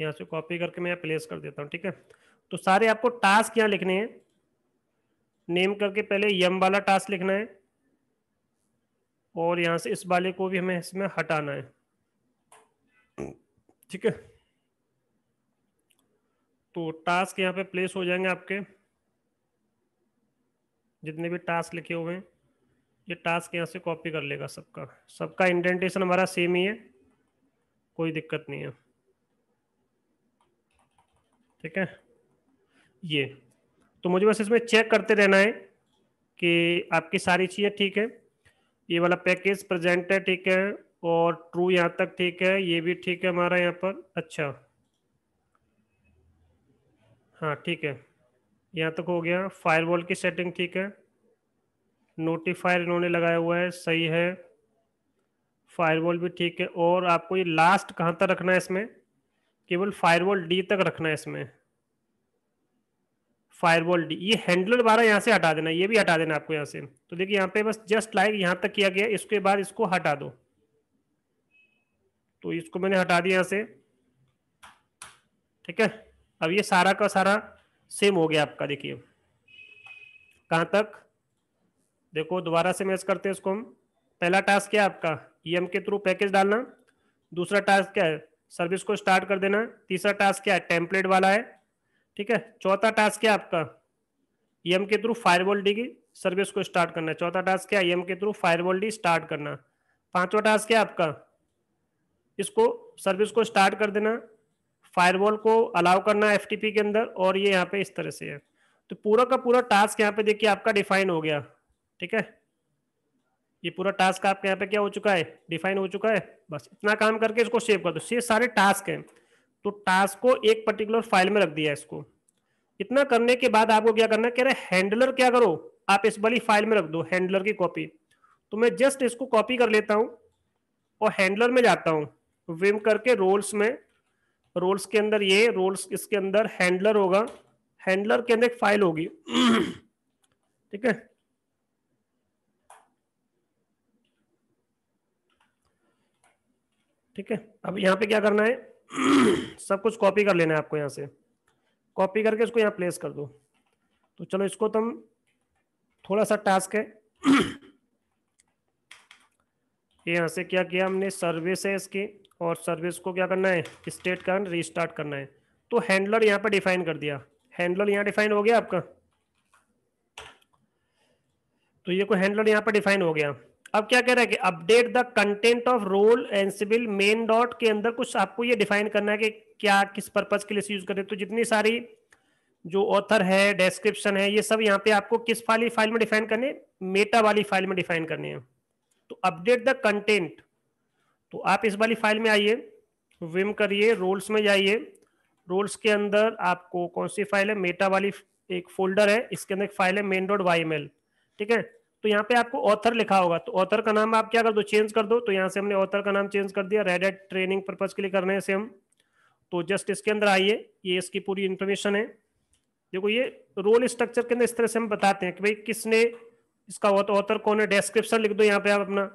यहाँ से कॉपी करके मैं प्लेस कर देता हूँ ठीक है तो सारे आपको टास्क यहाँ लिखने हैं नेम करके पहले यम वाला टास्क लिखना है और यहाँ से इस वाले को भी हमें इसमें हटाना है ठीक है तो टास्क यहाँ पे प्लेस हो जाएंगे आपके जितने भी टास्क लिखे हुए हैं ये टास्क यहाँ से कॉपी कर लेगा सबका सबका इंडेंटेशन हमारा सेम ही है कोई दिक्कत नहीं है ठीक है ये तो मुझे बस इसमें चेक करते रहना है कि आपकी सारी चीज़ें ठीक है ये वाला पैकेज प्रेजेंट है ठीक है और ट्रू यहाँ तक ठीक है ये भी ठीक है हमारा यहाँ पर अच्छा हाँ ठीक है यहाँ तक हो गया फायरवॉल की सेटिंग ठीक है नोटिफायर इन्होंने लगाया हुआ है सही है फायरवॉल भी ठीक है और आपको ये लास्ट कहाँ तक रखना है इसमें केवल फायरवॉल डी तक रखना है इसमें फायरवॉल डी ये हैंडलर बारह यहाँ से हटा देना ये भी हटा देना आपको यहाँ से तो देखिए यहाँ पे बस जस्ट लाइक यहाँ तक किया गया इसके बाद इसको हटा दो तो इसको मैंने हटा दिया यहाँ से ठीक है अब ये सारा का सारा सेम हो गया आपका देखिए कहाँ तक देखो दोबारा से मैच करते हैं इसको हम पहला टास्क क्या है आपका ई के थ्रू पैकेज डालना दूसरा टास्क क्या है सर्विस को स्टार्ट कर देना तीसरा टास्क क्या है टेम्पलेट वाला है ठीक है चौथा टास्क क्या आपका एम e के थ्रू फायरवॉल डी की सर्विस को स्टार्ट करना है चौथा टास्क क्या ईएम e के थ्रू फायर डी स्टार्ट करना पांचवा टास्क क्या आपका इसको सर्विस को स्टार्ट कर देना फायरवॉल को अलाउ करना एफ के अंदर और ये यहाँ पे इस तरह से है तो पूरा का पूरा टास्क यहाँ पे देखिए आपका डिफाइन हो गया ठीक है ये पूरा टास्क आपके यहाँ पे क्या हो चुका है डिफाइन हो चुका है बस इतना काम करके इसको सेव कर दो ये सारे टास्क हैं तो टास्क को एक पर्टिकुलर फाइल में रख दिया इसको इतना करने के बाद आपको क्या करना कह रहे हैंडलर क्या करो आप इस वाली फाइल में रख दो हैंडलर की कॉपी तो मैं जस्ट इसको कॉपी कर लेता हूँ और हैंडलर में जाता हूँ विम करके रोल्स में रोल्स के अंदर ये रोल्स इसके अंदर हैंडलर होगा हैंडलर के अंदर एक फाइल होगी ठीक है ठीक है अब यहाँ पे क्या करना है सब कुछ कॉपी कर लेना है आपको यहाँ से कॉपी करके इसको यहाँ प्लेस कर दो तो चलो इसको तो हम थोड़ा सा टास्क है यहाँ से क्या किया हमने सर्विस है इसकी और सर्विस को क्या करना है स्टेट का रिस्टार्ट करना है तो हैंडलर यहाँ पर डिफाइन कर दिया हैंडलर यहाँ डिफाइन हो गया आपका तो ये कोई हैंडलर यहाँ पर डिफाइन हो गया अब क्या कह रहा है कि update the content of role Ansible main dot के अंदर कुछ आपको ये डिफाइन करना है कि क्या किस पर्पज के लिए यूज कर रहे तो जितनी सारी जो ऑथर है डेस्क्रिप्शन है ये सब यहाँ पे आपको किस वाली फाइल में डिफाइन करने मेटा वाली फाइल में डिफाइन करने हैं तो अपडेट द कंटेंट तो आप इस वाली फाइल में आइए विम करिए रोल्स में जाइए रोल्स के अंदर आपको कौन सी फाइल है मेटा वाली एक फोल्डर है इसके अंदर एक फाइल है मेन डॉट वाई ठीक है तो यहाँ पे आपको ऑथर लिखा होगा तो ऑथर का नाम आप क्या कर दो चेंज कर दो तो यहाँ से हमने ऑथर का नाम चेंज कर दिया रेड एट ट्रेनिंग पर्पज के लिए कर रहे हैं सेम तो जस्ट इसके अंदर आइए ये इसकी पूरी इन्फॉर्मेशन है देखो ये रोल स्ट्रक्चर के अंदर इस तरह से हम बताते हैं कि भाई किसने इसका ऑथर कौन है डेस्क्रिप्शन लिख दो यहाँ पे आप अपना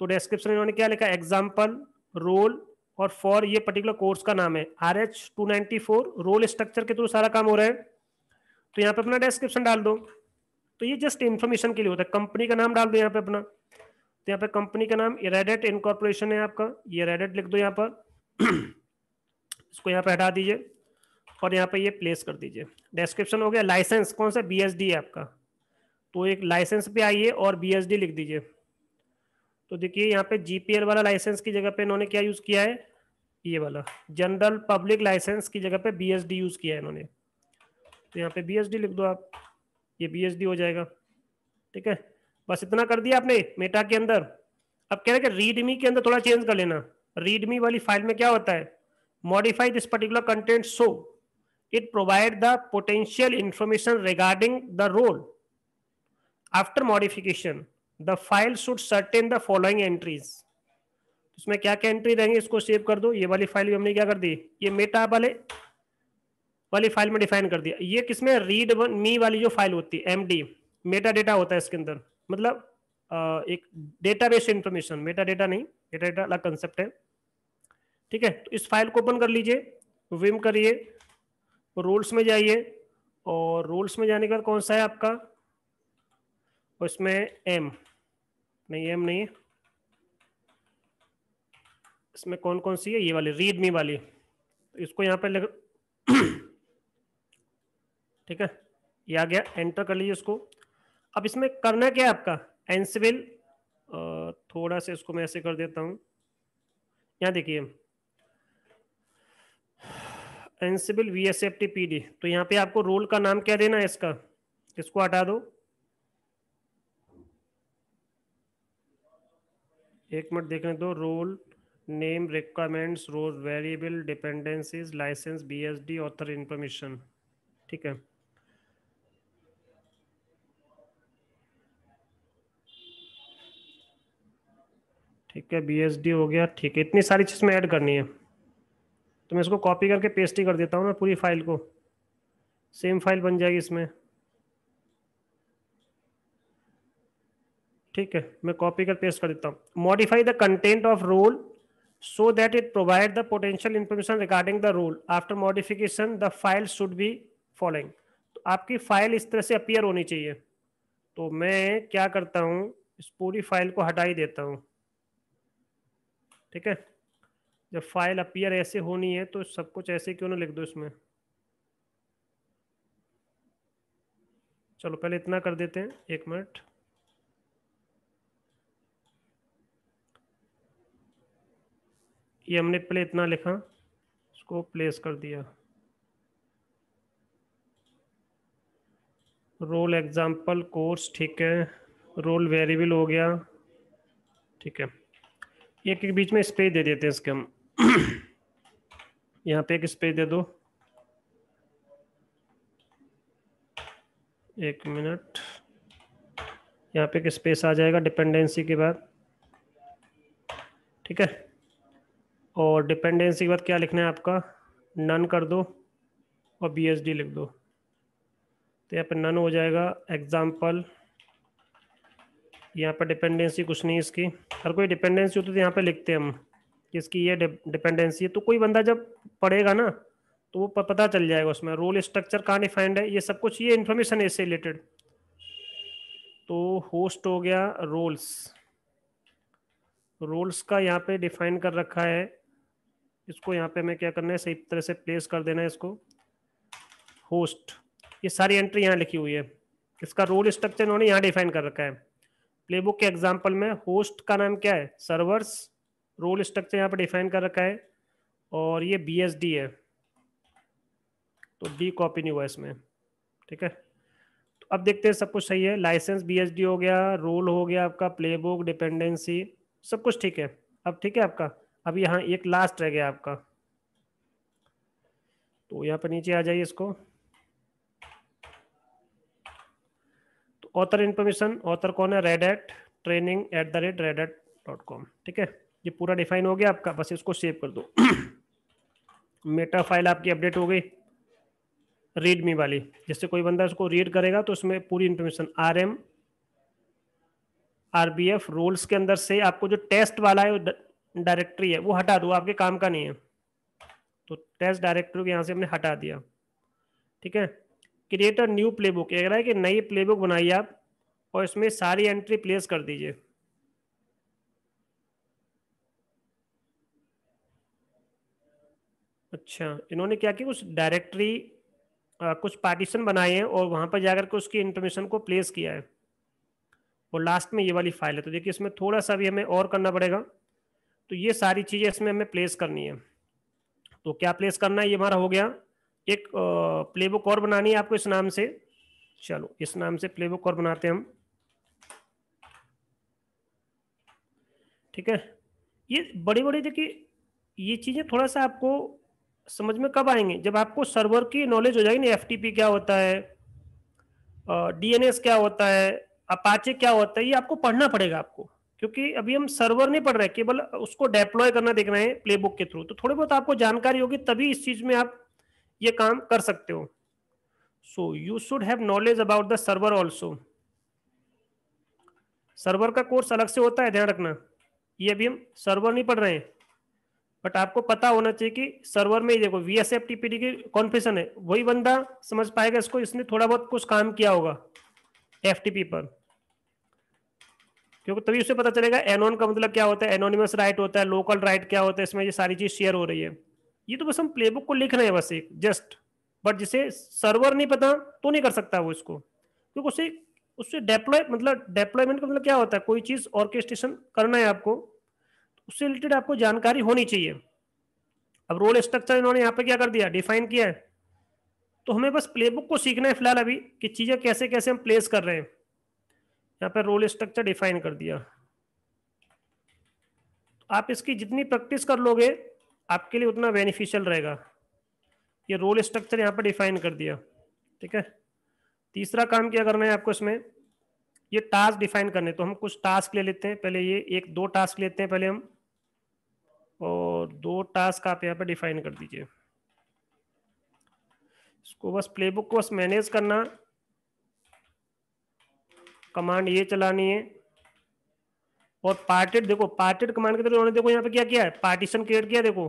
तो डेस्क्रिप्शन इन्होंने क्या लिखा एग्जाम्पल रोल और फॉर ये पर्टिकुलर कोर्स का नाम है R H two ninety four role structure के थ्रू सारा काम हो रहा है तो यहाँ पे अपना डेस्क्रिप्शन डाल दो तो ये जस्ट इन्फॉर्मेशन के लिए होता है कंपनी का नाम डाल दो यहाँ पे अपना तो यहाँ पे कंपनी का नाम रेडेट इनकॉर्पोरेशन है आपका ये रेडेट लिख दो यहाँ पर इसको यहाँ पे हटा दीजिए और यहाँ पे ये प्लेस कर दीजिए डिस्क्रिप्शन हो गया लाइसेंस कौन सा बी है आपका तो एक लाइसेंस पे आइए और बी लिख दीजिए तो देखिए यहाँ पे जीपीएल वाला लाइसेंस की जगह पे इन्होंने क्या यूज़ किया है ये वाला जनरल पब्लिक लाइसेंस की जगह पे बी यूज़ किया है इन्होंने तो यहाँ पे बी लिख दो आप ये बी हो जाएगा ठीक है बस इतना कर दिया आपने मेटा के अंदर अब कह रहे हैं कि रीडमी के अंदर थोड़ा चेंज कर लेना रीडमी वाली फाइल में क्या होता है modify this particular content so it provide the potential information regarding the role after modification the file should certain the following entries इसमें क्या क्या एंट्री रहेंगे इसको सेव कर दो ये वाली फाइल भी हमने क्या कर दी ये मेटा वाले वाली फाइल में डिफाइन कर दिया ये किसमें रीड मी वाली जो फाइल होती है एम डी मेटा डेटा होता है इसके अंदर मतलब एक डेटाबेस इंफॉर्मेशन मेटा डेटा नहीं मेटा डेटा अलग कंसेप्ट है ठीक है तो इस फाइल को ओपन कर लीजिए विम करिए रूल्स में जाइए और रूल्स में जाने के बाद कौन सा है आपका उसमें एम नहीं एम नहीं इसमें कौन कौन सी है ये वाली रीड मी वाली इसको यहाँ पर ठीक है ये आ गया एंटर कर लीजिए उसको अब इसमें करना क्या है आपका एंसिबिल थोड़ा सा इसको मैं ऐसे कर देता हूँ यहाँ देखिए Ansible V S F T P D तो यहाँ पे आपको रोल का नाम क्या देना है इसका इसको हटा दो एक मिनट देखने दो role name requirements role variable dependencies license B S D author information ठीक है ठीक है बी एस डी हो गया ठीक है इतनी सारी चीज़ में ऐड करनी है तो मैं इसको कॉपी करके पेस्ट ही कर देता हूँ ना पूरी फाइल को सेम फाइल बन जाएगी इसमें ठीक है मैं कॉपी कर पेस्ट कर देता हूँ modify the content of rule so that it provide the potential information regarding the role after modification the file should be following तो आपकी फाइल इस तरह से अपीयर होनी चाहिए तो मैं क्या करता हूँ इस पूरी फाइल को हटा ही देता हूँ ठीक है जब फाइल अपियर ऐसे होनी है तो सब कुछ ऐसे क्यों ना लिख दो इसमें चलो पहले इतना कर देते हैं एक मिनट ये हमने पहले इतना लिखा इसको प्लेस कर दिया रोल एग्जाम्पल कोर्स ठीक है रोल वेरिएबल हो गया ठीक है एक के बीच में स्प्रे दे देते हैं इसके हम यहाँ पे एक स्प्रे दे दो एक मिनट यहाँ पे एक स्पेस आ जाएगा डिपेंडेंसी के बाद ठीक है और डिपेंडेंसी के बाद क्या लिखना है आपका नन कर दो और बी लिख दो तो यहाँ पे नन हो जाएगा एग्जाम्पल यहाँ पर डिपेंडेंसी कुछ नहीं इसकी हर कोई डिपेंडेंसी होती तो यहाँ पे लिखते हैं हम कि इसकी ये डिपेंडेंसी है तो कोई बंदा जब पढ़ेगा ना तो वो पता चल जाएगा उसमें रोल स्ट्रक्चर कहाँ डिफाइंड है ये सब कुछ ये इन्फॉर्मेशन है इससे रिलेटेड तो होस्ट हो गया रोल्स रोल्स का यहाँ पे डिफाइन कर रखा है इसको यहाँ पे हमें क्या करना है सही तरह से प्लेस कर देना है इसको होस्ट ये सारी एंट्री यहाँ लिखी हुई है इसका रोल स्ट्रक्चर उन्होंने यहाँ डिफाइन कर रखा है प्लेबुक के एग्जाम्पल में होस्ट का नाम क्या है सर्वर्स रोल स्ट्रक्चर यहाँ पर डिफाइन कर रखा है और ये बी एस डी है तो डी कॉपी नहीं हुआ इसमें ठीक है तो अब देखते हैं सब कुछ सही है लाइसेंस बी एस डी हो गया रोल हो गया आपका प्लेबुक डिपेंडेंसी सब कुछ ठीक है अब ठीक है आपका अब यहाँ एक लास्ट रह गया आपका तो यहाँ पर नीचे आ जाइए इसको ऑथर इन्फॉर्मेशन ऑथर कौन है Red Hat training at the rate Red Hat dot com ठीक है ये पूरा डिफाइन हो गया आपका बस इसको सेव कर दो मेटा फाइल आपकी अपडेट हो गई रीडमी वाली जैसे कोई बंदा इसको रीड करेगा तो उसमें पूरी information R M R B F rules के अंदर से आपको जो टेस्ट वाला है डायरेक्टरी है वो हटा दो आपके काम का नहीं है तो टेस्ट डायरेक्टरी को यहाँ से हमने हटा दिया ठीक है क्रिएट अ न्यू प्लेबुक कह रहा है कि नई प्लेबुक बनाइए आप और इसमें सारी एंट्री प्लेस कर दीजिए अच्छा इन्होंने क्या किया कुछ डायरेक्टरी कुछ पार्टीशन बनाए हैं और वहाँ पर जाकर के उसकी इंफॉर्मेशन को प्लेस किया है और लास्ट में ये वाली फाइल है तो देखिए इसमें थोड़ा सा भी हमें और करना पड़ेगा तो ये सारी चीज़ें इसमें हमें प्लेस करनी है तो क्या प्लेस करना है ये हमारा हो गया एक प्लेबुक और बनानी है आपको इस नाम से चलो इस नाम से प्लेबुक और बनाते हैं हम ठीक है ये बड़ी बड़ी देखिए ये चीज़ें थोड़ा सा आपको समझ में कब आएंगे जब आपको सर्वर की नॉलेज हो जाएगी ना एफ क्या होता है डीएनएस क्या होता है अपाचे क्या होता है ये आपको पढ़ना पड़ेगा आपको क्योंकि अभी हम सर्वर नहीं पढ़ रहे केवल उसको डेप्लॉय करना देख रहे हैं प्लेबुक के थ्रू तो थोड़ी बहुत आपको जानकारी होगी तभी इस चीज़ में आप ये काम कर सकते हो so you should have knowledge about the server also server का कोर्स अलग से होता है ध्यान रखना ये अभी हम सर्वर नहीं पढ़ रहे हैं बट आपको पता होना चाहिए कि सर्वर में ही देखो V S F T P की कॉन्फेशन है वही बंदा समझ पाएगा इसको इसने थोड़ा बहुत कुछ काम किया होगा एफ टी पी पर क्योंकि तभी उसे पता चलेगा एनोन का मतलब क्या होता है एनोनिमस राइट होता है लोकल राइट क्या होता है इसमें ये सारी चीज शेयर हो रही है ये तो बस हम प्लेबुक को लिख रहे हैं बस एक जस्ट बट जिसे सर्वर नहीं पता तो नहीं कर सकता वो इसको क्योंकि उसे उससे डेप्लॉय मतलब डेप्लॉयमेंट का मतलब क्या होता है कोई चीज़ ऑर्केस्ट्रेशन करना है आपको तो उससे रिलेटेड आपको जानकारी होनी चाहिए अब रोल स्ट्रक्चर इन्होंने यहाँ पे क्या कर दिया डिफाइन किया है तो हमें बस प्लेबुक को सीखना है फिलहाल अभी कि चीज़ें कैसे कैसे हम प्लेस कर रहे हैं यहाँ पर रोल स्ट्रक्चर डिफाइन कर दिया आप इसकी जितनी प्रैक्टिस कर लोगे आपके लिए उतना बेनिफिशियल रहेगा ये रोल स्ट्रक्चर यहाँ पर डिफाइन कर दिया ठीक है तीसरा काम क्या करना है आपको इसमें ये टास्क डिफाइन करने तो हम कुछ टास्क ले लेते हैं पहले ये एक दो टास्क लेते हैं पहले हम और दो टास्क आप यहाँ पर डिफाइन कर दीजिए इसको बस प्लेबुक को बस मैनेज करना कमांड ये चलानी है और पार्टेड देखो पार्टेड कमांड के तरह उन्होंने देखो यहाँ पे क्या किया है पार्टीशन क्रिएट किया देखो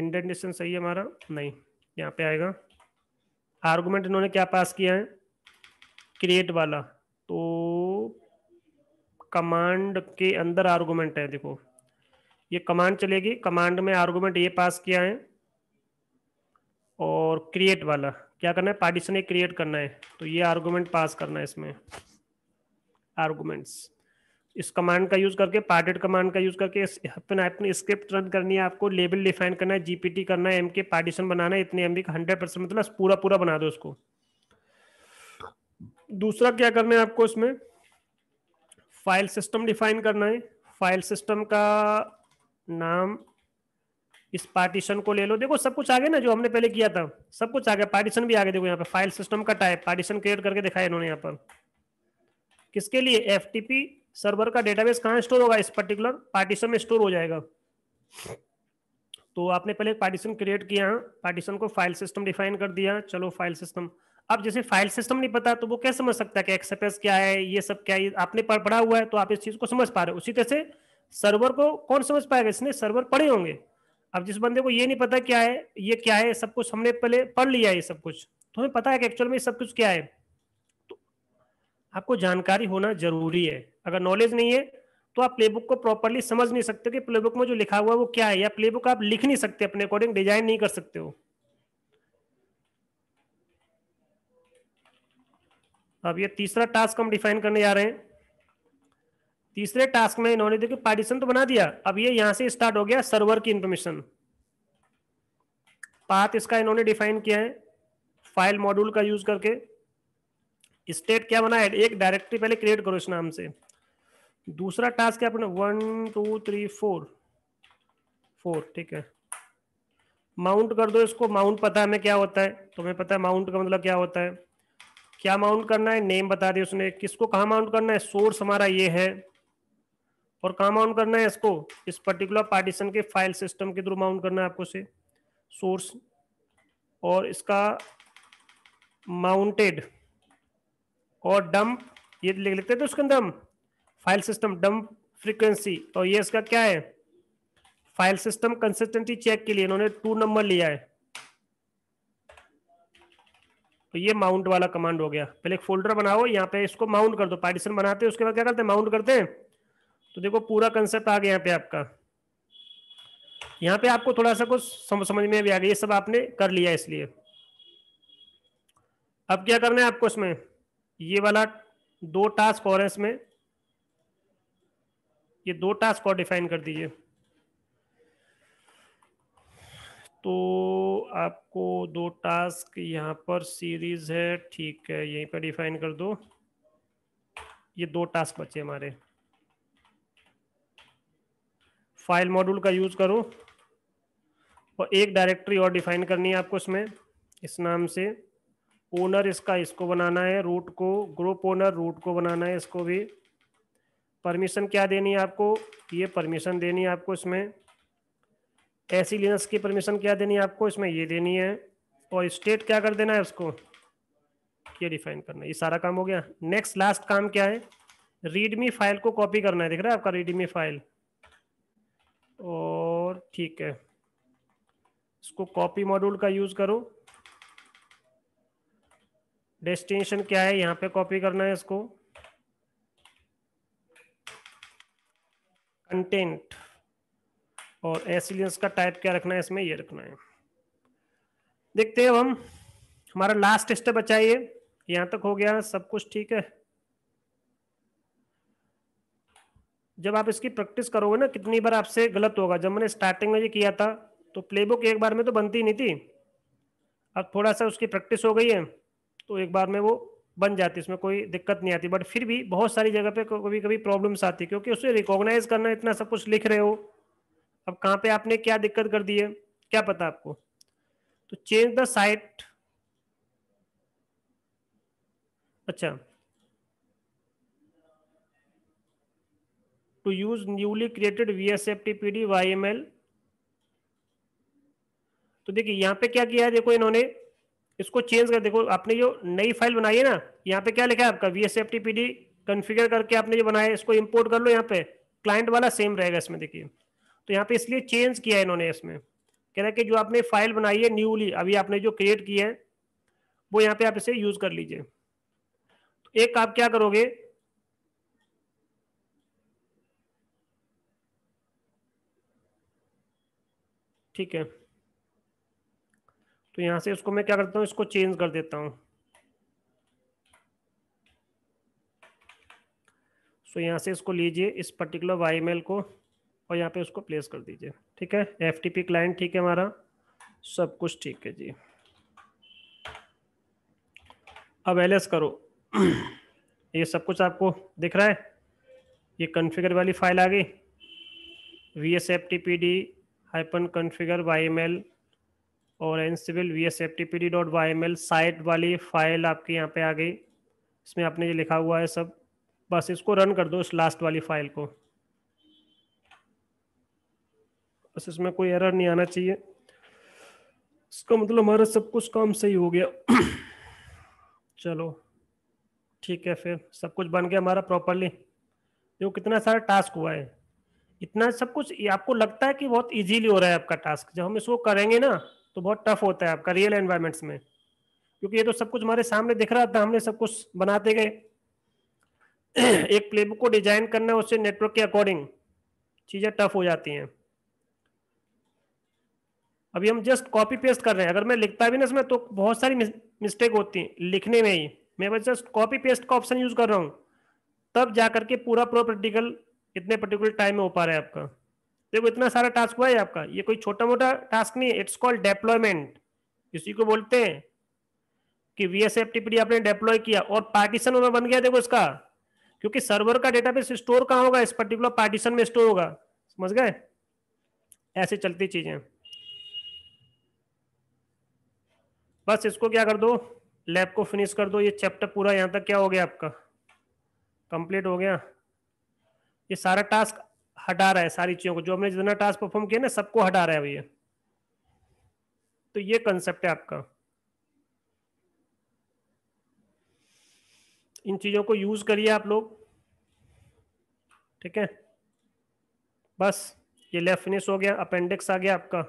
इंडेंटेशन hmm, सही है हमारा नहीं यहाँ पे आएगा आर्गुमेंट इन्होंने क्या पास किया है क्रिएट वाला तो कमांड के अंदर आर्गूमेंट है देखो ये कमांड चलेगी कमांड में आर्गुमेंट ये पास किया है और क्रिएट वाला क्या करना है पार्टीशन ये क्रिएट करना है तो ये आर्गुमेंट पास करना है इसमें आर्गूमेंट्स इस कमांड का यूज करके पार्टेड कमांड का यूज करके अपना अपनी स्क्रिप्ट रन करनी है आपको लेबल डिफाइन करना है जीपीटी करना है एम के पार्टीशन बनाना है इतने एम का हंड्रेड परसेंट मतलब पूरा पूरा बना दो उसको दूसरा क्या करना है आपको इसमें फाइल सिस्टम डिफाइन करना है फाइल सिस्टम का नाम इस पार्टीशन को ले लो देखो सब कुछ आगे ना जो हमने पहले किया था सब कुछ आगे पार्टीशन भी आगे देखो यहाँ पे फाइल सिस्टम का टाइप पार्टीशन क्रिएट करके दिखाया इन्होंने यहाँ पर किसके लिए एफ सर्वर का डेटाबेस कहाँ स्टोर होगा इस पर्टिकुलर पार्टीशन में स्टोर हो जाएगा तो आपने पहले पार्टीशन क्रिएट किया पार्टीशन को फाइल सिस्टम डिफाइन कर दिया चलो फाइल सिस्टम अब जैसे फाइल सिस्टम नहीं पता तो वो क्या समझ सकता है कि एक्सएफएस क्या है ये सब क्या है आपने पढ़ा हुआ है तो आप इस चीज को समझ पा रहे हो उसी तरह से सर्वर को कौन समझ पाएगा इसने सर्वर पढ़े होंगे अब जिस बंदे को ये नहीं पता क्या है ये क्या है सब कुछ हमने पहले पढ़ लिया है ये सब कुछ तो हमें पता है कि एक्चुअल में सब कुछ क्या है आपको जानकारी होना जरूरी है अगर नॉलेज नहीं है तो आप प्लेबुक को प्रॉपरली समझ नहीं सकते कि प्लेबुक में जो लिखा हुआ है वो क्या है या प्लेबुक आप लिख नहीं सकते अपने अकॉर्डिंग डिजाइन नहीं कर सकते हो अब ये तीसरा टास्क हम डिफाइन करने जा रहे हैं तीसरे टास्क में इन्होंने देखिए पार्टीशन तो बना दिया अब ये यहां से स्टार्ट हो गया सर्वर की इंफॉर्मेशन पाथ इसका इन्होंने डिफाइन किया है फाइल मॉड्यूल का यूज करके स्टेट क्या बना है एक डायरेक्टरी पहले क्रिएट करो इस नाम से दूसरा टास्क है अपने one two three four four ठीक है माउंट कर दो इसको माउंट पता है हमें क्या होता है तुम्हें पता है माउंट का मतलब क्या होता है क्या माउंट करना है नेम बता दिया उसने किसको कहाँ माउंट करना है सोर्स हमारा ये है और कहाँ माउंट करना है इसको इस पर्टिकुलर पार्टीशन के फाइल सिस्टम के थ्रू माउंट करना है आपको से सोर्स और इसका माउंटेड और डंप ये लिख लेते हैं तो उसके अंदर फाइल सिस्टम डंप फ्रीक्वेंसी और ये इसका क्या है फाइल सिस्टम कंसिस्टेंसी चेक के लिए इन्होंने टू नंबर लिया है तो ये माउंट वाला कमांड हो गया पहले एक फोल्डर बनाओ यहाँ पे इसको माउंट कर दो पार्टीशन बनाते हैं उसके बाद क्या करते हैं माउंट करते हैं तो देखो पूरा कंसेप्ट आ गया यहाँ पे आपका यहाँ पे आपको थोड़ा सा कुछ समझ में भी आ गया ये सब आपने कर लिया इसलिए अब क्या करना है आपको इसमें ये वाला दो टास्क और है इसमें ये दो टास्क और डिफाइन कर दीजिए तो आपको दो टास्क यहाँ पर सीरीज है ठीक है यहीं पर डिफाइन कर दो ये दो टास्क बचे हमारे फाइल मॉड्यूल का यूज़ करो और एक डायरेक्टरी और डिफाइन करनी है आपको इसमें इस नाम से ओनर इसका इसको बनाना है रूट को ग्रुप ओनर रूट को बनाना है इसको भी परमिशन क्या देनी है आपको ये परमिशन देनी है आपको इसमें ऐसी लिनस की परमिशन क्या देनी है आपको इसमें ये देनी है और स्टेट क्या कर देना है उसको ये डिफाइन करना है ये सारा काम हो गया नेक्स्ट लास्ट काम क्या है रीडमी फाइल को कॉपी करना है देख रहे हैं आपका रीडमी फाइल और ठीक है इसको कॉपी मॉड्यूल का यूज़ करो डेस्टिनेशन क्या है यहां पे कॉपी करना है इसको कंटेंट और एसिलियंस का टाइप क्या रखना है इसमें ये रखना है देखते हैं अब हम हमारा लास्ट स्टेप बचाइए यहां तक हो गया सब कुछ ठीक है जब आप इसकी प्रैक्टिस करोगे ना कितनी बार आपसे गलत होगा जब मैंने स्टार्टिंग में ये किया था तो प्लेबुक एक बार में तो बनती नहीं थी अब थोड़ा सा उसकी प्रैक्टिस हो गई है तो एक बार में वो बन जाती है उसमें कोई दिक्कत नहीं आती बट फिर भी बहुत सारी जगह पे कभी कभी प्रॉब्लम्स आती है क्योंकि उसे रिकॉग्नाइज करना इतना सब कुछ लिख रहे हो अब कहाँ पे आपने क्या दिक्कत कर दी है क्या पता आपको तो चेंज द साइट अच्छा to use newly created V S F T P D Y M L तो देखिए यहाँ पे क्या किया है देखो इन्होंने इसको चेंज कर देखो आपने जो नई फाइल बनाई है ना यहाँ पे क्या लिखा है आपका VSFT PD T P D configure करके आपने जो बनाया इसको इम्पोर्ट कर लो यहाँ पे क्लाइंट वाला सेम रहेगा इसमें देखिए तो यहाँ पे इसलिए चेंज किया है इन्होंने इसमें कह रहा है कि जो आपने फाइल बनाई है न्यूली अभी आपने जो क्रिएट किया है वो यहाँ पे आप इसे यूज कर लीजिए तो एक आप क्या करोगे ठीक है तो यहाँ से इसको मैं क्या करता हूँ इसको चेंज कर देता हूँ सो यहां यहाँ से इसको लीजिए इस पर्टिकुलर वाई मेल को और यहाँ पे उसको प्लेस कर दीजिए ठीक है एफ टी पी क्लाइंट ठीक है हमारा सब कुछ ठीक है जी अब एल एस करो ये सब कुछ आपको दिख रहा है ये कॉन्फ़िगर वाली फाइल आ गई V S F T P D hyphen configure Y M और Ansible V S F T P D dot Y M L site वाली फाइल आपकी यहाँ पे आ गई इसमें आपने ये लिखा हुआ है सब बस इसको रन कर दो इस लास्ट वाली फाइल को बस इसमें कोई एरर नहीं आना चाहिए इसका मतलब हमारा सब कुछ काम सही हो गया चलो ठीक है फिर सब कुछ बन गया हमारा प्रॉपरली देखो कितना सारा टास्क हुआ है इतना सब कुछ आपको लगता है कि बहुत इजीली हो रहा है आपका टास्क जब हम इसको करेंगे ना तो बहुत टफ होता है आपका रियल एनवायरमेंट्स में क्योंकि ये तो सब कुछ हमारे सामने दिख रहा था हमने सब कुछ बनाते गए एक प्लेबुक को डिजाइन करना उससे नेटवर्क के अकॉर्डिंग चीज़ें टफ हो जाती हैं अभी हम जस्ट कॉपी पेस्ट कर रहे हैं अगर मैं लिखता भी ना इसमें तो बहुत सारी मिस्टेक होती हैं लिखने में ही मैं बस जस्ट कॉपी पेस्ट का ऑप्शन यूज़ कर रहा हूँ तब जाकर के पूरा प्रो प्रैक्टिकल इतने पर्टिकुलर टाइम में हो पा रहा है आपका देखो इतना सारा टास्क हुआ है आपका ये कोई छोटा मोटा टास्क नहीं है इट्स कॉल्ड डेप्लॉयमेंट इसी को बोलते हैं कि वी एस आपने डेप्लॉय किया और पार्टीशन में बन गया देखो इसका क्योंकि सर्वर का डेटाबेस स्टोर कहाँ होगा इस पर्टिकुलर पार्टीशन में स्टोर होगा समझ गए ऐसे चलती चीजें बस इसको क्या कर दो लैब को फिनिश कर दो ये चैप्टर पूरा यहाँ तक क्या हो गया आपका कंप्लीट हो गया ये सारा टास्क हटा रहा है सारी चीज़ों को जो हमने जितना टास्क परफॉर्म किया ना सबको हटा रहा है भैया तो ये कंसेप्ट है आपका इन चीज़ों को यूज़ करिए आप लोग ठीक है बस ये लेफ्ट फिनिश हो गया अपेंडिक्स आ गया आपका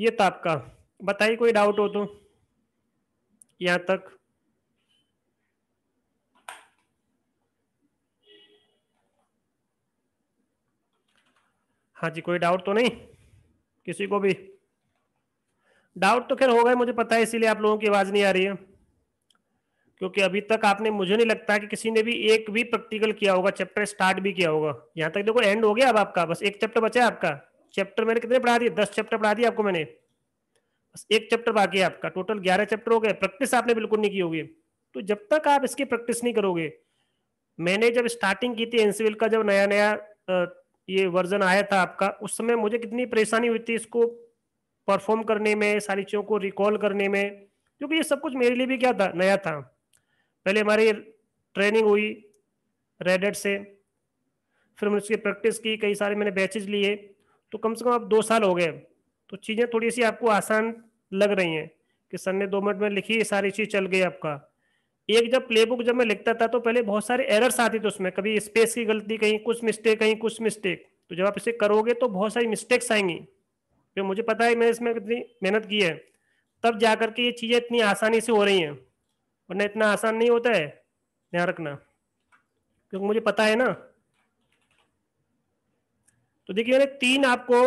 ये था आपका बताइए कोई डाउट हो तो यहां तक हाँ जी कोई डाउट तो नहीं किसी को भी डाउट तो खैर हो गए मुझे पता है इसीलिए आप लोगों की आवाज़ नहीं आ रही है क्योंकि अभी तक आपने मुझे नहीं लगता कि किसी ने भी एक भी प्रैक्टिकल किया होगा चैप्टर स्टार्ट भी किया होगा यहाँ तक देखो एंड हो गया अब आपका बस एक चैप्टर बचा है आपका चैप्टर मैंने कितने पढ़ा दिए दस चैप्टर पढ़ा दिए आपको मैंने बस एक चैप्टर बाकी है आपका टोटल ग्यारह चैप्टर हो गए प्रैक्टिस आपने बिल्कुल नहीं की होगी तो जब तक आप इसकी प्रैक्टिस नहीं करोगे मैंने जब स्टार्टिंग की थी एनसीविल का जब नया नया ये वर्जन आया था आपका उस समय मुझे कितनी परेशानी हुई थी इसको परफॉर्म करने में सारी चीज़ों को रिकॉल करने में क्योंकि ये सब कुछ मेरे लिए भी क्या था नया था पहले हमारी ट्रेनिंग हुई रेडेड से फिर मैंने उसकी प्रैक्टिस की कई सारे मैंने बैचेज लिए तो कम से कम आप दो साल हो गए तो चीज़ें थोड़ी सी आपको आसान लग रही हैं कि सर ने दो मिनट में लिखी सारी चीज़ चल गई आपका एक जब प्लेबुक जब मैं लिखता था तो पहले बहुत सारे एरर्स आते थे उसमें कभी स्पेस की गलती कहीं कुछ मिस्टेक कहीं कुछ मिस्टेक तो जब आप इसे करोगे तो बहुत सारी मिस्टेक्स आएंगी क्योंकि मुझे पता है मैंने इसमें कितनी मेहनत की है तब जा करके ये चीज़ें इतनी आसानी से हो रही हैं वरना इतना आसान नहीं होता है ध्यान रखना क्योंकि मुझे पता है ना तो देखिए मैंने तीन आपको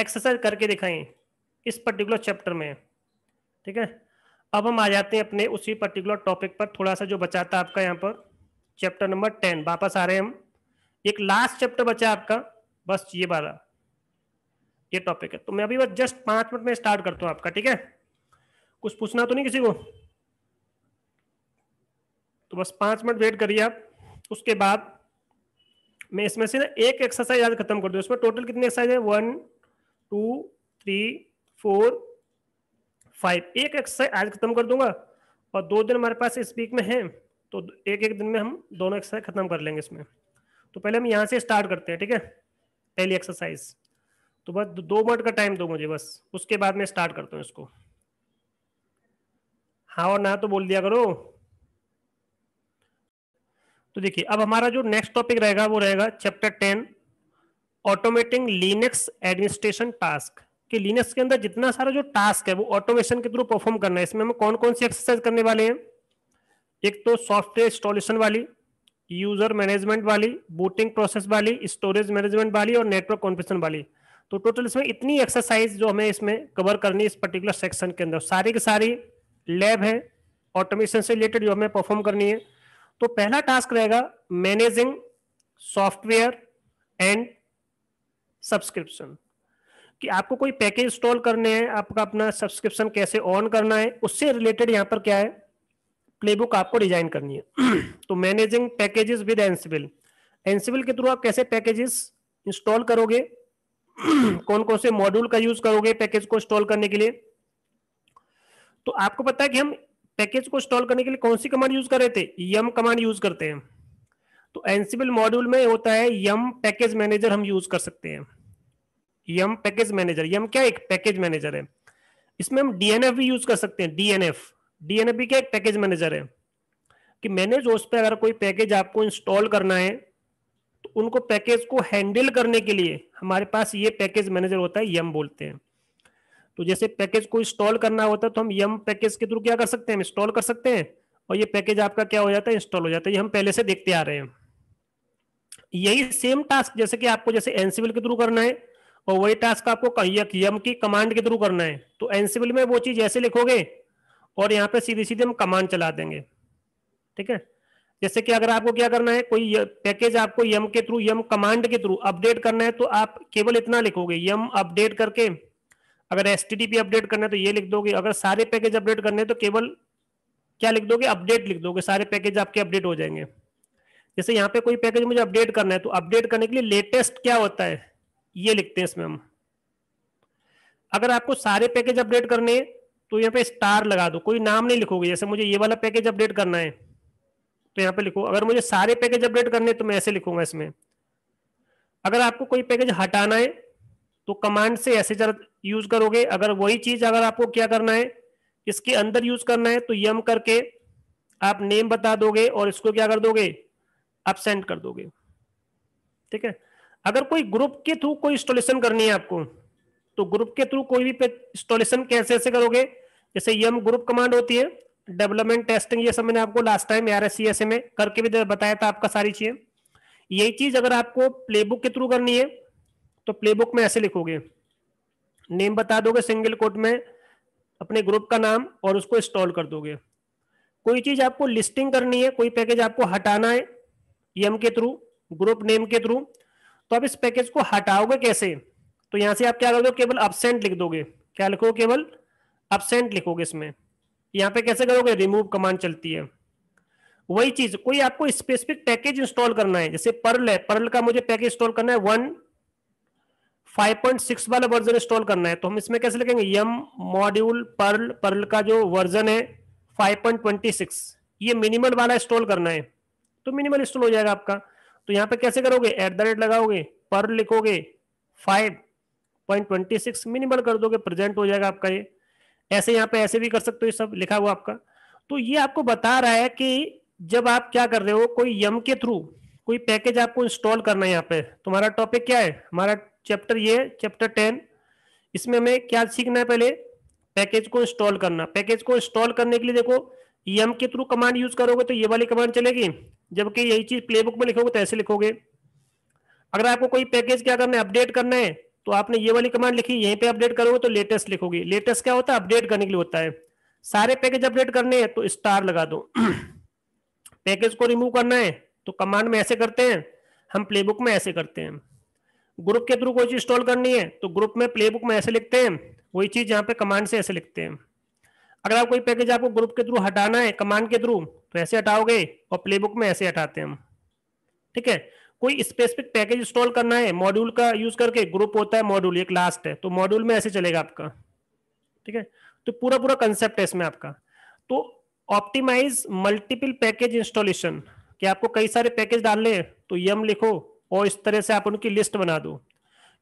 एक्सरसाइज करके दिखाई इस पर्टिकुलर चैप्टर में ठीक है अब हम आ जाते हैं अपने उसी पर्टिकुलर टॉपिक पर थोड़ा सा जो बचा था आपका यहाँ पर चैप्टर नंबर टेन वापस आ रहे हैं हम एक लास्ट चैप्टर बचा आपका बस ये बारह ये टॉपिक है तो मैं अभी बस जस्ट पांच मिनट में स्टार्ट करता हूँ आपका ठीक है कुछ पूछना तो नहीं किसी को तो बस पांच मिनट वेट करिए आप उसके बाद मैं इसमें से ना एक एक्सरसाइज आज खत्म कर दूँ इसमें टोटल कितनी एक्सरसाइज है one two three four five एक एक्सरसाइज आज खत्म कर दूंगा और दो दिन हमारे पास इस वीक में है तो एक एक दिन में हम दोनों एक्सरसाइज खत्म कर लेंगे इसमें तो पहले हम यहाँ से स्टार्ट करते हैं ठीक है पहली एक्सरसाइज तो बस दो मिनट का टाइम दो मुझे बस उसके बाद में स्टार्ट करता हूँ इसको हाँ और ना तो बोल दिया करो तो देखिए अब हमारा जो नेक्स्ट टॉपिक रहेगा वो रहेगा chapter ten automating Linux administration task कि लिनक्स के अंदर जितना सारा जो टास्क है वो ऑटोमेशन के थ्रू परफॉर्म करना है इसमें हम कौन कौन सी एक्सरसाइज करने वाले हैं एक तो सॉफ्टवेयर इंस्टॉलेशन वाली यूजर मैनेजमेंट वाली बूटिंग प्रोसेस वाली स्टोरेज मैनेजमेंट वाली और नेटवर्क कॉन्फिशन वाली तो टोटल इसमें इतनी एक्सरसाइज जो हमें इसमें कवर करनी है इस पर्टिकुलर सेक्शन के अंदर सारी की सारी लैब है ऑटोमेशन से रिलेटेड जो हमें परफॉर्म करनी है तो पहला टास्क रहेगा मैनेजिंग सॉफ्टवेयर एंड सब्सक्रिप्शन कि आपको कोई पैकेज इंस्टॉल करने हैं आपका अपना सब्सक्रिप्शन कैसे ऑन करना है उससे रिलेटेड यहाँ पर क्या है प्लेबुक आपको डिजाइन करनी है तो managing packages with Ansible Ansible के थ्रू आप कैसे पैकेजेस इंस्टॉल करोगे कौन कौन से मॉड्यूल का यूज करोगे पैकेज को इंस्टॉल करने के लिए तो आपको पता है कि हम पैकेज को इंस्टॉल करने के लिए कौन सी कमांड यूज कर रहे थे यम कमांड यूज करते हैं तो एनसीबिल मॉड्यूल में होता है यम पैकेज मैनेजर हम यूज कर सकते हैं यम पैकेज मैनेजर यम क्या एक पैकेज मैनेजर है इसमें हम डीएनएफ भी यूज कर सकते हैं डीएनएफ डीएनएफ भी क्या एक पैकेज मैनेजर है कि मैनेज उस पर अगर कोई पैकेज आपको इंस्टॉल करना है तो उनको पैकेज को हैंडल करने के लिए हमारे पास ये पैकेज मैनेजर होता है यम बोलते हैं तो जैसे पैकेज को इंस्टॉल करना होता है तो हम यम पैकेज के थ्रू क्या कर सकते हैं इंस्टॉल कर सकते हैं और ये पैकेज आपका क्या हो जाता है इंस्टॉल हो जाता है ये हम पहले से देखते आ रहे हैं यही सेम टास्क जैसे कि आपको जैसे एनसीबिल के थ्रू करना है और वही टास्क आपको यम की कमांड के थ्रू करना है तो एनसीबिल में वो चीज ऐसे लिखोगे और यहाँ पे सीधे सीधे हम कमांड चला देंगे ठीक है जैसे कि अगर आपको क्या करना है कोई पैकेज आपको यम के थ्रू यम कमांड के थ्रू अपडेट करना है तो आप केवल इतना लिखोगे यम अपडेट करके अगर एस अपडेट करना है तो ये लिख दोगे अगर सारे पैकेज अपडेट करने हैं तो केवल क्या लिख दोगे अपडेट लिख दोगे सारे पैकेज आपके अपडेट हो जाएंगे जैसे यहाँ पे कोई पैकेज मुझे अपडेट करना है तो अपडेट करने के लिए लेटेस्ट क्या होता है ये लिखते हैं इसमें हम अगर आपको सारे पैकेज अपडेट करने हैं तो यहाँ पे स्टार लगा दो कोई नाम नहीं लिखोगे जैसे मुझे ये वाला पैकेज अपडेट करना है तो यहाँ पे लिखो अगर मुझे सारे पैकेज अपडेट करने तो मैं ऐसे लिखूंगा इसमें अगर आपको कोई पैकेज हटाना है तो कमांड से ऐसे जरा यूज करोगे अगर वही चीज अगर आपको क्या करना है इसके अंदर यूज करना है तो यम करके आप नेम बता दोगे और इसको क्या कर दोगे आप सेंड कर दोगे ठीक है अगर कोई ग्रुप के थ्रू कोई इंस्टॉलेशन करनी है आपको तो ग्रुप के थ्रू कोई भी इंस्टॉलेशन कैसे ऐसे करोगे जैसे यम ग्रुप कमांड होती है डेवलपमेंट टेस्टिंग ये सब मैंने आपको लास्ट टाइम आर एस में करके भी बताया था आपका सारी चीजें यही चीज अगर आपको प्लेबुक के थ्रू करनी है तो प्लेबुक में ऐसे लिखोगे नेम बता दोगे सिंगल कोट में अपने ग्रुप का नाम और उसको इंस्टॉल कर दोगे कोई चीज आपको लिस्टिंग करनी है कोई पैकेज आपको हटाना है यम के थ्रू ग्रुप नेम के थ्रू तो आप इस पैकेज को हटाओगे कैसे तो यहां से आप क्या कर दो केवल अपसेंट लिख दोगे क्या लिखोगे केवल अपसेंट लिखोगे इसमें यहां पे कैसे करोगे रिमूव कमांड चलती है वही चीज कोई आपको स्पेसिफिक पैकेज इंस्टॉल करना है जैसे पर्ल है पर्ल का मुझे पैकेज इंस्टॉल करना है वन सिक्स वाला वर्जन इंस्टॉल करना है तो हम इसमें कैसे लिखेंगे यम मॉड्यूल पर्ल पर्ल का जो वर्जन है सिक्स ये मिनिमल वाला इंस्टॉल करना है तो मिनिमल इंस्टॉल हो जाएगा आपका तो यहां पे कैसे करोगे एट द रेट लगाओगे पर लिखोगे five point twenty six minimal कर दोगे प्रेजेंट हो जाएगा आपका ये ऐसे यहाँ पे ऐसे भी कर सकते हो ये सब लिखा हुआ आपका तो ये आपको बता रहा है कि जब आप क्या कर रहे हो कोई यम के थ्रू कोई पैकेज आपको इंस्टॉल करना है यहाँ पे तुम्हारा टॉपिक क्या है हमारा चैप्टर ये चैप्टर टेन इसमें हमें क्या सीखना है पहले पैकेज को इंस्टॉल करना पैकेज को इंस्टॉल करने के लिए देखो यम के थ्रू कमांड यूज करोगे तो ये वाली कमांड चलेगी जबकि यही चीज प्लेबुक में लिखोगे तो ऐसे लिखोगे अगर आपको कोई पैकेज क्या करना है अपडेट करना है तो आपने ये वाली कमांड लिखी यहीं पे अपडेट करोगे तो लेटेस्ट लिखोगे लेटेस्ट क्या होता है अपडेट करने के लिए होता है सारे पैकेज अपडेट करने हैं तो स्टार लगा दो पैकेज को रिमूव करना है तो कमांड में ऐसे करते हैं हम प्लेबुक में ऐसे करते हैं ग्रुप के थ्रू कोई चीज इंस्टॉल करनी है तो ग्रुप में प्लेबुक में ऐसे लिखते हैं वही चीज यहाँ पे कमांड से ऐसे लिखते हैं अगर आप कोई पैकेज आपको ग्रुप के थ्रू हटाना है कमांड के थ्रू तो ऐसे हटाओगे और प्लेबुक में ऐसे हटाते हैं हम ठीक है कोई स्पेसिफिक पैकेज इंस्टॉल करना है मॉड्यूल का यूज करके ग्रुप होता है मॉड्यूल एक लास्ट है तो मॉड्यूल में ऐसे चलेगा आपका ठीक है तो पूरा पूरा कंसेप्ट है इसमें आपका तो ऑप्टिमाइज मल्टीपल पैकेज इंस्टॉलेशन कि आपको कई सारे पैकेज डालने तो यम लिखो और इस तरह से आप उनकी लिस्ट बना दो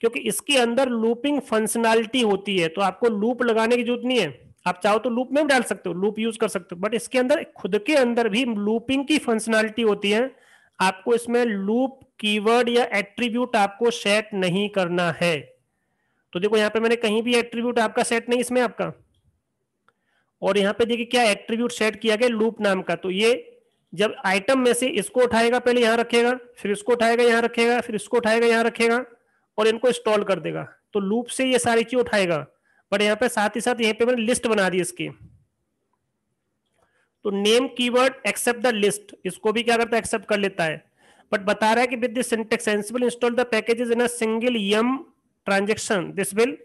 क्योंकि इसके अंदर लूपिंग फंक्शनैलिटी होती है तो आपको लूप लगाने की जरूरत नहीं है आप चाहो तो लूप में भी डाल सकते हो लूप यूज कर सकते हो बट इसके अंदर खुद के अंदर भी लूपिंग की फंक्शनैलिटी होती है आपको इसमें लूप कीवर्ड या एट्रीब्यूट आपको सेट नहीं करना है तो देखो यहाँ पे मैंने कहीं भी एट्रीब्यूट आपका सेट नहीं इसमें आपका और यहाँ पे देखिए क्या एट्रीब्यूट सेट किया गया लूप नाम का तो ये जब आइटम में से इसको उठाएगा पहले यहाँ रखेगा फिर इसको उठाएगा यहाँ रखेगा फिर इसको उठाएगा यहाँ रखेगा और इनको इंस्टॉल कर देगा तो लूप से ये सारी चीज उठाएगा पर यहाँ पे साथ ही साथ यहाँ पे मैंने लिस्ट बना दी इसकी तो name keyword accept the list इसको भी क्या करता है एक्सेप्ट कर लेता है बट बता रहा है कि with this syntax Ansible install the packages in a single yum transaction this will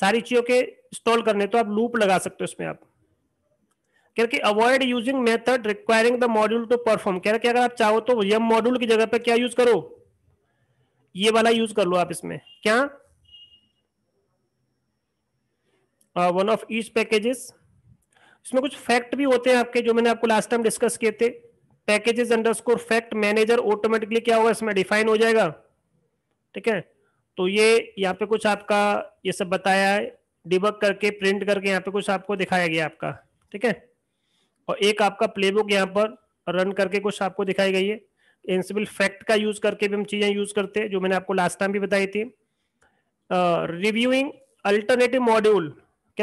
सारी चीजों के इंस्टॉल करने तो आप लूप लगा सकते हो इसमें आप क्योंकि avoid using method requiring the module to perform कह रहा कि अगर आप चाहो तो यम मॉड्यूल की जगह पर क्या यूज करो ये वाला यूज कर लो आप इसमें क्या वन ऑफ ईच पैकेजेस इसमें कुछ फैक्ट भी होते हैं आपके जो मैंने आपको लास्ट टाइम डिस्कस किए थे packages underscore fact manager automatically क्या होगा इसमें डिफाइन हो जाएगा ठीक है तो ये यहाँ पे कुछ आपका ये सब बताया है डिबक करके प्रिंट करके यहाँ पे कुछ आपको दिखाया गया आपका ठीक है और एक आपका प्लेबुक यहाँ पर रन करके कुछ आपको दिखाई गई है इंसिबल फैक्ट का यूज करके भी हम चीजें यूज करते हैं जो मैंने आपको लास्ट टाइम भी बताई थी रिव्यूइंग अल्टरनेटिव मॉड्यूल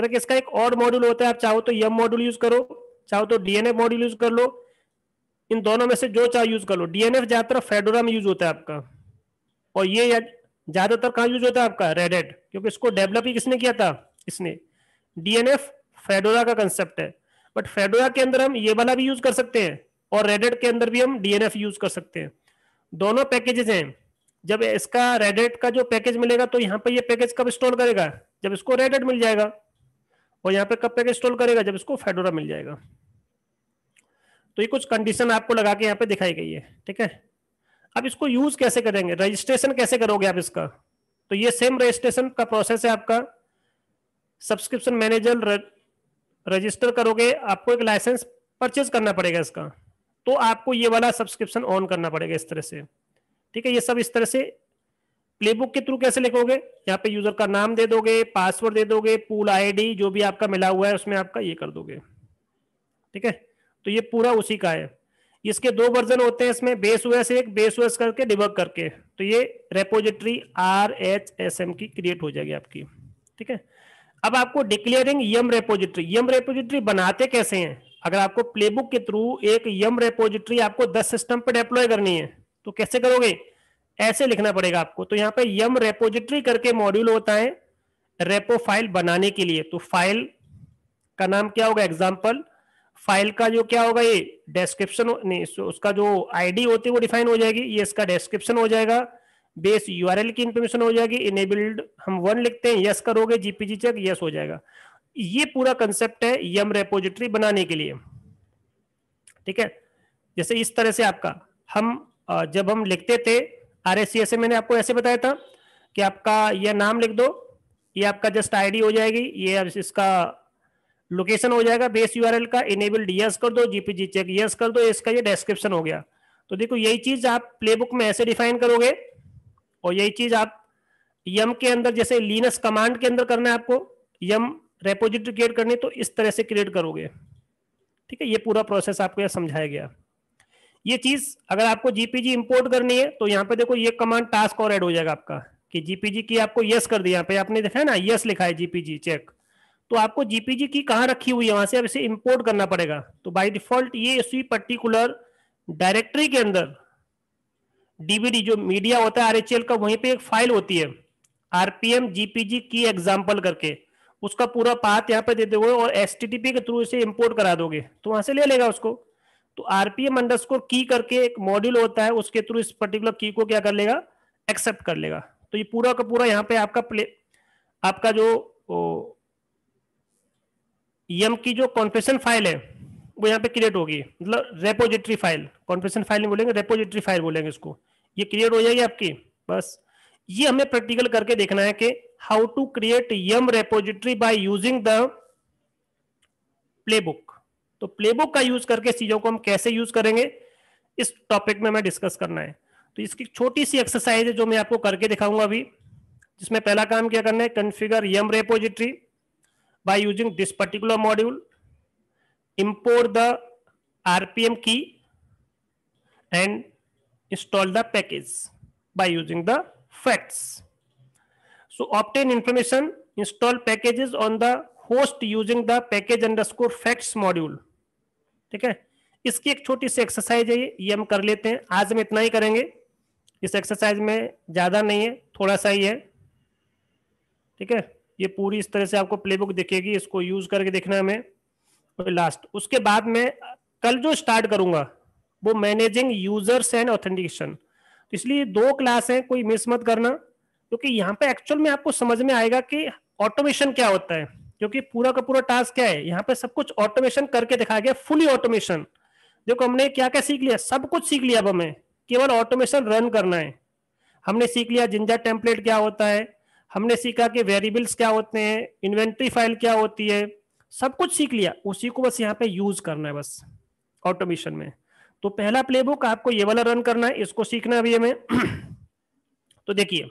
रहे कि इसका एक और मॉड्यूल होता है आप चाहो तो यम मॉड्यूल यूज करो चाहो तो डीएनए मॉड्यूल यूज कर लो इन दोनों में से जो चाहे यूज कर लो डीएनएफ ज्यादातर फेडोरा में यूज होता है आपका और ये ज्यादातर कहा यूज होता है आपका रेडेड क्योंकि इसको डेवलप ही किसने किया था इसने डीएनएफ फेडोरा का कंसेप्ट है बट फेडोरा के अंदर हम ये वाला भी यूज कर सकते हैं और रेडेड के अंदर भी हम डीएनएफ यूज कर सकते हैं दोनों पैकेजेस हैं जब इसका रेडेड का जो पैकेज मिलेगा तो यहाँ पर ये पैकेज कब इंस्टॉल करेगा जब इसको रेडेड मिल जाएगा और यहाँ पे कब तक इंस्टॉल करेगा जब इसको फेडोरा मिल जाएगा तो ये कुछ कंडीशन आपको लगा के यहाँ पे दिखाई गई है ठीक है अब इसको यूज कैसे करेंगे रजिस्ट्रेशन कैसे करोगे आप इसका तो ये सेम रजिस्ट्रेशन का प्रोसेस है आपका सब्सक्रिप्शन मैनेजर रजिस्टर करोगे आपको एक लाइसेंस परचेज करना पड़ेगा इसका तो आपको ये वाला सब्सक्रिप्शन ऑन करना पड़ेगा इस तरह से ठीक है ये सब इस तरह से प्लेबुक के थ्रू कैसे लिखोगे यहाँ पे यूजर का नाम दे दोगे पासवर्ड दे दोगे पूल आईडी जो भी आपका मिला हुआ है उसमें आपका ये कर दोगे ठीक है तो ये पूरा उसी का है इसके दो वर्जन होते हैं इसमें बेस ओएस एक बेस ओएस करके डिवर्क करके तो ये repository R H S M की क्रिएट हो जाएगी आपकी ठीक है अब आपको declaring yum repository yum repository बनाते कैसे हैं अगर आपको प्लेबुक के थ्रू एक यम रेपोजिटरी आपको दस सिस्टम पर डिप्लॉय करनी है तो कैसे करोगे ऐसे लिखना पड़ेगा आपको तो यहाँ पे यम रेपोजिटरी करके मॉड्यूल होता है रेपो फाइल बनाने के लिए तो फाइल का नाम क्या होगा एग्जाम्पल फाइल का जो क्या होगा ये डेस्क्रिप्शन उसका जो आईडी होती है वो डिफाइन हो जाएगी ये इसका डेस्क्रिप्शन हो जाएगा बेस यूआरएल की इंफॉर्मेशन हो जाएगी इनेबल्ड हम वन लिखते हैं यस करोगे जीपीजी चेक यस हो जाएगा ये पूरा कंसेप्ट है यम रेपोजिटरी बनाने के लिए ठीक है जैसे इस तरह से आपका हम जब हम लिखते थे R S C S A मैंने आपको ऐसे बताया था कि आपका यह नाम लिख दो ये आपका जस्ट आईडी हो जाएगी ये इसका लोकेशन हो जाएगा बेस यूआरएल का इनेबल डीएस कर दो जीपीजी चेक यस कर दो इसका ये डेस्क्रिप्शन हो गया तो देखो यही चीज आप प्लेबुक में ऐसे डिफाइन करोगे और यही चीज आप यम के अंदर जैसे लीनस कमांड के अंदर करना है आपको यम रेपोजिटरी क्रिएट करनी तो इस तरह से क्रिएट करोगे ठीक है ये पूरा प्रोसेस आपको यह समझाया गया ये चीज अगर आपको जीपीजी इंपोर्ट करनी है तो यहाँ पे देखो ये कमांड टास्क और एड हो जाएगा आपका कि जीपीजी की आपको यस कर दिया यहाँ पे आपने देखा है ना यस लिखा है जीपीजी चेक तो आपको जीपीजी की कहाँ रखी हुई है वहां से अब इसे इंपोर्ट करना पड़ेगा तो बाई डिफॉल्ट ये इसी पर्टिकुलर डायरेक्टरी के अंदर डीवीडी जो मीडिया होता है आरएचएल का वहीं पे एक फाइल होती है आरपीएम जीपीजी की एग्जाम्पल करके उसका पूरा पाथ यहाँ पे दे दोगे और एस के थ्रू इसे इम्पोर्ट करा दोगे तो वहां से ले लेगा उसको तो आरपीएम अंडरस्कोर की करके एक मॉड्यूल होता है उसके थ्रू इस पर्टिकुलर की को क्या कर लेगा एक्सेप्ट कर लेगा तो ये पूरा का पूरा यहाँ पे आपका प्ले आपका जो यम e की जो कॉन्फेशन फाइल है वो यहाँ पे क्रिएट होगी मतलब रेपोजिटरी फाइल कॉन्फेशन फाइल नहीं बोलेंगे रेपोजिटरी फाइल बोलेंगे इसको ये क्रिएट हो जाएगी आपकी बस ये हमें प्रैक्टिकल करके देखना है कि how to create yum repository by using the playbook तो प्लेबुक का यूज करके चीजों को हम कैसे यूज करेंगे इस टॉपिक में हमें डिस्कस करना है तो इसकी छोटी सी एक्सरसाइज है जो मैं आपको करके दिखाऊंगा अभी जिसमें पहला काम क्या करना है configure yum repository by using this particular module import the RPM key and install the package by using the facts so obtain information install packages on the host using the package underscore facts module ठीक है इसकी एक छोटी सी exercise है ये हम कर लेते हैं आज हम इतना ही करेंगे इस एक्सरसाइज में ज़्यादा नहीं है थोड़ा सा ही है ठीक है ये पूरी इस तरह से आपको प्लेबुक दिखेगी इसको यूज करके देखना हमें और लास्ट उसके बाद में कल जो स्टार्ट करूंगा वो मैनेजिंग यूजर्स एंड ऑथेंटिकेशन तो इसलिए दो क्लास है कोई मिस मत करना क्योंकि तो यहाँ पे एक्चुअल में आपको समझ में आएगा कि ऑटोमेशन क्या होता है क्योंकि पूरा का पूरा टास्क क्या है यहाँ पे सब कुछ ऑटोमेशन करके दिखाया गया फुली ऑटोमेशन देखो हमने क्या क्या सीख लिया सब कुछ सीख लिया अब हमें केवल ऑटोमेशन रन करना है हमने सीख लिया जिंजा टेम्पलेट क्या होता है हमने सीखा कि वेरिएबल्स क्या होते हैं इन्वेंट्री फाइल क्या होती है सब कुछ सीख लिया उसी को बस यहाँ पे यूज करना है बस ऑटोमेशन में तो पहला प्लेबुक आपको ये वाला रन करना है इसको सीखना अभी हमें तो देखिए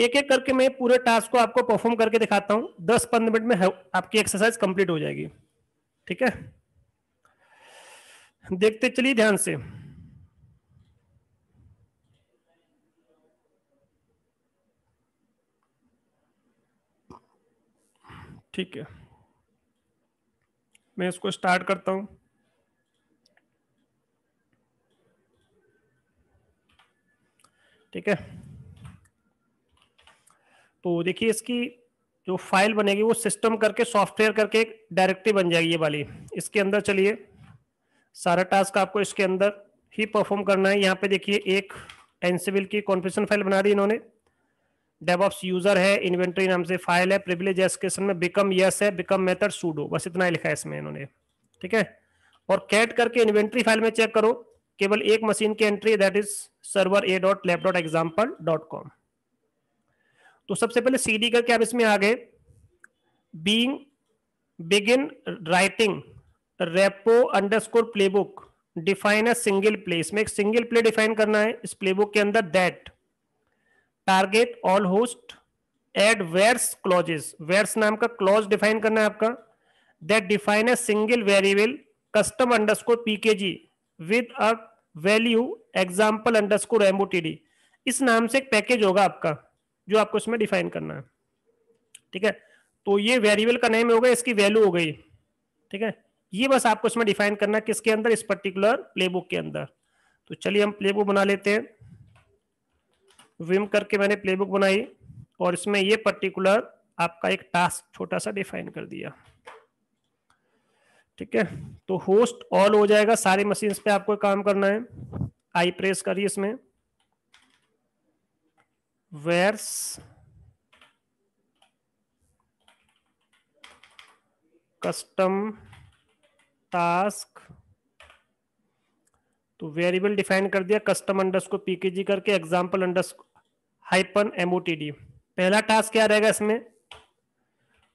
एक एक करके मैं पूरे टास्क को आपको परफॉर्म करके दिखाता हूं दस पंद्रह मिनट में आपकी एक्सरसाइज कंप्लीट हो जाएगी ठीक है देखते चलिए ध्यान से ठीक है मैं इसको स्टार्ट करता हूं ठीक है तो देखिए इसकी जो फाइल बनेगी वो सिस्टम करके सॉफ्टवेयर करके एक डायरेक्टिव बन जाएगी ये वाली इसके अंदर चलिए सारा टास्क आपको इसके अंदर ही परफॉर्म करना है यहाँ पे देखिए एक एनसीबिल की कॉन्फिशन फाइल बना दी इन्होंने डेवऑप्स यूजर है इन्वेंट्री नाम से फाइल है प्रिविलेज एसकेशन में बिकम यस है बिकम मेथड सूडो बस इतना ही लिखा है इसमें इन्होंने ठीक है और कैट करके इन्वेंट्री फाइल में चेक करो केवल एक मशीन की entry that is server A dot lab dot example dot com तो सबसे पहले सीडी करके आप इसमें आ गए being begin writing repo underscore playbook define a single play इसमें एक सिंगल प्ले डिफाइन करना है इस प्लेबुक के अंदर that target all host add vars clauses vars नाम का क्लॉज डिफाइन करना है आपका that define a single variable custom underscore PKG with a value example underscore MOTD इस नाम से एक पैकेज होगा आपका जो आपको इसमें डिफाइन करना है ठीक है तो ये वेरिएबल का नेम हो गया इसकी वैल्यू हो गई ठीक है ये बस आपको इसमें डिफाइन करना है किसके अंदर इस पर्टिकुलर प्लेबुक के अंदर तो चलिए हम प्लेबुक बना लेते हैं विम करके मैंने प्लेबुक बनाई और इसमें ये पर्टिकुलर आपका एक टास्क छोटा सा डिफाइन कर दिया ठीक है तो होस्ट ऑल हो जाएगा सारे मशीन पे आपको काम करना है आई प्रेस करिए इसमें where's कस्टम टास्क तो वेरिएबल डिफाइन कर दिया कस्टम अंडरस्को पीकेजी करके एग्जांपल अंडरस्को हाइपन एमओटीडी पहला टास्क क्या रहेगा इसमें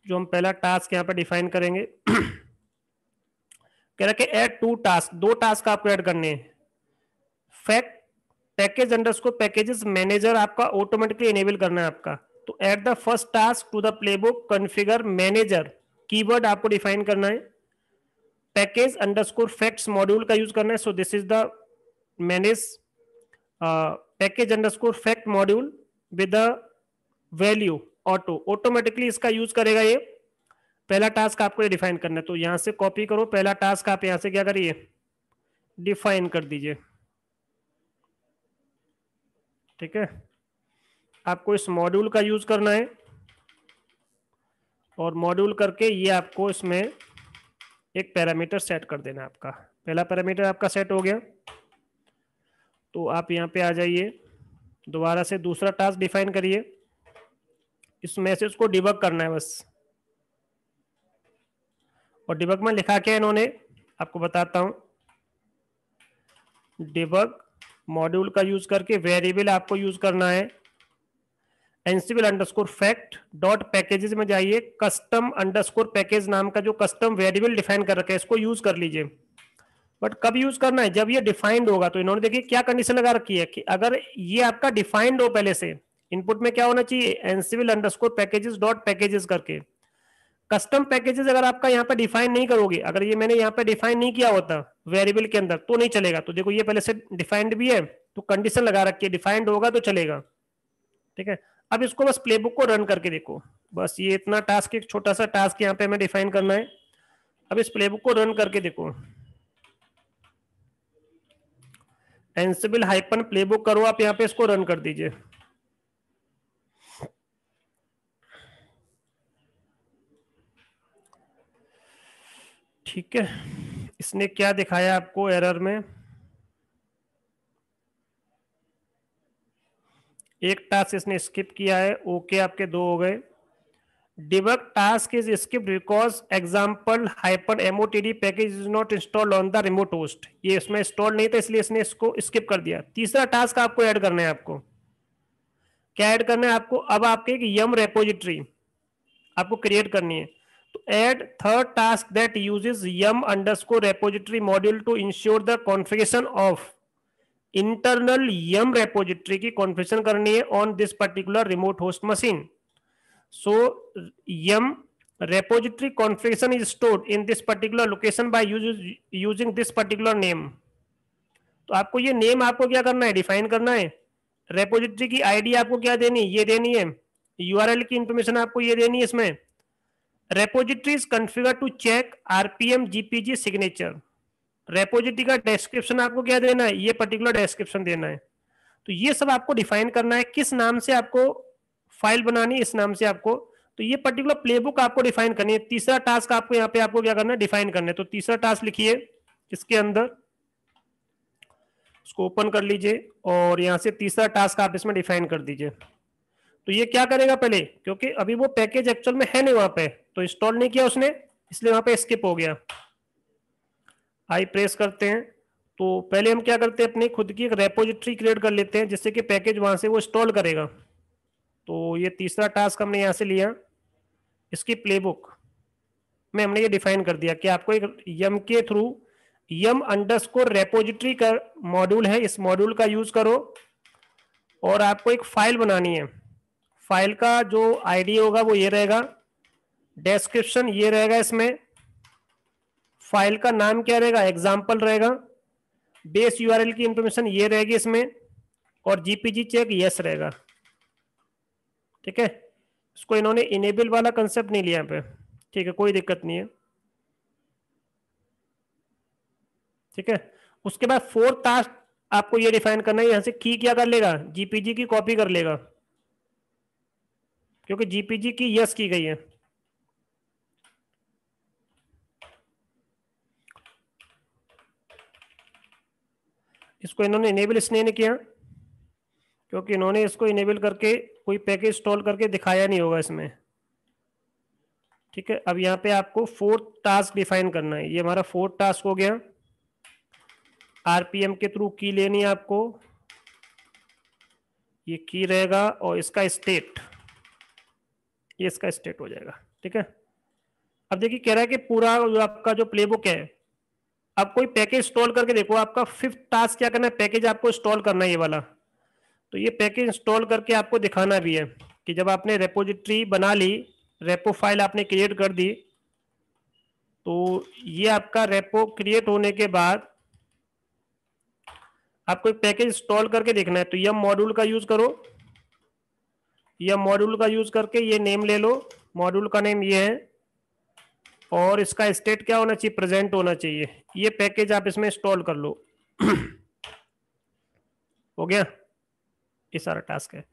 जो हम पहला टास्क यहां पर डिफाइन करेंगे कह रहा कि ऐड टू टास्क दो टास्क आपको ऐड करने हैं fact package score packages manager आपका ऑटोमेटिकली एनेबल करना है आपका तो at the first task to the book configure manager keyword आपको डिफाइन करना है package underscore facts module का यूज करना है so this is the manage package underscore fact module with value auto automatically इसका यूज करेगा ये पहला टास्क आपको डिफाइन करना है तो यहां से कॉपी करो पहला टास्क आप यहाँ से क्या करिए डिफाइन कर दीजिए ठीक है आपको इस मॉड्यूल का यूज करना है और मॉड्यूल करके ये आपको इसमें एक पैरामीटर सेट कर देना आपका पहला पैरामीटर आपका सेट हो गया तो आप यहाँ पे आ जाइए दोबारा से दूसरा टास्क डिफाइन करिए इस मैसेज को डिबक करना है बस और डिबक में लिखा क्या है इन्होंने आपको बताता हूं डिबक मॉड्यूल का यूज करके वेरिएबल आपको यूज करना है Ansible underscore fact dot packages में जाइए कस्टम अंडरस्कोर पैकेज नाम का जो कस्टम वेरिएबल डिफाइन कर रखा है इसको यूज कर लीजिए बट कब यूज करना है जब ये डिफाइंड होगा तो इन्होंने देखिए क्या कंडीशन लगा रखी है कि अगर ये आपका डिफाइंड हो पहले से इनपुट में क्या होना चाहिए Ansible underscore packages dot packages करके कस्टम पैकेजेस अगर आपका यहाँ पर डिफाइन नहीं करोगे अगर ये मैंने यहाँ पर डिफाइन नहीं किया होता वेरिएबल के अंदर तो नहीं चलेगा तो देखो ये पहले से डिफाइंड भी है तो कंडीशन लगा रखी है डिफाइंड होगा तो चलेगा ठीक है अब इसको बस प्लेबुक को रन करके देखो बस ये इतना टास्क एक छोटा सा टास्क यहाँ पे हमें डिफाइन करना है अब इस प्लेबुक को रन करके देखो एंसिबल हाइपन प्लेबुक करो आप यहाँ पे इसको रन कर दीजिए ठीक है इसने क्या दिखाया आपको एरर में एक टास्क इसने स्किप किया है ओके आपके दो हो गए debug task is skip because example hyper MOTD package is not installed on the remote host ये इसमें इंस्टॉल नहीं था इसलिए इसने इसको स्किप कर दिया तीसरा टास्क आपको ऐड करना है आपको क्या ऐड करना है आपको अब आपके एक यम रेपोजिटरी आपको क्रिएट करनी है add third task that uses yum underscore repository module to ensure the configuration of internal yum repository की कॉन्फ़िगरेशन करनी है on this particular remote host machine so yum repository configuration is stored in this particular location by using this particular name तो आपको ये name आपको क्या करना है डिफाइन करना है रेपोजिट्री की आईडी आपको क्या देनी ये देनी है यूआरएल की इंफॉर्मेशन आपको ये देनी है इसमें repository is configure to check RPM GPG signature repository का डेस्क्रिप्शन आपको क्या देना है ये पर्टिकुलर डेस्क्रिप्शन देना है तो ये सब आपको डिफाइन करना है किस नाम से आपको फाइल बनानी इस नाम से आपको तो ये पर्टिकुलर प्लेबुक आपको डिफाइन करनी है तीसरा टास्क आपको यहाँ पे आपको क्या करना है डिफाइन करना है तो तीसरा टास्क लिखिए इसके अंदर इसको ओपन कर लीजिए और यहाँ से तीसरा टास्क आप इसमें डिफाइन कर दीजिए तो ये क्या करेगा पहले क्योंकि अभी वो पैकेज एक्चुअल में है नहीं वहां पे तो इंस्टॉल नहीं किया उसने इसलिए वहां पे स्किप हो गया आई प्रेस करते हैं तो पहले हम क्या करते हैं अपनी खुद की एक रेपोजिट्री क्रिएट कर लेते हैं जिससे कि पैकेज वहां से वो इंस्टॉल करेगा तो ये तीसरा टास्क हमने यहाँ से लिया इसकी प्लेबुक में हमने ये डिफाइन कर दिया कि आपको एक यम के थ्रू यम अंडरस्कोर रेपोजिट्री का मॉड्यूल है इस मॉड्यूल का यूज करो और आपको एक फाइल बनानी है फाइल का जो आईडी होगा वो ये रहेगा डेस्क्रिप्शन ये रहेगा इसमें फाइल का नाम क्या रहेगा एग्जाम्पल रहेगा बेस यूआरएल की इंफॉर्मेशन ये रहेगी इसमें और जीपीजी चेक यस रहेगा ठीक है इसको इन्होंने इनेबल वाला कंसेप्ट नहीं लिया यहाँ पे ठीक है कोई दिक्कत नहीं है ठीक है उसके बाद फोर्थ टास्क आपको ये डिफाइन करना है यहां से की क्या कर लेगा जीपीजी की कॉपी कर लेगा क्योंकि जीपीजी की यस की गई है इसको इन्होंने इनेबल इसलिए नहीं किया क्योंकि इन्होंने इसको इनेबल करके कोई पैकेज इंस्टॉल करके दिखाया नहीं होगा इसमें ठीक है अब यहाँ पे आपको फोर्थ टास्क डिफाइन करना है ये हमारा फोर्थ टास्क हो गया आरपीएम के थ्रू की लेनी है आपको ये की रहेगा और इसका स्टेट ये इसका स्टेट हो जाएगा ठीक है अब देखिए कह रहा है कि पूरा जो आपका जो प्लेबुक है अब कोई पैकेज इंस्टॉल करके देखो आपका फिफ्थ टास्क क्या करना है पैकेज आपको इंस्टॉल करना है ये वाला तो ये पैकेज इंस्टॉल करके आपको दिखाना भी है कि जब आपने रेपोजिट्री बना ली रेपो फाइल आपने क्रिएट कर दी तो ये आपका रेपो क्रिएट होने के बाद आपको एक पैकेज इंस्टॉल करके देखना है तो यह मॉड्यूल का यूज करो यह मॉड्यूल का यूज करके ये नेम ले लो मॉड्यूल का नेम ये है और इसका स्टेट क्या होना चाहिए प्रेजेंट होना चाहिए ये पैकेज आप इसमें इंस्टॉल कर लो हो गया ये सारा टास्क है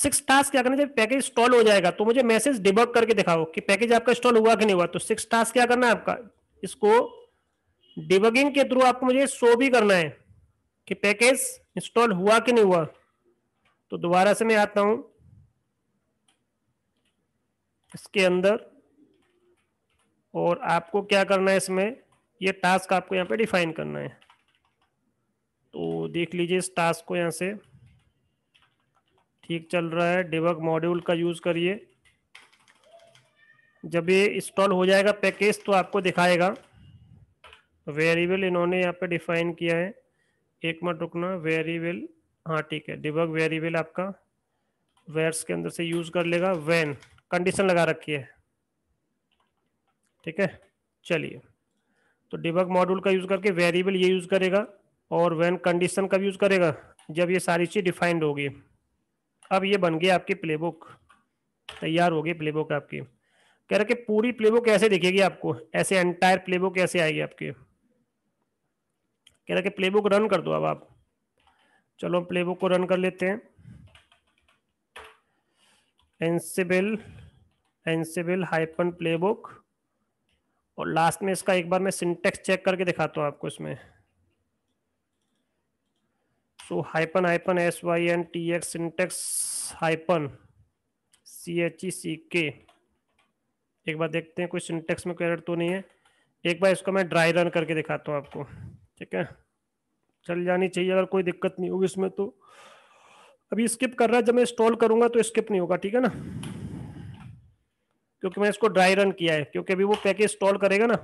सिक्स टास्क क्या करना जब पैकेज इंस्टॉल हो जाएगा तो मुझे मैसेज डिबक करके दिखाओ कि पैकेज आपका इंस्टॉल हुआ कि नहीं हुआ तो सिक्स टास्क क्या करना है आपका इसको डिबगिंग के थ्रू आपको मुझे शो भी करना है कि पैकेज इंस्टॉल हुआ कि नहीं हुआ तो दोबारा से मैं आता हूं इसके अंदर और आपको क्या करना है इसमें ये टास्क आपको यहाँ पे डिफाइन करना है तो देख लीजिए इस टास्क को यहाँ से ठीक चल रहा है डिबग मॉड्यूल का यूज़ करिए जब ये इंस्टॉल हो जाएगा पैकेज तो आपको दिखाएगा वेरिएबल इन्होंने यहाँ पे डिफाइन किया है एक मिनट रुकना वेरिएबल हाँ ठीक है डिबग वेरिएबल आपका वेयर्स के अंदर से यूज़ कर लेगा वैन कंडीशन लगा रखी है ठीक है चलिए तो डिबक मॉड्यूल का यूज़ करके वेरिएबल ये यूज़ करेगा और वैन कंडीशन का भी यूज़ करेगा जब ये सारी चीज़ डिफाइंड होगी अब ये बन गई आपकी प्लेबुक तैयार होगी प्लेबुक आपकी कह रहा कि पूरी प्लेबुक ऐसे दिखेगी आपको ऐसे एंटायर प्लेबुक ऐसे आएगी आपकी कह रहा कि प्लेबुक रन कर दो अब आप चलो प्लेबुक को रन कर लेते हैं एनसेबिल एनसेबल हाइपन प्लेबुक और लास्ट में इसका एक बार मैं सिंटेक्स चेक करके दिखाता हूँ आपको इसमें so hyphen hyphen S Y N T X syntax hyphen C H E C K एक बार देखते हैं कोई सिंटेक्स में कैरेट तो नहीं है एक बार इसको मैं ड्राई रन करके दिखाता हूँ आपको ठीक है चल जानी चाहिए अगर कोई दिक्कत नहीं होगी इसमें तो अभी स्किप कर रहा है जब मैं इंस्टॉल करूंगा तो स्किप नहीं होगा ठीक है ना क्योंकि मैंने इसको ड्राई रन किया है क्योंकि अभी वो पैकेज इंस्टॉल करेगा ना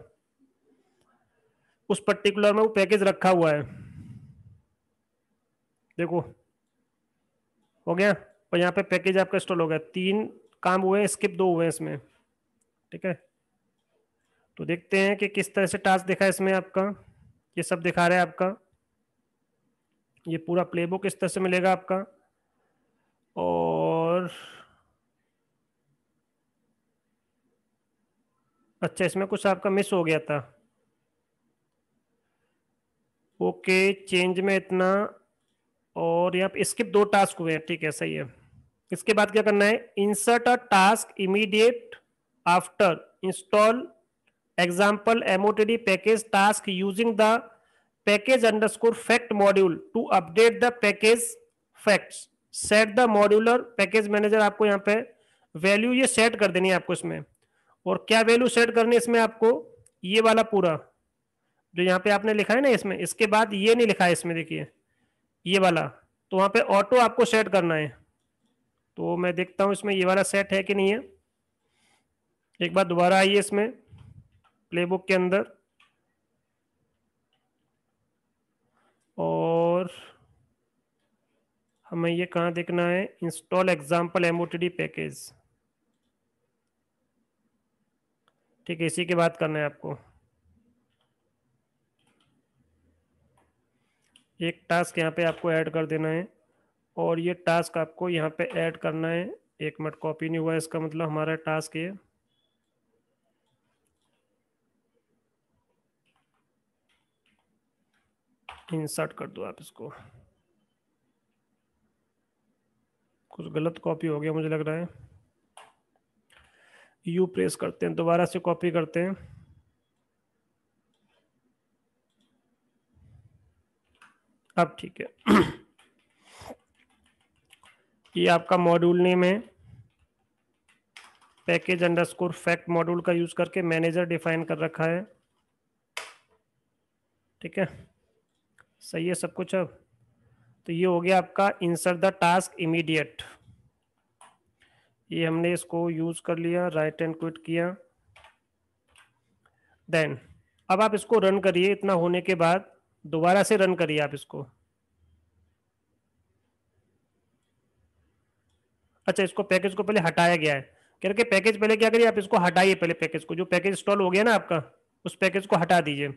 उस पर्टिकुलर में वो पैकेज रखा हुआ है देखो हो गया और यहाँ पे पैकेज आपका इंस्टॉल हो गया तीन काम हुए स्किप दो हुए इसमें ठीक है तो देखते हैं कि किस तरह से टास्क देखा है इसमें आपका ये सब दिखा रहा है आपका ये पूरा प्लेबुक इस तरह से मिलेगा आपका और अच्छा इसमें कुछ आपका मिस हो गया था ओके चेंज में इतना और यहाँ पे स्किप दो टास्क हुए हैं ठीक है सही है इसके बाद क्या करना है insert a task immediate after install example MOTD package task using the package underscore fact module to update the package fact set the modular package manager आपको यहाँ पे वैल्यू ये सेट कर देनी है आपको इसमें और क्या वैल्यू सेट करनी है इसमें आपको ये वाला पूरा जो यहाँ पे आपने लिखा है ना इसमें इसके बाद ये नहीं लिखा है इसमें देखिए ये वाला तो वहां पे ऑटो आपको सेट करना है तो मैं देखता हूं इसमें ये वाला सेट है कि नहीं है एक बार दोबारा आइए इसमें प्लेबुक के अंदर और हमें ये कहाँ देखना है इंस्टॉल एग्जाम्पल एमओटीडी पैकेज ठीक है इसी की बात करना है आपको एक टास्क यहाँ पे आपको ऐड कर देना है और ये टास्क आपको यहाँ पे ऐड करना है एक मिनट कॉपी नहीं हुआ इसका मतलब हमारा टास्क ये इंसर्ट कर दो आप इसको कुछ गलत कॉपी हो गया मुझे लग रहा है यू प्रेस करते हैं दोबारा से कॉपी करते हैं अब ठीक है ये आपका मॉड्यूल नेम है पैकेज अंडरस्कोर फैक्ट मॉड्यूल का यूज करके मैनेजर डिफाइन कर रखा है ठीक है सही है सब कुछ अब तो ये हो गया आपका इंसर्ट द टास्क इमीडिएट ये हमने इसको यूज कर लिया राइट एंड क्विट किया देन अब आप इसको रन करिए इतना होने के बाद दोबारा से रन करिए आप इसको अच्छा इसको पैकेज को पहले हटाया गया है कह रहे पैकेज पहले क्या करिए आप इसको हटाइए पहले पैकेज को जो पैकेज इंस्टॉल हो गया ना आपका उस पैकेज को हटा दीजिए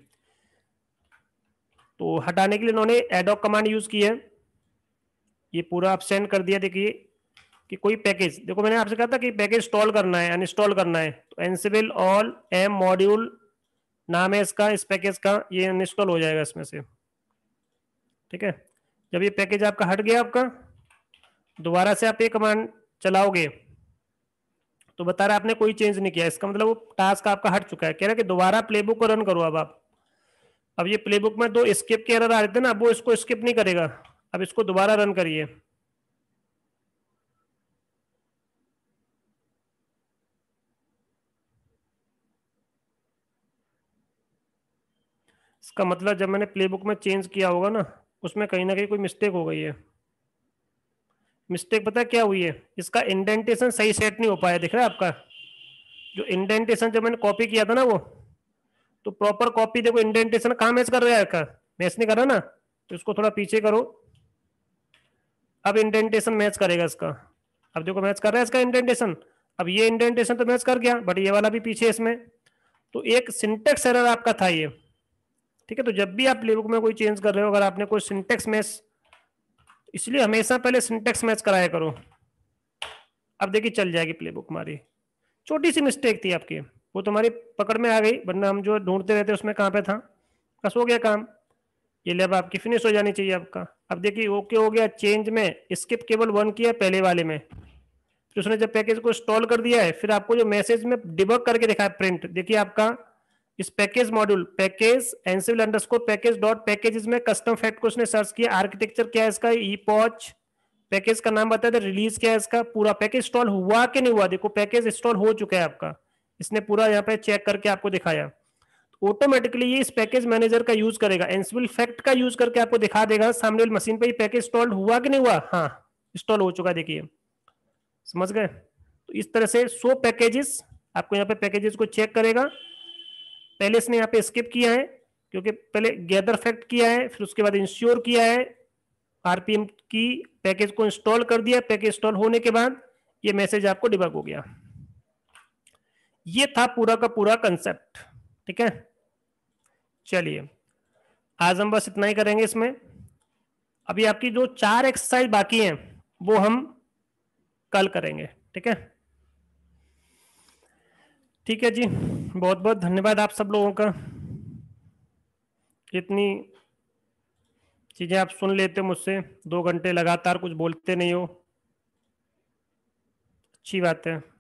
तो हटाने के लिए इन्होंने एडॉक कमांड यूज की है ये पूरा आप सेंड कर दिया देखिए कि कोई पैकेज देखो मैंने आपसे कहा था कि पैकेज इंस्टॉल करना है अनइंस्टॉल करना है तो एनसीबिल ऑल एम मॉड्यूल नाम है इसका इस पैकेज का ये अनइंस्टॉल हो जाएगा इसमें से ठीक है जब ये पैकेज आपका हट गया आपका दोबारा से आप ये कमांड चलाओगे तो बता रहे आपने कोई चेंज नहीं किया इसका मतलब वो टास्क आपका हट चुका है कह रहा है कि दोबारा प्लेबुक को रन करो अब आप अब ये प्लेबुक में दो स्किप के एरर आ रहे थे ना अब वो इसको स्किप नहीं करेगा अब इसको दोबारा रन करिए इसका मतलब जब मैंने प्लेबुक में चेंज किया होगा ना उसमें कहीं ना कहीं कोई मिस्टेक हो गई है मिस्टेक पता क्या हुई है इसका इंडेंटेशन सही सेट नहीं हो पाया दिख रहा है आपका जो इंडेंटेशन जब मैंने कॉपी किया था ना वो तो प्रॉपर कॉपी देखो इंडेंटेशन कहा मैच कर रहा है मैच नहीं कर रहा ना तो इसको थोड़ा पीछे करो अब इंडेंटेशन मैच करेगा इसका अब देखो मैच कर रहा है इसका इंडेंटेशन अब ये इंडेंटेशन तो मैच कर गया बट ये वाला भी पीछे इसमें तो एक सिंटेक्स एरर आपका था ये ठीक है तो जब भी आप प्लेबुक में कोई चेंज कर रहे हो अगर आपने कोई सिंटेक्स मैच इसलिए हमेशा पहले सिंटेक्स मैच कराया करो अब देखिए चल जाएगी प्लेबुक हमारी छोटी सी मिस्टेक थी आपकी वो तुम्हारी पकड़ में आ गई वरना हम जो ढूंढते रहते उसमें कहाँ पे था बस हो गया काम ये लेब आपकी फिनिश हो जानी चाहिए आपका अब देखिए ओके हो गया चेंज में स्किप केबल वन किया पहले वाले में फिर उसने जब पैकेज को इंस्टॉल कर दिया है फिर आपको जो मैसेज में डिबक करके दिखा है प्रिंट देखिए आपका इस package module package Ansible underscore package dot package में कस्टम फैक्ट को उसने सर्च किया आर्किटेक्चर क्या है इसका ई पॉच पैकेज का नाम बताया था रिलीज क्या है इसका पूरा पैकेज इंस्टॉल हुआ कि नहीं हुआ देखो पैकेज इंस्टॉल हो चुका है आपका इसने पूरा यहाँ पे चेक करके आपको दिखाया ऑटोमेटिकली ये इस पैकेज मैनेजर का यूज करेगा एनसिबल फैक्ट का यूज करके आपको दिखा देगा सामने वाली मशीन पर ये पैकेज इंस्टॉल हुआ कि नहीं हुआ हाँ इंस्टॉल हो चुका देखिए समझ गए तो इस तरह से सो पैकेजेस आपको यहाँ पे पैकेजेस को चेक करेगा पहले इसने यहाँ पे स्किप किया है क्योंकि पहले गैदर फैक्ट किया है फिर उसके बाद इंश्योर किया है आरपीएम की पैकेज को इंस्टॉल कर दिया पैकेज इंस्टॉल होने के बाद ये मैसेज आपको डिबक हो गया ये था पूरा का पूरा कंसेप्ट ठीक है चलिए आज हम बस इतना ही करेंगे इसमें अभी आपकी जो चार एक्सरसाइज बाकी हैं वो हम कल करेंगे ठीक है ठीक है जी बहुत बहुत धन्यवाद आप सब लोगों का इतनी चीज़ें आप सुन लेते मुझसे दो घंटे लगातार कुछ बोलते नहीं हो अच्छी बात है